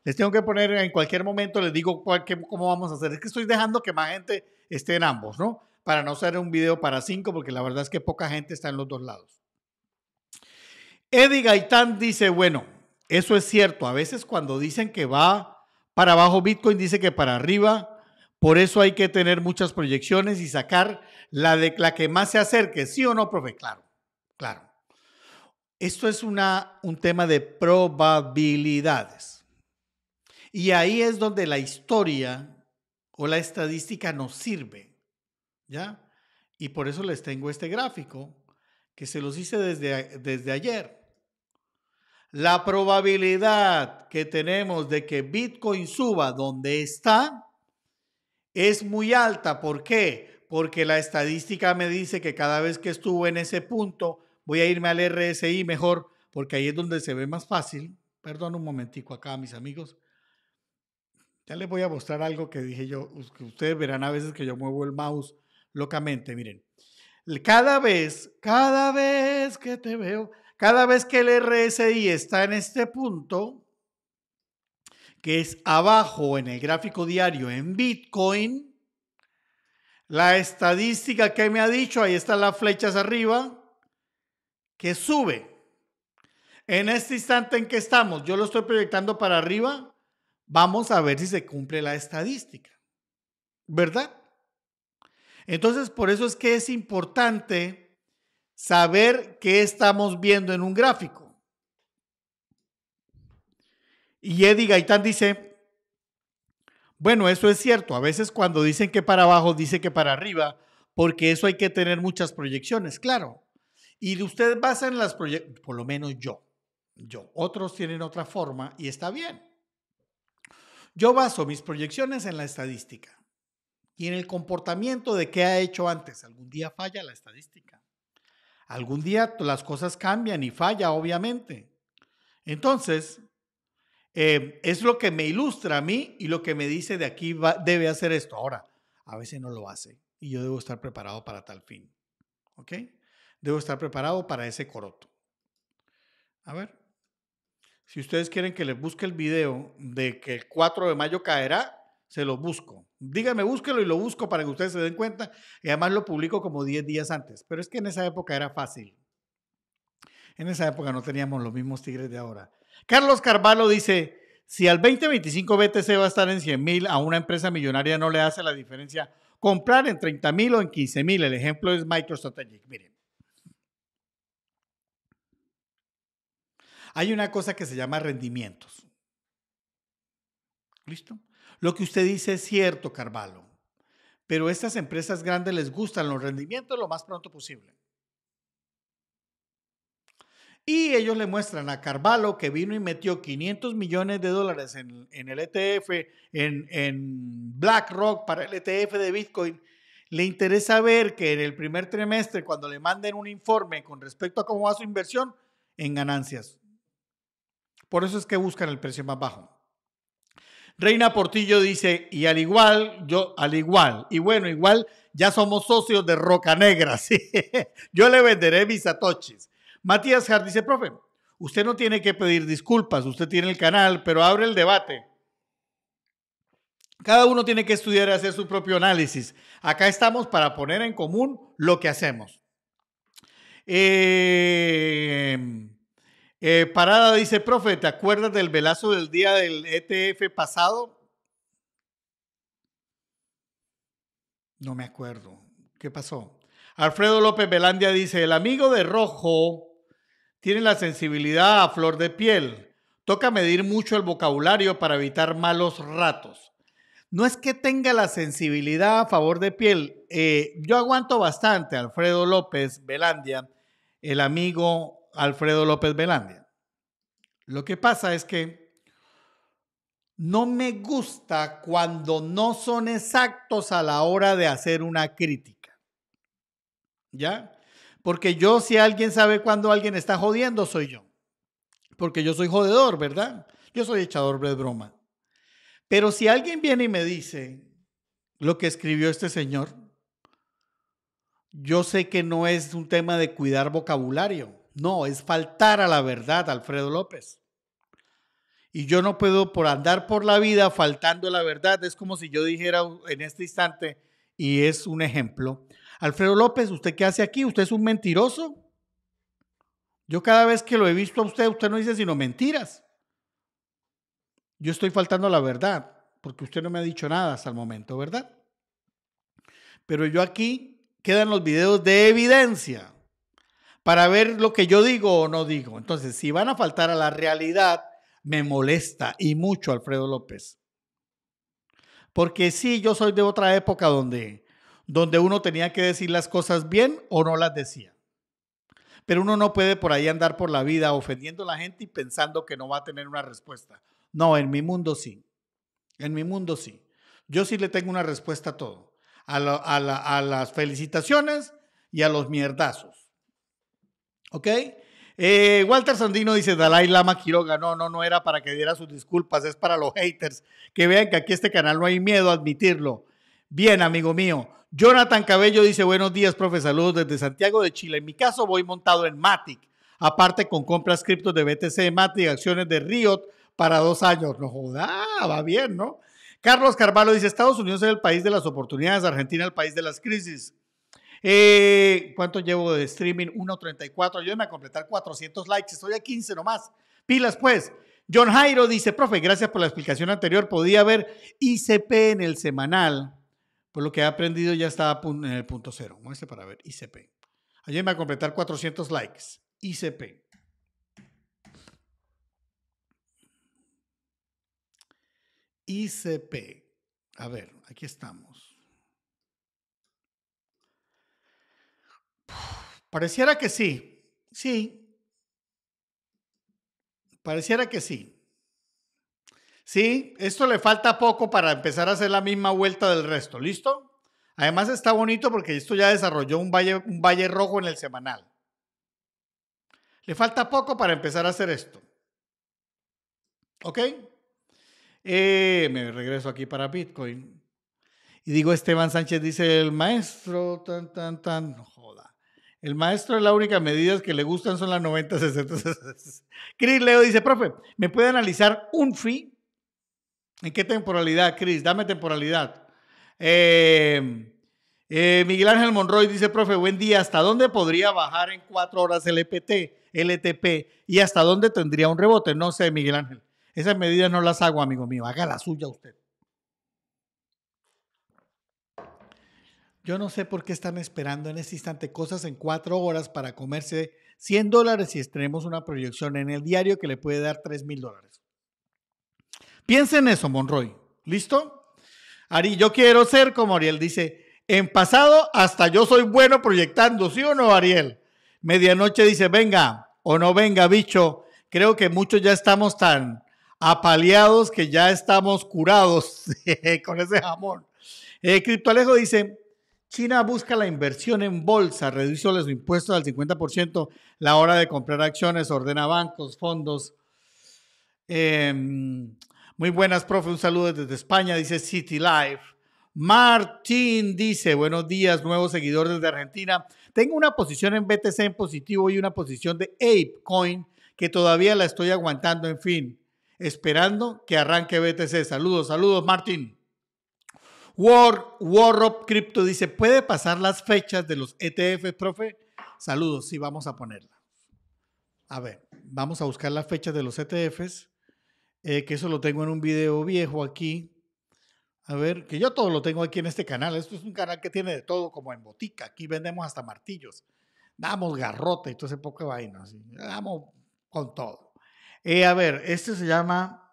Les tengo que poner en cualquier momento, les digo cómo vamos a hacer. Es que estoy dejando que más gente esté en ambos, ¿no? Para no hacer un video para cinco, porque la verdad es que poca gente está en los dos lados. Eddie Gaitán dice, bueno, eso es cierto. A veces cuando dicen que va para abajo Bitcoin, dice que para arriba por eso hay que tener muchas proyecciones y sacar la que más se acerque, ¿sí o no, profe? Claro, claro. Esto es una, un tema de probabilidades. Y ahí es donde la historia o la estadística nos sirve, ¿ya? Y por eso les tengo este gráfico que se los hice desde, desde ayer. La probabilidad que tenemos de que Bitcoin suba donde está es muy alta. ¿Por qué? Porque la estadística me dice que cada vez que estuvo en ese punto, voy a irme al RSI mejor, porque ahí es donde se ve más fácil. Perdón un momentico acá, mis amigos. Ya les voy a mostrar algo que dije yo, que ustedes verán a veces que yo muevo el mouse locamente, miren. Cada vez, cada vez que te veo, cada vez que el RSI está en este punto, que es abajo en el gráfico diario en Bitcoin, la estadística que me ha dicho, ahí están las flechas arriba, que sube. En este instante en que estamos, yo lo estoy proyectando para arriba, vamos a ver si se cumple la estadística, ¿verdad? Entonces, por eso es que es importante saber qué estamos viendo en un gráfico. Y Eddie Gaitán dice, bueno, eso es cierto. A veces cuando dicen que para abajo, dice que para arriba, porque eso hay que tener muchas proyecciones, claro. Y usted basa en las proyecciones, por lo menos yo, yo. Otros tienen otra forma y está bien. Yo baso mis proyecciones en la estadística y en el comportamiento de qué ha hecho antes. Algún día falla la estadística. Algún día las cosas cambian y falla, obviamente. Entonces, eh, es lo que me ilustra a mí y lo que me dice de aquí debe hacer esto. Ahora, a veces no lo hace y yo debo estar preparado para tal fin. ¿Ok? Debo estar preparado para ese coroto. A ver, si ustedes quieren que les busque el video de que el 4 de mayo caerá, se lo busco. Díganme, búsquelo y lo busco para que ustedes se den cuenta. Y además lo publico como 10 días antes. Pero es que en esa época era fácil. En esa época no teníamos los mismos tigres de ahora. Carlos Carvalho dice, si al 2025 BTC va a estar en 100 mil, a una empresa millonaria no le hace la diferencia comprar en 30 mil o en 15 mil. El ejemplo es MicroStrategy. Miren, hay una cosa que se llama rendimientos. ¿Listo? Lo que usted dice es cierto, Carvalho, pero a estas empresas grandes les gustan los rendimientos lo más pronto posible. Y ellos le muestran a Carvalho que vino y metió 500 millones de dólares en, el ETF, en, BlackRock para el ETF de Bitcoin. Le interesa ver que en el primer trimestre, cuando le manden un informe con respecto a cómo va su inversión, en ganancias. Por eso es que buscan el precio más bajo. Reina Portillo dice, y al igual, yo al igual, y bueno, igual ya somos socios de Roca Negra, *laughs* yo le venderé mis atoches. Matías Hart dice, profe, usted no tiene que pedir disculpas, usted tiene el canal, pero abre el debate. Cada uno tiene que estudiar y hacer su propio análisis. Acá estamos para poner en común lo que hacemos. Em, eh, Parada dice, profe, ¿te acuerdas del velazo del día del ETF pasado? No me acuerdo. ¿Qué pasó? Alfredo López Velandia dice, el amigo de rojo tiene la sensibilidad a flor de piel. Toca medir mucho el vocabulario para evitar malos ratos. No es que tenga la sensibilidad a favor de piel. Eh, yo aguanto bastante Alfredo López Velandia, el amigo Alfredo López Velandia. Lo que pasa es que no me gusta cuando no son exactos a la hora de hacer una crítica. ¿Ya? Porque yo, si alguien sabe cuando alguien está jodiendo, soy yo. Porque yo soy jodedor, ¿verdad? Yo soy echador de broma. Pero si alguien viene y me dice lo que escribió este señor, yo sé que no es un tema de cuidar vocabulario. No, es faltar a la verdad, Alfredo López. Y yo no puedo por andar por la vida faltando a la verdad. Es como si yo dijera en este instante, y es un ejemplo, Alfredo López, ¿usted qué hace aquí? ¿Usted es un mentiroso? Yo cada vez que lo he visto a usted, usted no dice sino mentiras. Yo estoy faltando a la verdad, porque usted no me ha dicho nada hasta el momento, ¿verdad? Pero yo aquí quedan los videos de evidencia para ver lo que yo digo o no digo. Entonces, si van a faltar a la realidad, me molesta y mucho Alfredo López. Porque sí, yo soy de otra época donde donde uno tenía que decir las cosas bien o no las decía. Pero uno no puede por ahí andar por la vida ofendiendo a la gente y pensando que no va a tener una respuesta. No, en mi mundo sí. En mi mundo sí. Yo sí le tengo una respuesta a todo. A, las felicitaciones y a los mierdazos. ¿Ok? Eh, Walter Sandino dice, Dalai Lama Quiroga, no, no, no era para que diera sus disculpas, es para los haters, que vean que aquí este canal no hay miedo a admitirlo. Bien, amigo mío. Jonathan Cabello dice, buenos días, profe, saludos desde Santiago de Chile. En mi caso voy montado en Matic, aparte con compras criptos de BTC, Matic, acciones de Riot para dos años. No joda, va bien, ¿no? Carlos Carvalho dice, Estados Unidos es el país de las oportunidades, Argentina el país de las crisis. Eh, ¿Cuánto llevo de streaming? 1.34. Ayúdenme a completar 400 likes. Estoy a 15 nomás. Pilas, pues. John Jairo dice, profe, gracias por la explicación anterior. Podía ver ICP en el semanal pues, lo que he aprendido ya está en el punto cero. Muestre para ver ICP. me va a completar 400 likes. ICP. ICP. A ver, aquí estamos. Pareciera que sí. Sí. Pareciera que sí. Sí, esto le falta poco para empezar a hacer la misma vuelta del resto, ¿listo? Además está bonito porque esto ya desarrolló un valle, rojo en el semanal. Le falta poco para empezar a hacer esto. ¿Ok? Eh, me regreso aquí para Bitcoin. Y digo, Esteban Sánchez dice, el maestro, tan, tan, tan, no joda. El maestro es la única medida que le gustan son las 90, 60, 60. Chris Leo dice, profe, ¿me puede analizar un fee? ¿En qué temporalidad, Cris? Dame temporalidad. Eh, eh, Miguel Ángel Monroy dice, profe, buen día. ¿Hasta dónde podría bajar en cuatro horas el EPT, LTP? E ¿Y hasta dónde tendría un rebote? No sé, Miguel Ángel. Esas medidas no las hago, amigo mío. Haga la suya usted. Yo no sé por qué están esperando en este instante cosas en cuatro horas para comerse 100 dólares si tenemos una proyección en el diario que le puede dar 3 mil dólares. Piensa en eso, Monroy. ¿Listo? Ari, yo quiero ser como Ariel dice, en pasado hasta yo soy bueno proyectando, ¿sí o no, Ariel? Medianoche dice, venga o no venga, bicho. Creo que muchos ya estamos tan apaleados que ya estamos curados *laughs* con ese jamón. Eh, Cripto Alejo dice, China busca la inversión en bolsa, reduce los impuestos al 50%, la hora de comprar acciones, ordena bancos, fondos. Eh, muy buenas, profe. Un saludo desde España, dice City Life. Martín dice, buenos días, nuevo seguidor desde Argentina. Tengo una posición en BTC en positivo y una posición de ApeCoin que todavía la estoy aguantando, en fin, esperando que arranque BTC. Saludos, saludos, Martín. War, Warrop Crypto dice, ¿puede pasar las fechas de los ETFs, profe? Saludos, sí, vamos a ponerla. A ver, vamos a buscar las fechas de los ETFs eh, que eso lo tengo en un video viejo aquí. A ver, que yo todo lo tengo aquí en este canal. Esto es un canal que tiene de todo, como en botica. Aquí vendemos hasta martillos. Damos garrote y todo ese poco vaina. Así. Damos con todo. Eh, a ver, este se llama.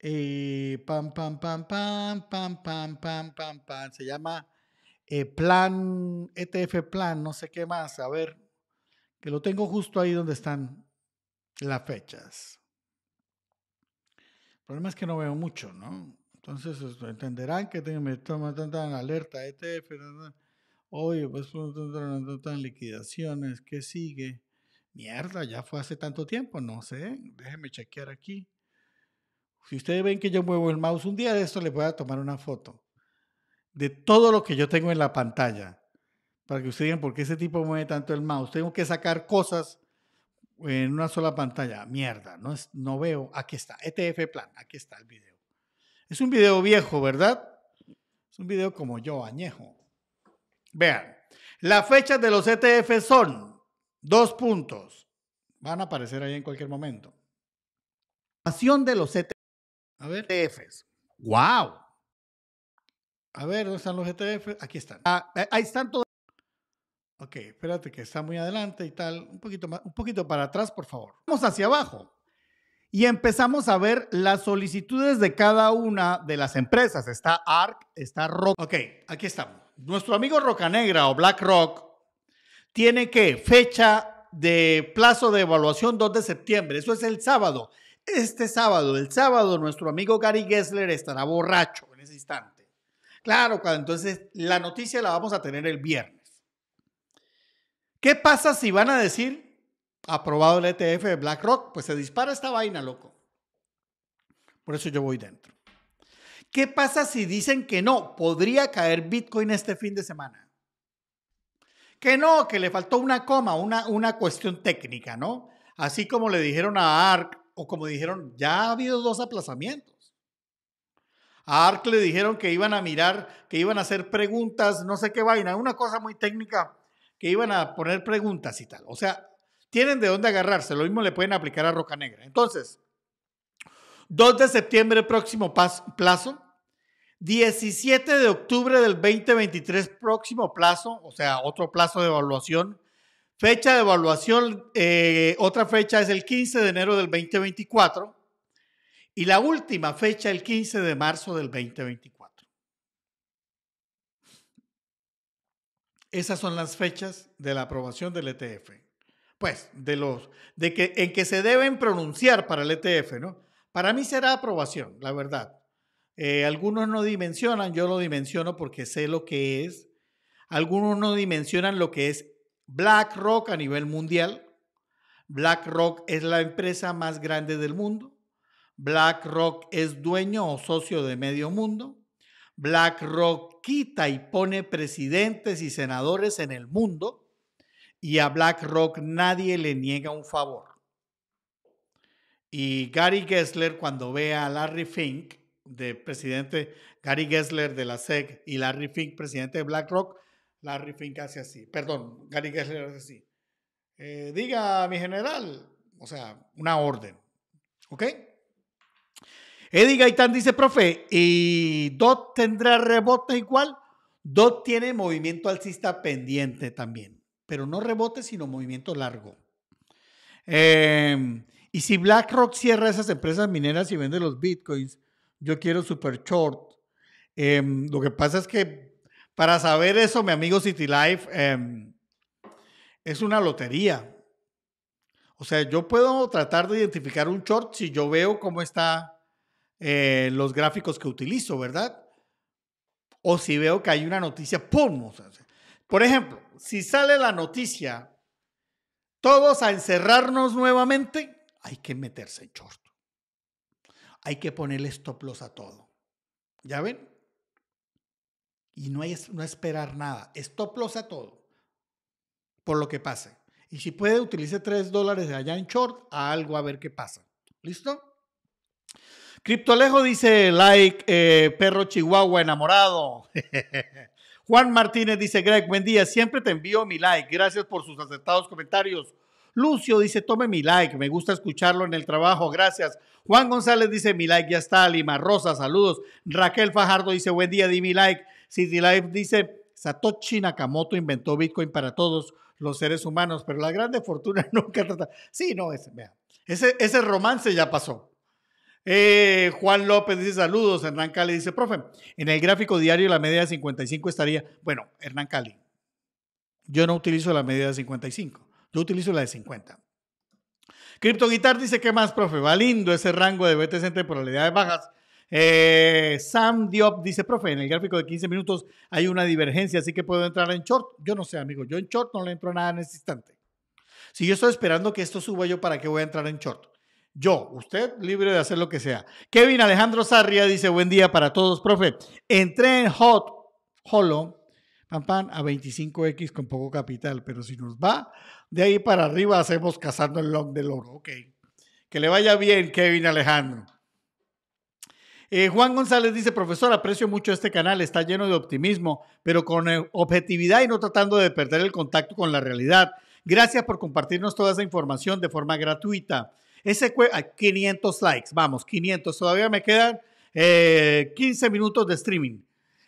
Eh, pam, pam, pam, pam, pam, pam, pam, pam, pam. Se llama Plan, ETF Plan, no sé qué más. A ver, que lo tengo justo ahí donde están las fechas problema es que no veo mucho, ¿no? Entonces este, entenderán que tengo, me tanta alerta ETF, oye, pues están liquidaciones, ¿qué sigue? Mierda, ya fue hace tanto tiempo, no sé, déjenme chequear aquí. Si ustedes ven que yo muevo el mouse, un día de esto les voy a tomar una foto de todo lo que yo tengo en la pantalla para que ustedes digan por qué ese tipo mueve tanto el mouse. Tengo que sacar cosas en una sola pantalla. Mierda, no, es, no veo. Aquí está, ETF Plan, aquí está el video. Es un video viejo, ¿verdad? Es un video como yo, añejo. Vean, las fechas de los ETF son dos puntos. Van a aparecer ahí en cualquier momento. pasión de los ETF. A ver. ETFs. ¡Wow! A ver, ¿dónde están los ETFs? Aquí están. Ah, ahí están todos. Ok, espérate que está muy adelante y tal. Un poquito, más, un poquito para atrás, por favor. Vamos hacia abajo y empezamos a ver las solicitudes de cada una de las empresas. Está ARC, está Rock. Ok, aquí estamos. Nuestro amigo Roca Negra o BlackRock tiene que fecha de plazo de evaluación 2 de septiembre. Eso es el sábado. Este sábado, el sábado, nuestro amigo Gary Gessler estará borracho en ese instante. Claro, entonces la noticia la vamos a tener el viernes. ¿Qué pasa si van a decir aprobado el ETF de BlackRock? Pues se dispara esta vaina, loco. Por eso yo voy dentro. ¿Qué pasa si dicen que no? Podría caer Bitcoin este fin de semana. Que no, que le faltó una coma, una, una cuestión técnica, ¿no? Así como le dijeron a ARC o como dijeron, ya ha habido dos aplazamientos. A ARC le dijeron que iban a mirar, que iban a hacer preguntas, no sé qué vaina, una cosa muy técnica que iban a poner preguntas y tal. O sea, tienen de dónde agarrarse. Lo mismo le pueden aplicar a Roca Negra. Entonces, 2 de septiembre, próximo plazo. 17 de octubre del 2023, próximo plazo, o sea, otro plazo de evaluación. Fecha de evaluación, eh, otra fecha es el 15 de enero del 2024. Y la última fecha, el 15 de marzo del 2024. Esas son las fechas de la aprobación del ETF. Pues, de los, de que, en que se deben pronunciar para el ETF, ¿no? Para mí será aprobación, la verdad. Eh, algunos no dimensionan, yo lo dimensiono porque sé lo que es. Algunos no dimensionan lo que es BlackRock a nivel mundial. BlackRock es la empresa más grande del mundo. BlackRock es dueño o socio de medio mundo. BlackRock quita y pone presidentes y senadores en el mundo y a BlackRock nadie le niega un favor. Y Gary Gessler, cuando ve a Larry Fink, de presidente, Gary Gessler de la SEC y Larry Fink, presidente de BlackRock, Larry Fink hace así, perdón, Gary Gessler hace así. Eh, diga, mi general, o sea, una orden, ¿ok? Eddie Gaitán dice, profe, ¿y Dot tendrá rebote igual? Dot tiene movimiento alcista pendiente también, pero no rebote, sino movimiento largo. Em, y si BlackRock cierra esas empresas mineras y vende los bitcoins, yo quiero super short. Em, lo que pasa es que para saber eso, mi amigo City Life, em, es una lotería. O sea, yo puedo tratar de identificar un short si yo veo cómo está eh, los gráficos que utilizo, ¿verdad? O si veo que hay una noticia, ¡pum! por ejemplo, si sale la noticia, todos a encerrarnos nuevamente, hay que meterse en short. Hay que ponerle stop loss a todo. ¿Ya ven? Y no, hay, no esperar nada. Stop loss a todo. Por lo que pase. Y si puede, utilice 3 dólares de allá en short a algo a ver qué pasa. ¿Listo? Criptolejo dice like, eh, perro chihuahua enamorado. *laughs* Juan Martínez dice, Greg, buen día, siempre te envío mi like, gracias por sus aceptados comentarios. Lucio dice, tome mi like, me gusta escucharlo en el trabajo, gracias. Juan González dice, mi like ya está, Lima Rosa, saludos. Raquel Fajardo dice, buen día, di mi like. City Life dice, Satoshi Nakamoto inventó Bitcoin para todos los seres humanos, pero la grande fortuna *laughs* nunca trata. Sí, no, Ese, ese romance ya pasó. Eh, Juan López dice saludos. Hernán Cali dice, profe, en el gráfico diario la media de 55 estaría. Bueno, Hernán Cali, yo no utilizo la media de 55, yo utilizo la de 50. Crypto Guitar dice, ¿qué más, profe? Va lindo ese rango de BTC entre de bajas. Eh, Sam Diop dice, profe, en el gráfico de 15 minutos hay una divergencia, así que puedo entrar en short. Yo no sé, amigo, yo en short no le entro nada en este instante. Si yo estoy esperando que esto suba yo, ¿para qué voy a entrar en short? Yo, usted libre de hacer lo que sea. Kevin Alejandro Sarria dice, buen día para todos, profe. Entré en Hot Holo, pam, a 25X con poco capital, pero si nos va, de ahí para arriba hacemos cazando el long del oro. Ok. Que le vaya bien, Kevin Alejandro. Eh, Juan González dice, profesor, aprecio mucho este canal, está lleno de optimismo, pero con eh, objetividad y no tratando de perder el contacto con la realidad. Gracias por compartirnos toda esa información de forma gratuita. Ese 500 likes, vamos, 500. Todavía me quedan 15 eh, minutos de streaming.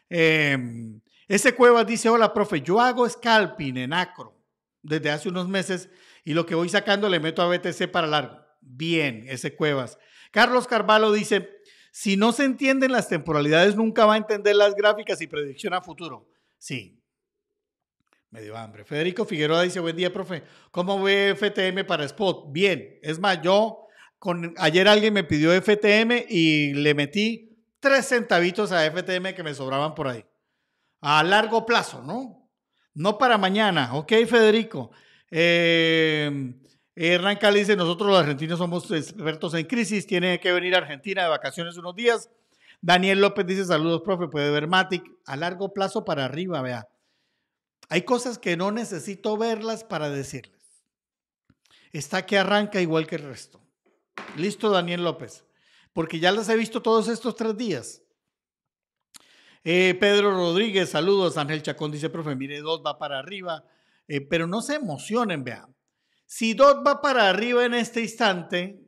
Em, ese Cuevas dice, hola, profe, yo hago scalping en acro desde hace unos meses y lo que voy sacando le meto a BTC para largo. Bien, ese Cuevas. Carlos Carvalho dice, si no se entienden las temporalidades, nunca va a entender las gráficas y predicción a futuro. Sí, me dio hambre. Federico Figueroa dice, buen día, profe. ¿Cómo ve FTM para Spot? Bien. Es más, yo, con, ayer alguien me pidió FTM y le metí tres centavitos a FTM que me sobraban por ahí. A largo plazo, ¿no? No para mañana. Ok, Federico. Em, Hernán Cali dice, nosotros los argentinos somos expertos en crisis, tiene que venir a Argentina de vacaciones unos días. Daniel López dice, saludos, profe, puede ver Matic a largo plazo para arriba, vea. Hay cosas que no necesito verlas para decirles. Está que arranca igual que el resto. Listo, Daniel López. Porque ya las he visto todos estos tres días. Eh, Pedro Rodríguez, saludos. Ángel Chacón dice, profe, mire, dos va para arriba. Eh, pero no se emocionen, vean. Si Dot va para arriba en este instante,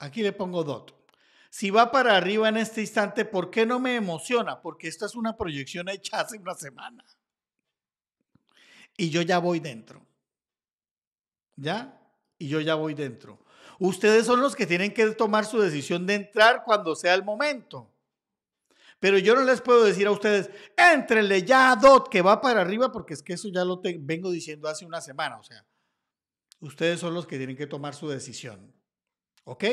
aquí le pongo Dot. Si va para arriba en este instante, ¿por qué no me emociona? Porque esta es una proyección hecha hace una semana y yo ya voy dentro. ¿Ya? Y yo ya voy dentro. Ustedes son los que tienen que tomar su decisión de entrar cuando sea el momento. Pero yo no les puedo decir a ustedes, éntrenle ya Dot que va para arriba, porque es que eso ya lo vengo diciendo hace una semana. O sea, ustedes son los que tienen que tomar su decisión. ¿Ok?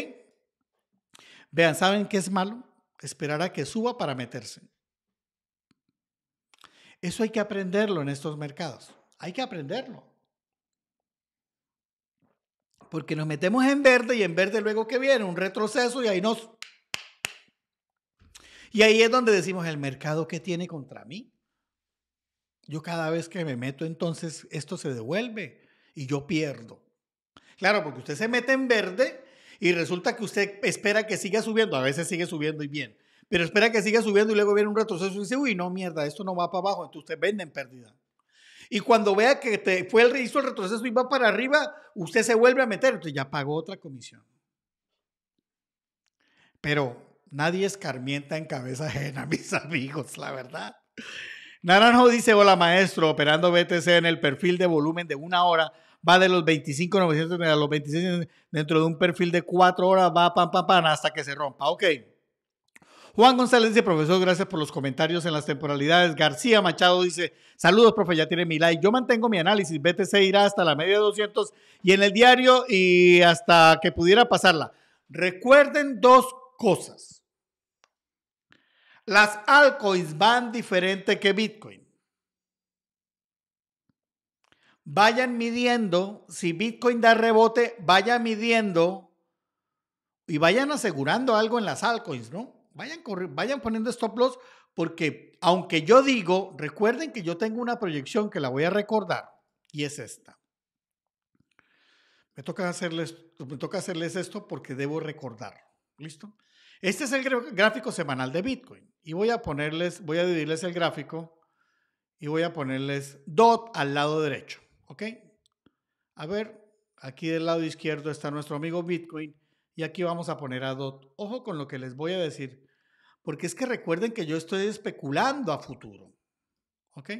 Vean, ¿saben qué es malo? Esperar a que suba para meterse. Eso hay que aprenderlo en estos mercados. Hay que aprenderlo. Porque nos metemos en verde y en verde luego que viene un retroceso y ahí nos... Y ahí es donde decimos el mercado que tiene contra mí. Yo cada vez que me meto entonces esto se devuelve y yo pierdo. Claro, porque usted se mete en verde y resulta que usted espera que siga subiendo, a veces sigue subiendo y bien, pero espera que siga subiendo y luego viene un retroceso y dice, uy, no, mierda, esto no va para abajo, entonces usted vende en pérdida. Y cuando vea que te fue el, hizo el retroceso y va para arriba, usted se vuelve a meter. Entonces ya pagó otra comisión. Pero nadie escarmienta en cabeza ajena, mis *laughs* amigos, la verdad. Naranjo dice, hola maestro, operando BTC en el perfil de volumen de una hora, va de los 25.900 a los 26, dentro de un perfil de cuatro horas, va pam, pam, pam, hasta que se rompa. Ok, Juan González dice, profesor, gracias por los comentarios en las temporalidades. García Machado dice, saludos, profe, ya tiene mi like. Yo mantengo mi análisis. BTC irá hasta la media de 200 y en el diario y hasta que pudiera pasarla. Recuerden dos cosas. Las altcoins van diferente que Bitcoin. Vayan midiendo, si Bitcoin da rebote, vayan midiendo y vayan asegurando algo en las altcoins, ¿no? vayan, vayan poniendo stop loss porque aunque yo digo, recuerden que yo tengo una proyección que la voy a recordar y es esta. Me toca hacerles, me toca hacerles esto porque debo recordar. ¿Listo? Este es el gráfico semanal de Bitcoin y voy a ponerles, voy a dividirles el gráfico y voy a ponerles DOT al lado derecho, ¿ok? A ver, aquí del lado izquierdo está nuestro amigo Bitcoin y aquí vamos a poner a DOT. Ojo con lo que les voy a decir, porque es que recuerden que yo estoy especulando a futuro. ¿Ok?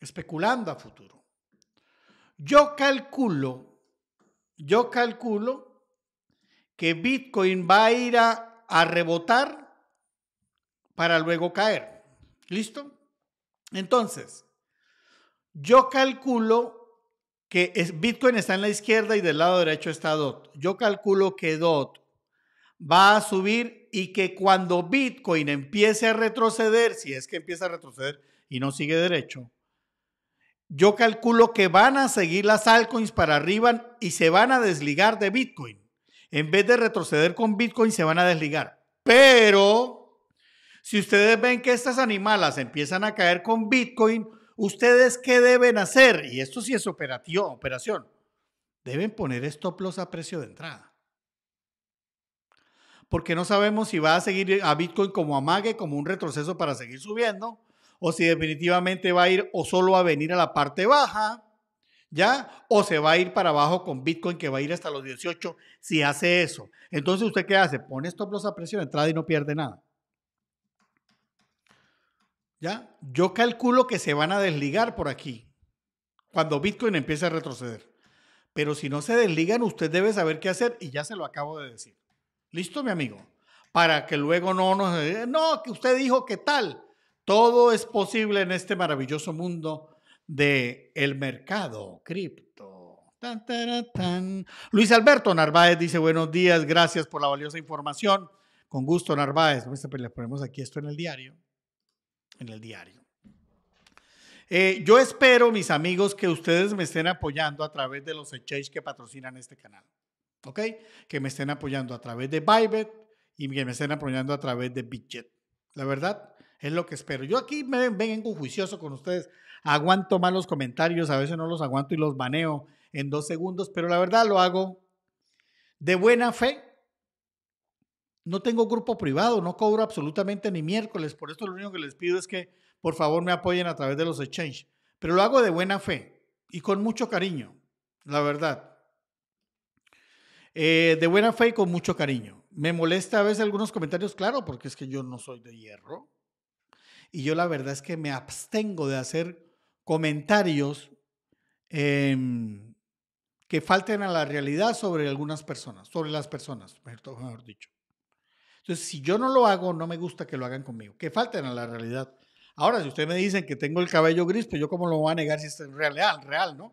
Especulando a futuro. Yo calculo, yo calculo que Bitcoin va a ir a, rebotar para luego caer. ¿Listo? Entonces, yo calculo que Bitcoin está en la izquierda y del lado derecho está DOT. Yo calculo que DOT va a subir y que cuando Bitcoin empiece a retroceder, si es que empieza a retroceder y no sigue derecho, yo calculo que van a seguir las altcoins para arriba y se van a desligar de Bitcoin. En vez de retroceder con Bitcoin, se van a desligar. Pero si ustedes ven que estas animalas empiezan a caer con Bitcoin, ¿Ustedes qué deben hacer? Y esto sí es operativo, operación. Deben poner stop loss a precio de entrada. Porque no sabemos si va a seguir a Bitcoin como amague, como un retroceso para seguir subiendo, o si definitivamente va a ir o solo a venir a la parte baja, ¿ya? O se va a ir para abajo con Bitcoin que va a ir hasta los 18 si hace eso. Entonces, ¿usted qué hace? Pone stop loss a precio de entrada y no pierde nada. Yo calculo que se van a desligar por aquí cuando Bitcoin empiece a retroceder. Pero si no se desligan, usted debe saber qué hacer y ya se lo acabo de decir. ¿Listo, mi amigo? Para que luego no nos... No, que usted dijo que tal. Todo es posible en este maravilloso mundo de el mercado cripto. Luis Alberto Narváez dice buenos días, gracias por la valiosa información. Con gusto, Narváez. Le ponemos aquí esto en el diario en el diario. Eh, yo espero, mis amigos, que ustedes me estén apoyando a través de los exchanges que patrocinan este canal. ¿Ok? Que me estén apoyando a través de Bybit y que me estén apoyando a través de Bitjet. La verdad, es lo que espero. Yo aquí me vengo juicioso con ustedes. Aguanto malos los comentarios, a veces no los aguanto y los baneo en dos segundos, pero la verdad lo hago de buena fe no tengo grupo privado, no cobro absolutamente ni miércoles, por esto lo único que les pido es que por favor me apoyen a través de los exchanges. Pero lo hago de buena fe y con mucho cariño, la verdad. Eh, de buena fe y con mucho cariño. Me molesta a veces algunos comentarios, claro, porque es que yo no soy de hierro. Y yo la verdad es que me abstengo de hacer comentarios em, que falten a la realidad sobre algunas personas, sobre las personas, mejor dicho. Entonces, si yo no lo hago, no me gusta que lo hagan conmigo, que falten a la realidad. Ahora, si ustedes me dicen que tengo el cabello gris, pues yo cómo lo voy a negar si es real, real, ¿no?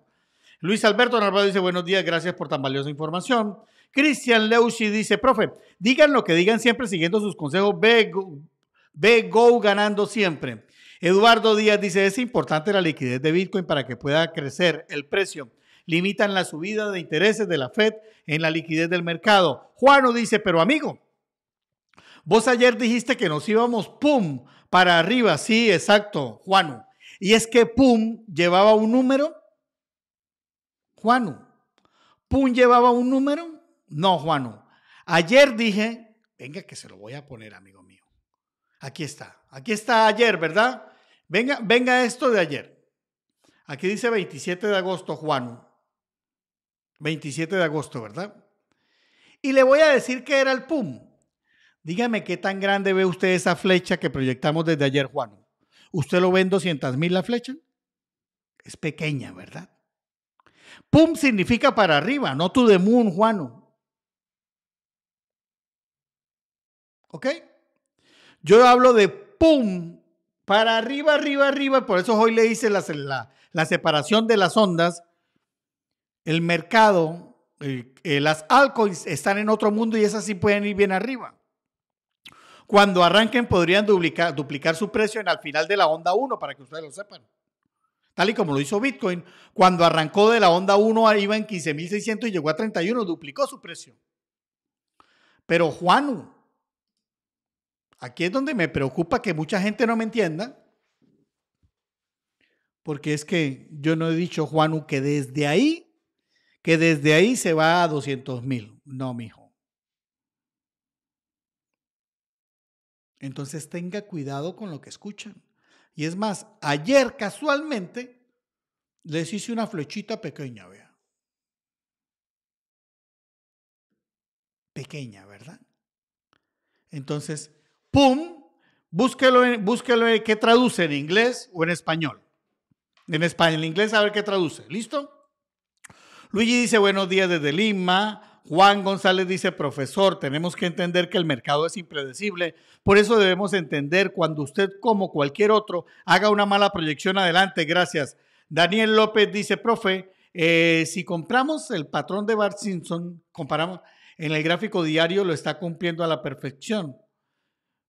Luis Alberto Narvado dice, buenos días, gracias por tan valiosa información. Cristian Leuchi dice, profe, digan lo que digan siempre siguiendo sus consejos, ve go, ve go ganando siempre. Eduardo Díaz dice, es importante la liquidez de Bitcoin para que pueda crecer el precio. Limitan la subida de intereses de la Fed en la liquidez del mercado. Juano dice, pero amigo, Vos ayer dijiste que nos íbamos, ¡pum!, para arriba. Sí, exacto, Juanu. Y es que ¡pum! llevaba un número. Juanu. ¡Pum! llevaba un número. No, Juanu. Ayer dije, venga que se lo voy a poner, amigo mío. Aquí está. Aquí está ayer, ¿verdad? Venga, venga esto de ayer. Aquí dice 27 de agosto, Juanu. 27 de agosto, ¿verdad? Y le voy a decir que era el pum. Dígame qué tan grande ve usted esa flecha que proyectamos desde ayer, Juan. ¿Usted lo ve en 200 mil la flecha? Es pequeña, ¿verdad? Pum significa para arriba, no to the moon, Juan. ¿Ok? Yo hablo de pum, para arriba, arriba, arriba, por eso hoy le hice la, separación de las ondas. El mercado, eh, las altcoins están en otro mundo y esas sí pueden ir bien arriba. Cuando arranquen podrían duplicar, su precio en al final de la onda 1, para que ustedes lo sepan. Tal y como lo hizo Bitcoin, cuando arrancó de la onda 1 iba en 15.600 y llegó a 31, duplicó su precio. Pero Juanu, aquí es donde me preocupa que mucha gente no me entienda, porque es que yo no he dicho, Juanu, que desde ahí, que desde ahí se va a 200,000. mil. No, hijo. Entonces tenga cuidado con lo que escuchan. Y es más, ayer casualmente les hice una flechita pequeña, vea. Pequeña, ¿verdad? Entonces, ¡pum! Búsquelo, en, búsquelo qué traduce en inglés o en español. En español, en inglés, a ver qué traduce. ¿Listo? Luigi dice buenos días desde Lima. Juan González dice, profesor, tenemos que entender que el mercado es impredecible, por eso debemos entender cuando usted, como cualquier otro, haga una mala proyección adelante. Gracias. Daniel López dice, profe, eh, si compramos el patrón de Bart Simpson, comparamos, en el gráfico diario lo está cumpliendo a la perfección.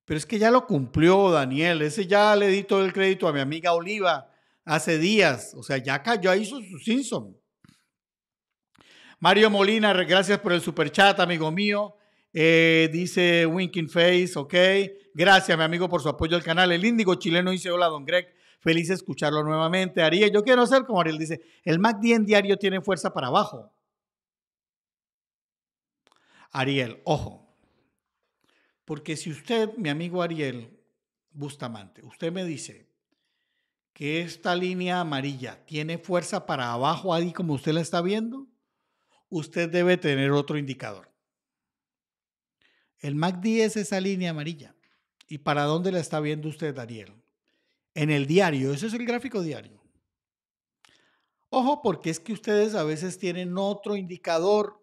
Pero es que ya lo cumplió Daniel, ese ya le di todo el crédito a mi amiga Oliva hace días, o sea, ya cayó, ya hizo su Simpson. Mario Molina, gracias por el super chat, amigo mío. Eh, dice Winking Face, ok. Gracias, mi amigo, por su apoyo al canal. El índigo chileno dice, hola, don Greg. Feliz escucharlo nuevamente. Ariel, yo quiero ser como Ariel dice, el MACD en diario tiene fuerza para abajo. Ariel, ojo. Porque si usted, mi amigo Ariel Bustamante, usted me dice que esta línea amarilla tiene fuerza para abajo ahí como usted la está viendo, usted debe tener otro indicador. El MACD es esa línea amarilla. ¿Y para dónde la está viendo usted, Daniel? En el diario, ese es el gráfico diario. Ojo, porque es que ustedes a veces tienen otro indicador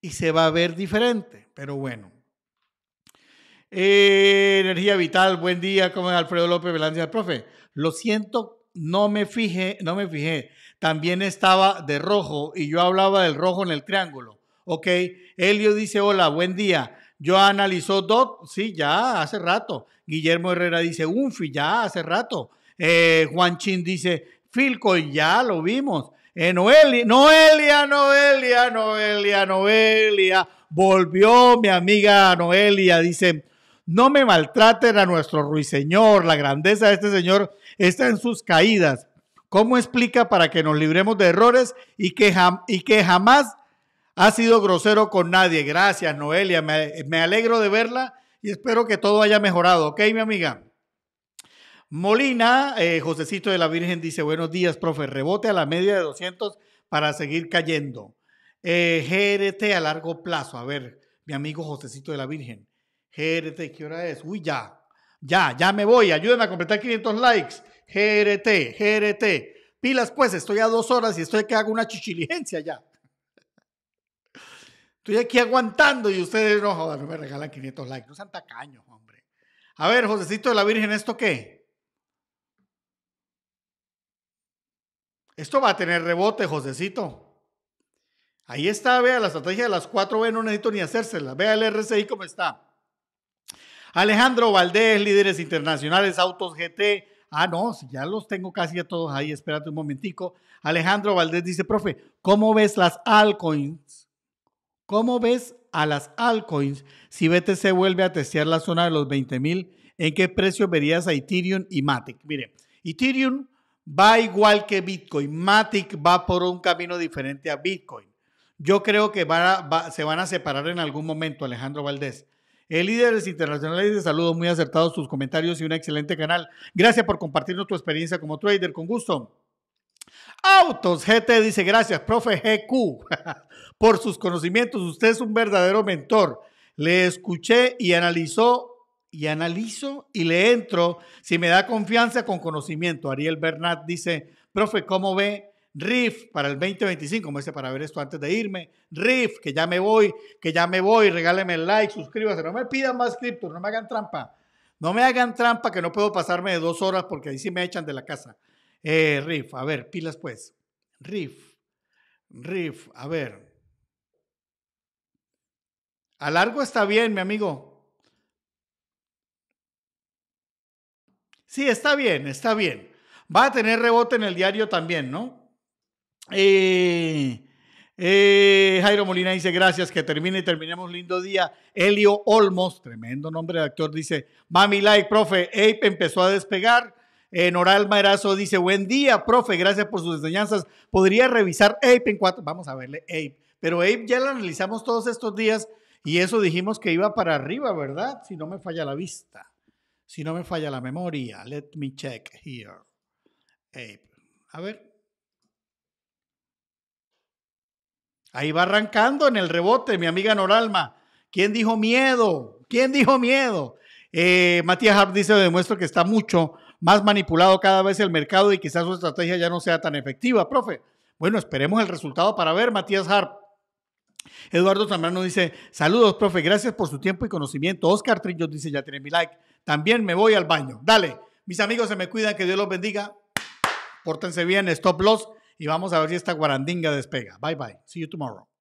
y se va a ver diferente, pero bueno. Eh, energía vital, buen día, como Alfredo López Velancia, profe. Lo siento, no me fijé, no me fijé también estaba de rojo y yo hablaba del rojo en el triángulo. Ok, Elio dice, hola, buen día. Yo analizó Dot, sí, ya hace rato. Guillermo Herrera dice, Unfi, ya hace rato. Juan Chin dice, Filco, ya lo vimos. Noelia, Noelia, Noelia, Noelia, Noelia. Volvió mi amiga Noelia, dice, no me maltraten a nuestro ruiseñor, la grandeza de este señor está en sus caídas. ¿Cómo explica para que nos libremos de errores y que, y que jamás ha sido grosero con nadie? Gracias, Noelia. Me, alegro de verla y espero que todo haya mejorado. ¿Ok, mi amiga? Molina, eh, Josecito de la Virgen dice, buenos días, profe, rebote a la media de 200 para seguir cayendo. Eh, GRT a largo plazo, a ver, mi amigo Josecito de la Virgen. GRT, ¿qué hora es? Uy, ya, ya, ya me voy, ayúdenme a completar 500 likes. GRT, GRT. Pilas, pues, estoy a dos horas y estoy que hago una chichiligencia ya. Estoy aquí aguantando y ustedes no jodan, me regalan 500 likes. No sean tacaños, hombre. A ver, Josecito de la Virgen, ¿esto qué? Esto va a tener rebote, Josecito. Ahí está, vea, la estrategia de las 4B no necesito ni hacérsela. Vea el RCI cómo está. Alejandro Valdés, líderes internacionales, Autos GT, Ah, no, ya los tengo casi a todos ahí, espérate un momentico. Alejandro Valdés dice, profe, ¿cómo ves las altcoins? ¿Cómo ves a las altcoins si BTC vuelve a testear la zona de los 20 mil? ¿En qué precio verías a Ethereum y Matic? Mire, Ethereum va igual que Bitcoin. Matic va por un camino diferente a Bitcoin. Yo creo que se van a separar en algún momento, Alejandro Valdés. El líderes internacionales de saludo. muy acertados, sus comentarios y un excelente canal. Gracias por compartirnos tu experiencia como trader, con gusto. Autos GT dice gracias, profe GQ, *laughs* por sus conocimientos. Usted es un verdadero mentor. Le escuché y analizó y analizo y le entro si me da confianza con conocimiento. Ariel Bernat dice, profe, ¿cómo ve RIF para el 2025, me dice para ver esto antes de irme, RIF, que ya me voy, que ya me voy, regáleme el like, suscríbase, no me pidan más cripto, no me hagan trampa, no me hagan trampa que no puedo pasarme de dos horas porque ahí sí me echan de la casa. Eh, RIF, a ver, pilas pues, RIF, riff, a ver. A largo está bien, mi amigo, Sí, está bien, está bien. Va a tener rebote en el diario también, ¿no? Eh, eh, Jairo Molina dice, gracias, que termine y terminemos lindo día. Elio Olmos, tremendo nombre de actor, dice, mami like, profe, Ape empezó a despegar. Noral dice, buen día, profe, gracias por sus enseñanzas. ¿Podría revisar Ape en cuatro? Vamos a verle Ape. Pero Ape ya lo analizamos todos estos días y eso dijimos que iba para arriba, ¿verdad? Si no me falla la vista, si no me falla la memoria. Let me check here. Ape. A ver, Ahí va arrancando en el rebote, mi amiga Noralma. ¿Quién dijo miedo? ¿Quién dijo miedo? Eh, Matías Harp dice, demuestra que está mucho más manipulado cada vez el mercado y quizás su estrategia ya no sea tan efectiva, profe. Bueno, esperemos el resultado para ver, Matías Harp. Eduardo Zambrano dice, saludos, profe, gracias por su tiempo y conocimiento. Oscar Trillos dice, ya tiene mi like. También me voy al baño. Dale, mis amigos, se me cuidan, que Dios los bendiga. Pórtense bien, stop loss y vamos a ver esta guarandinga despega. Bye bye. See you tomorrow.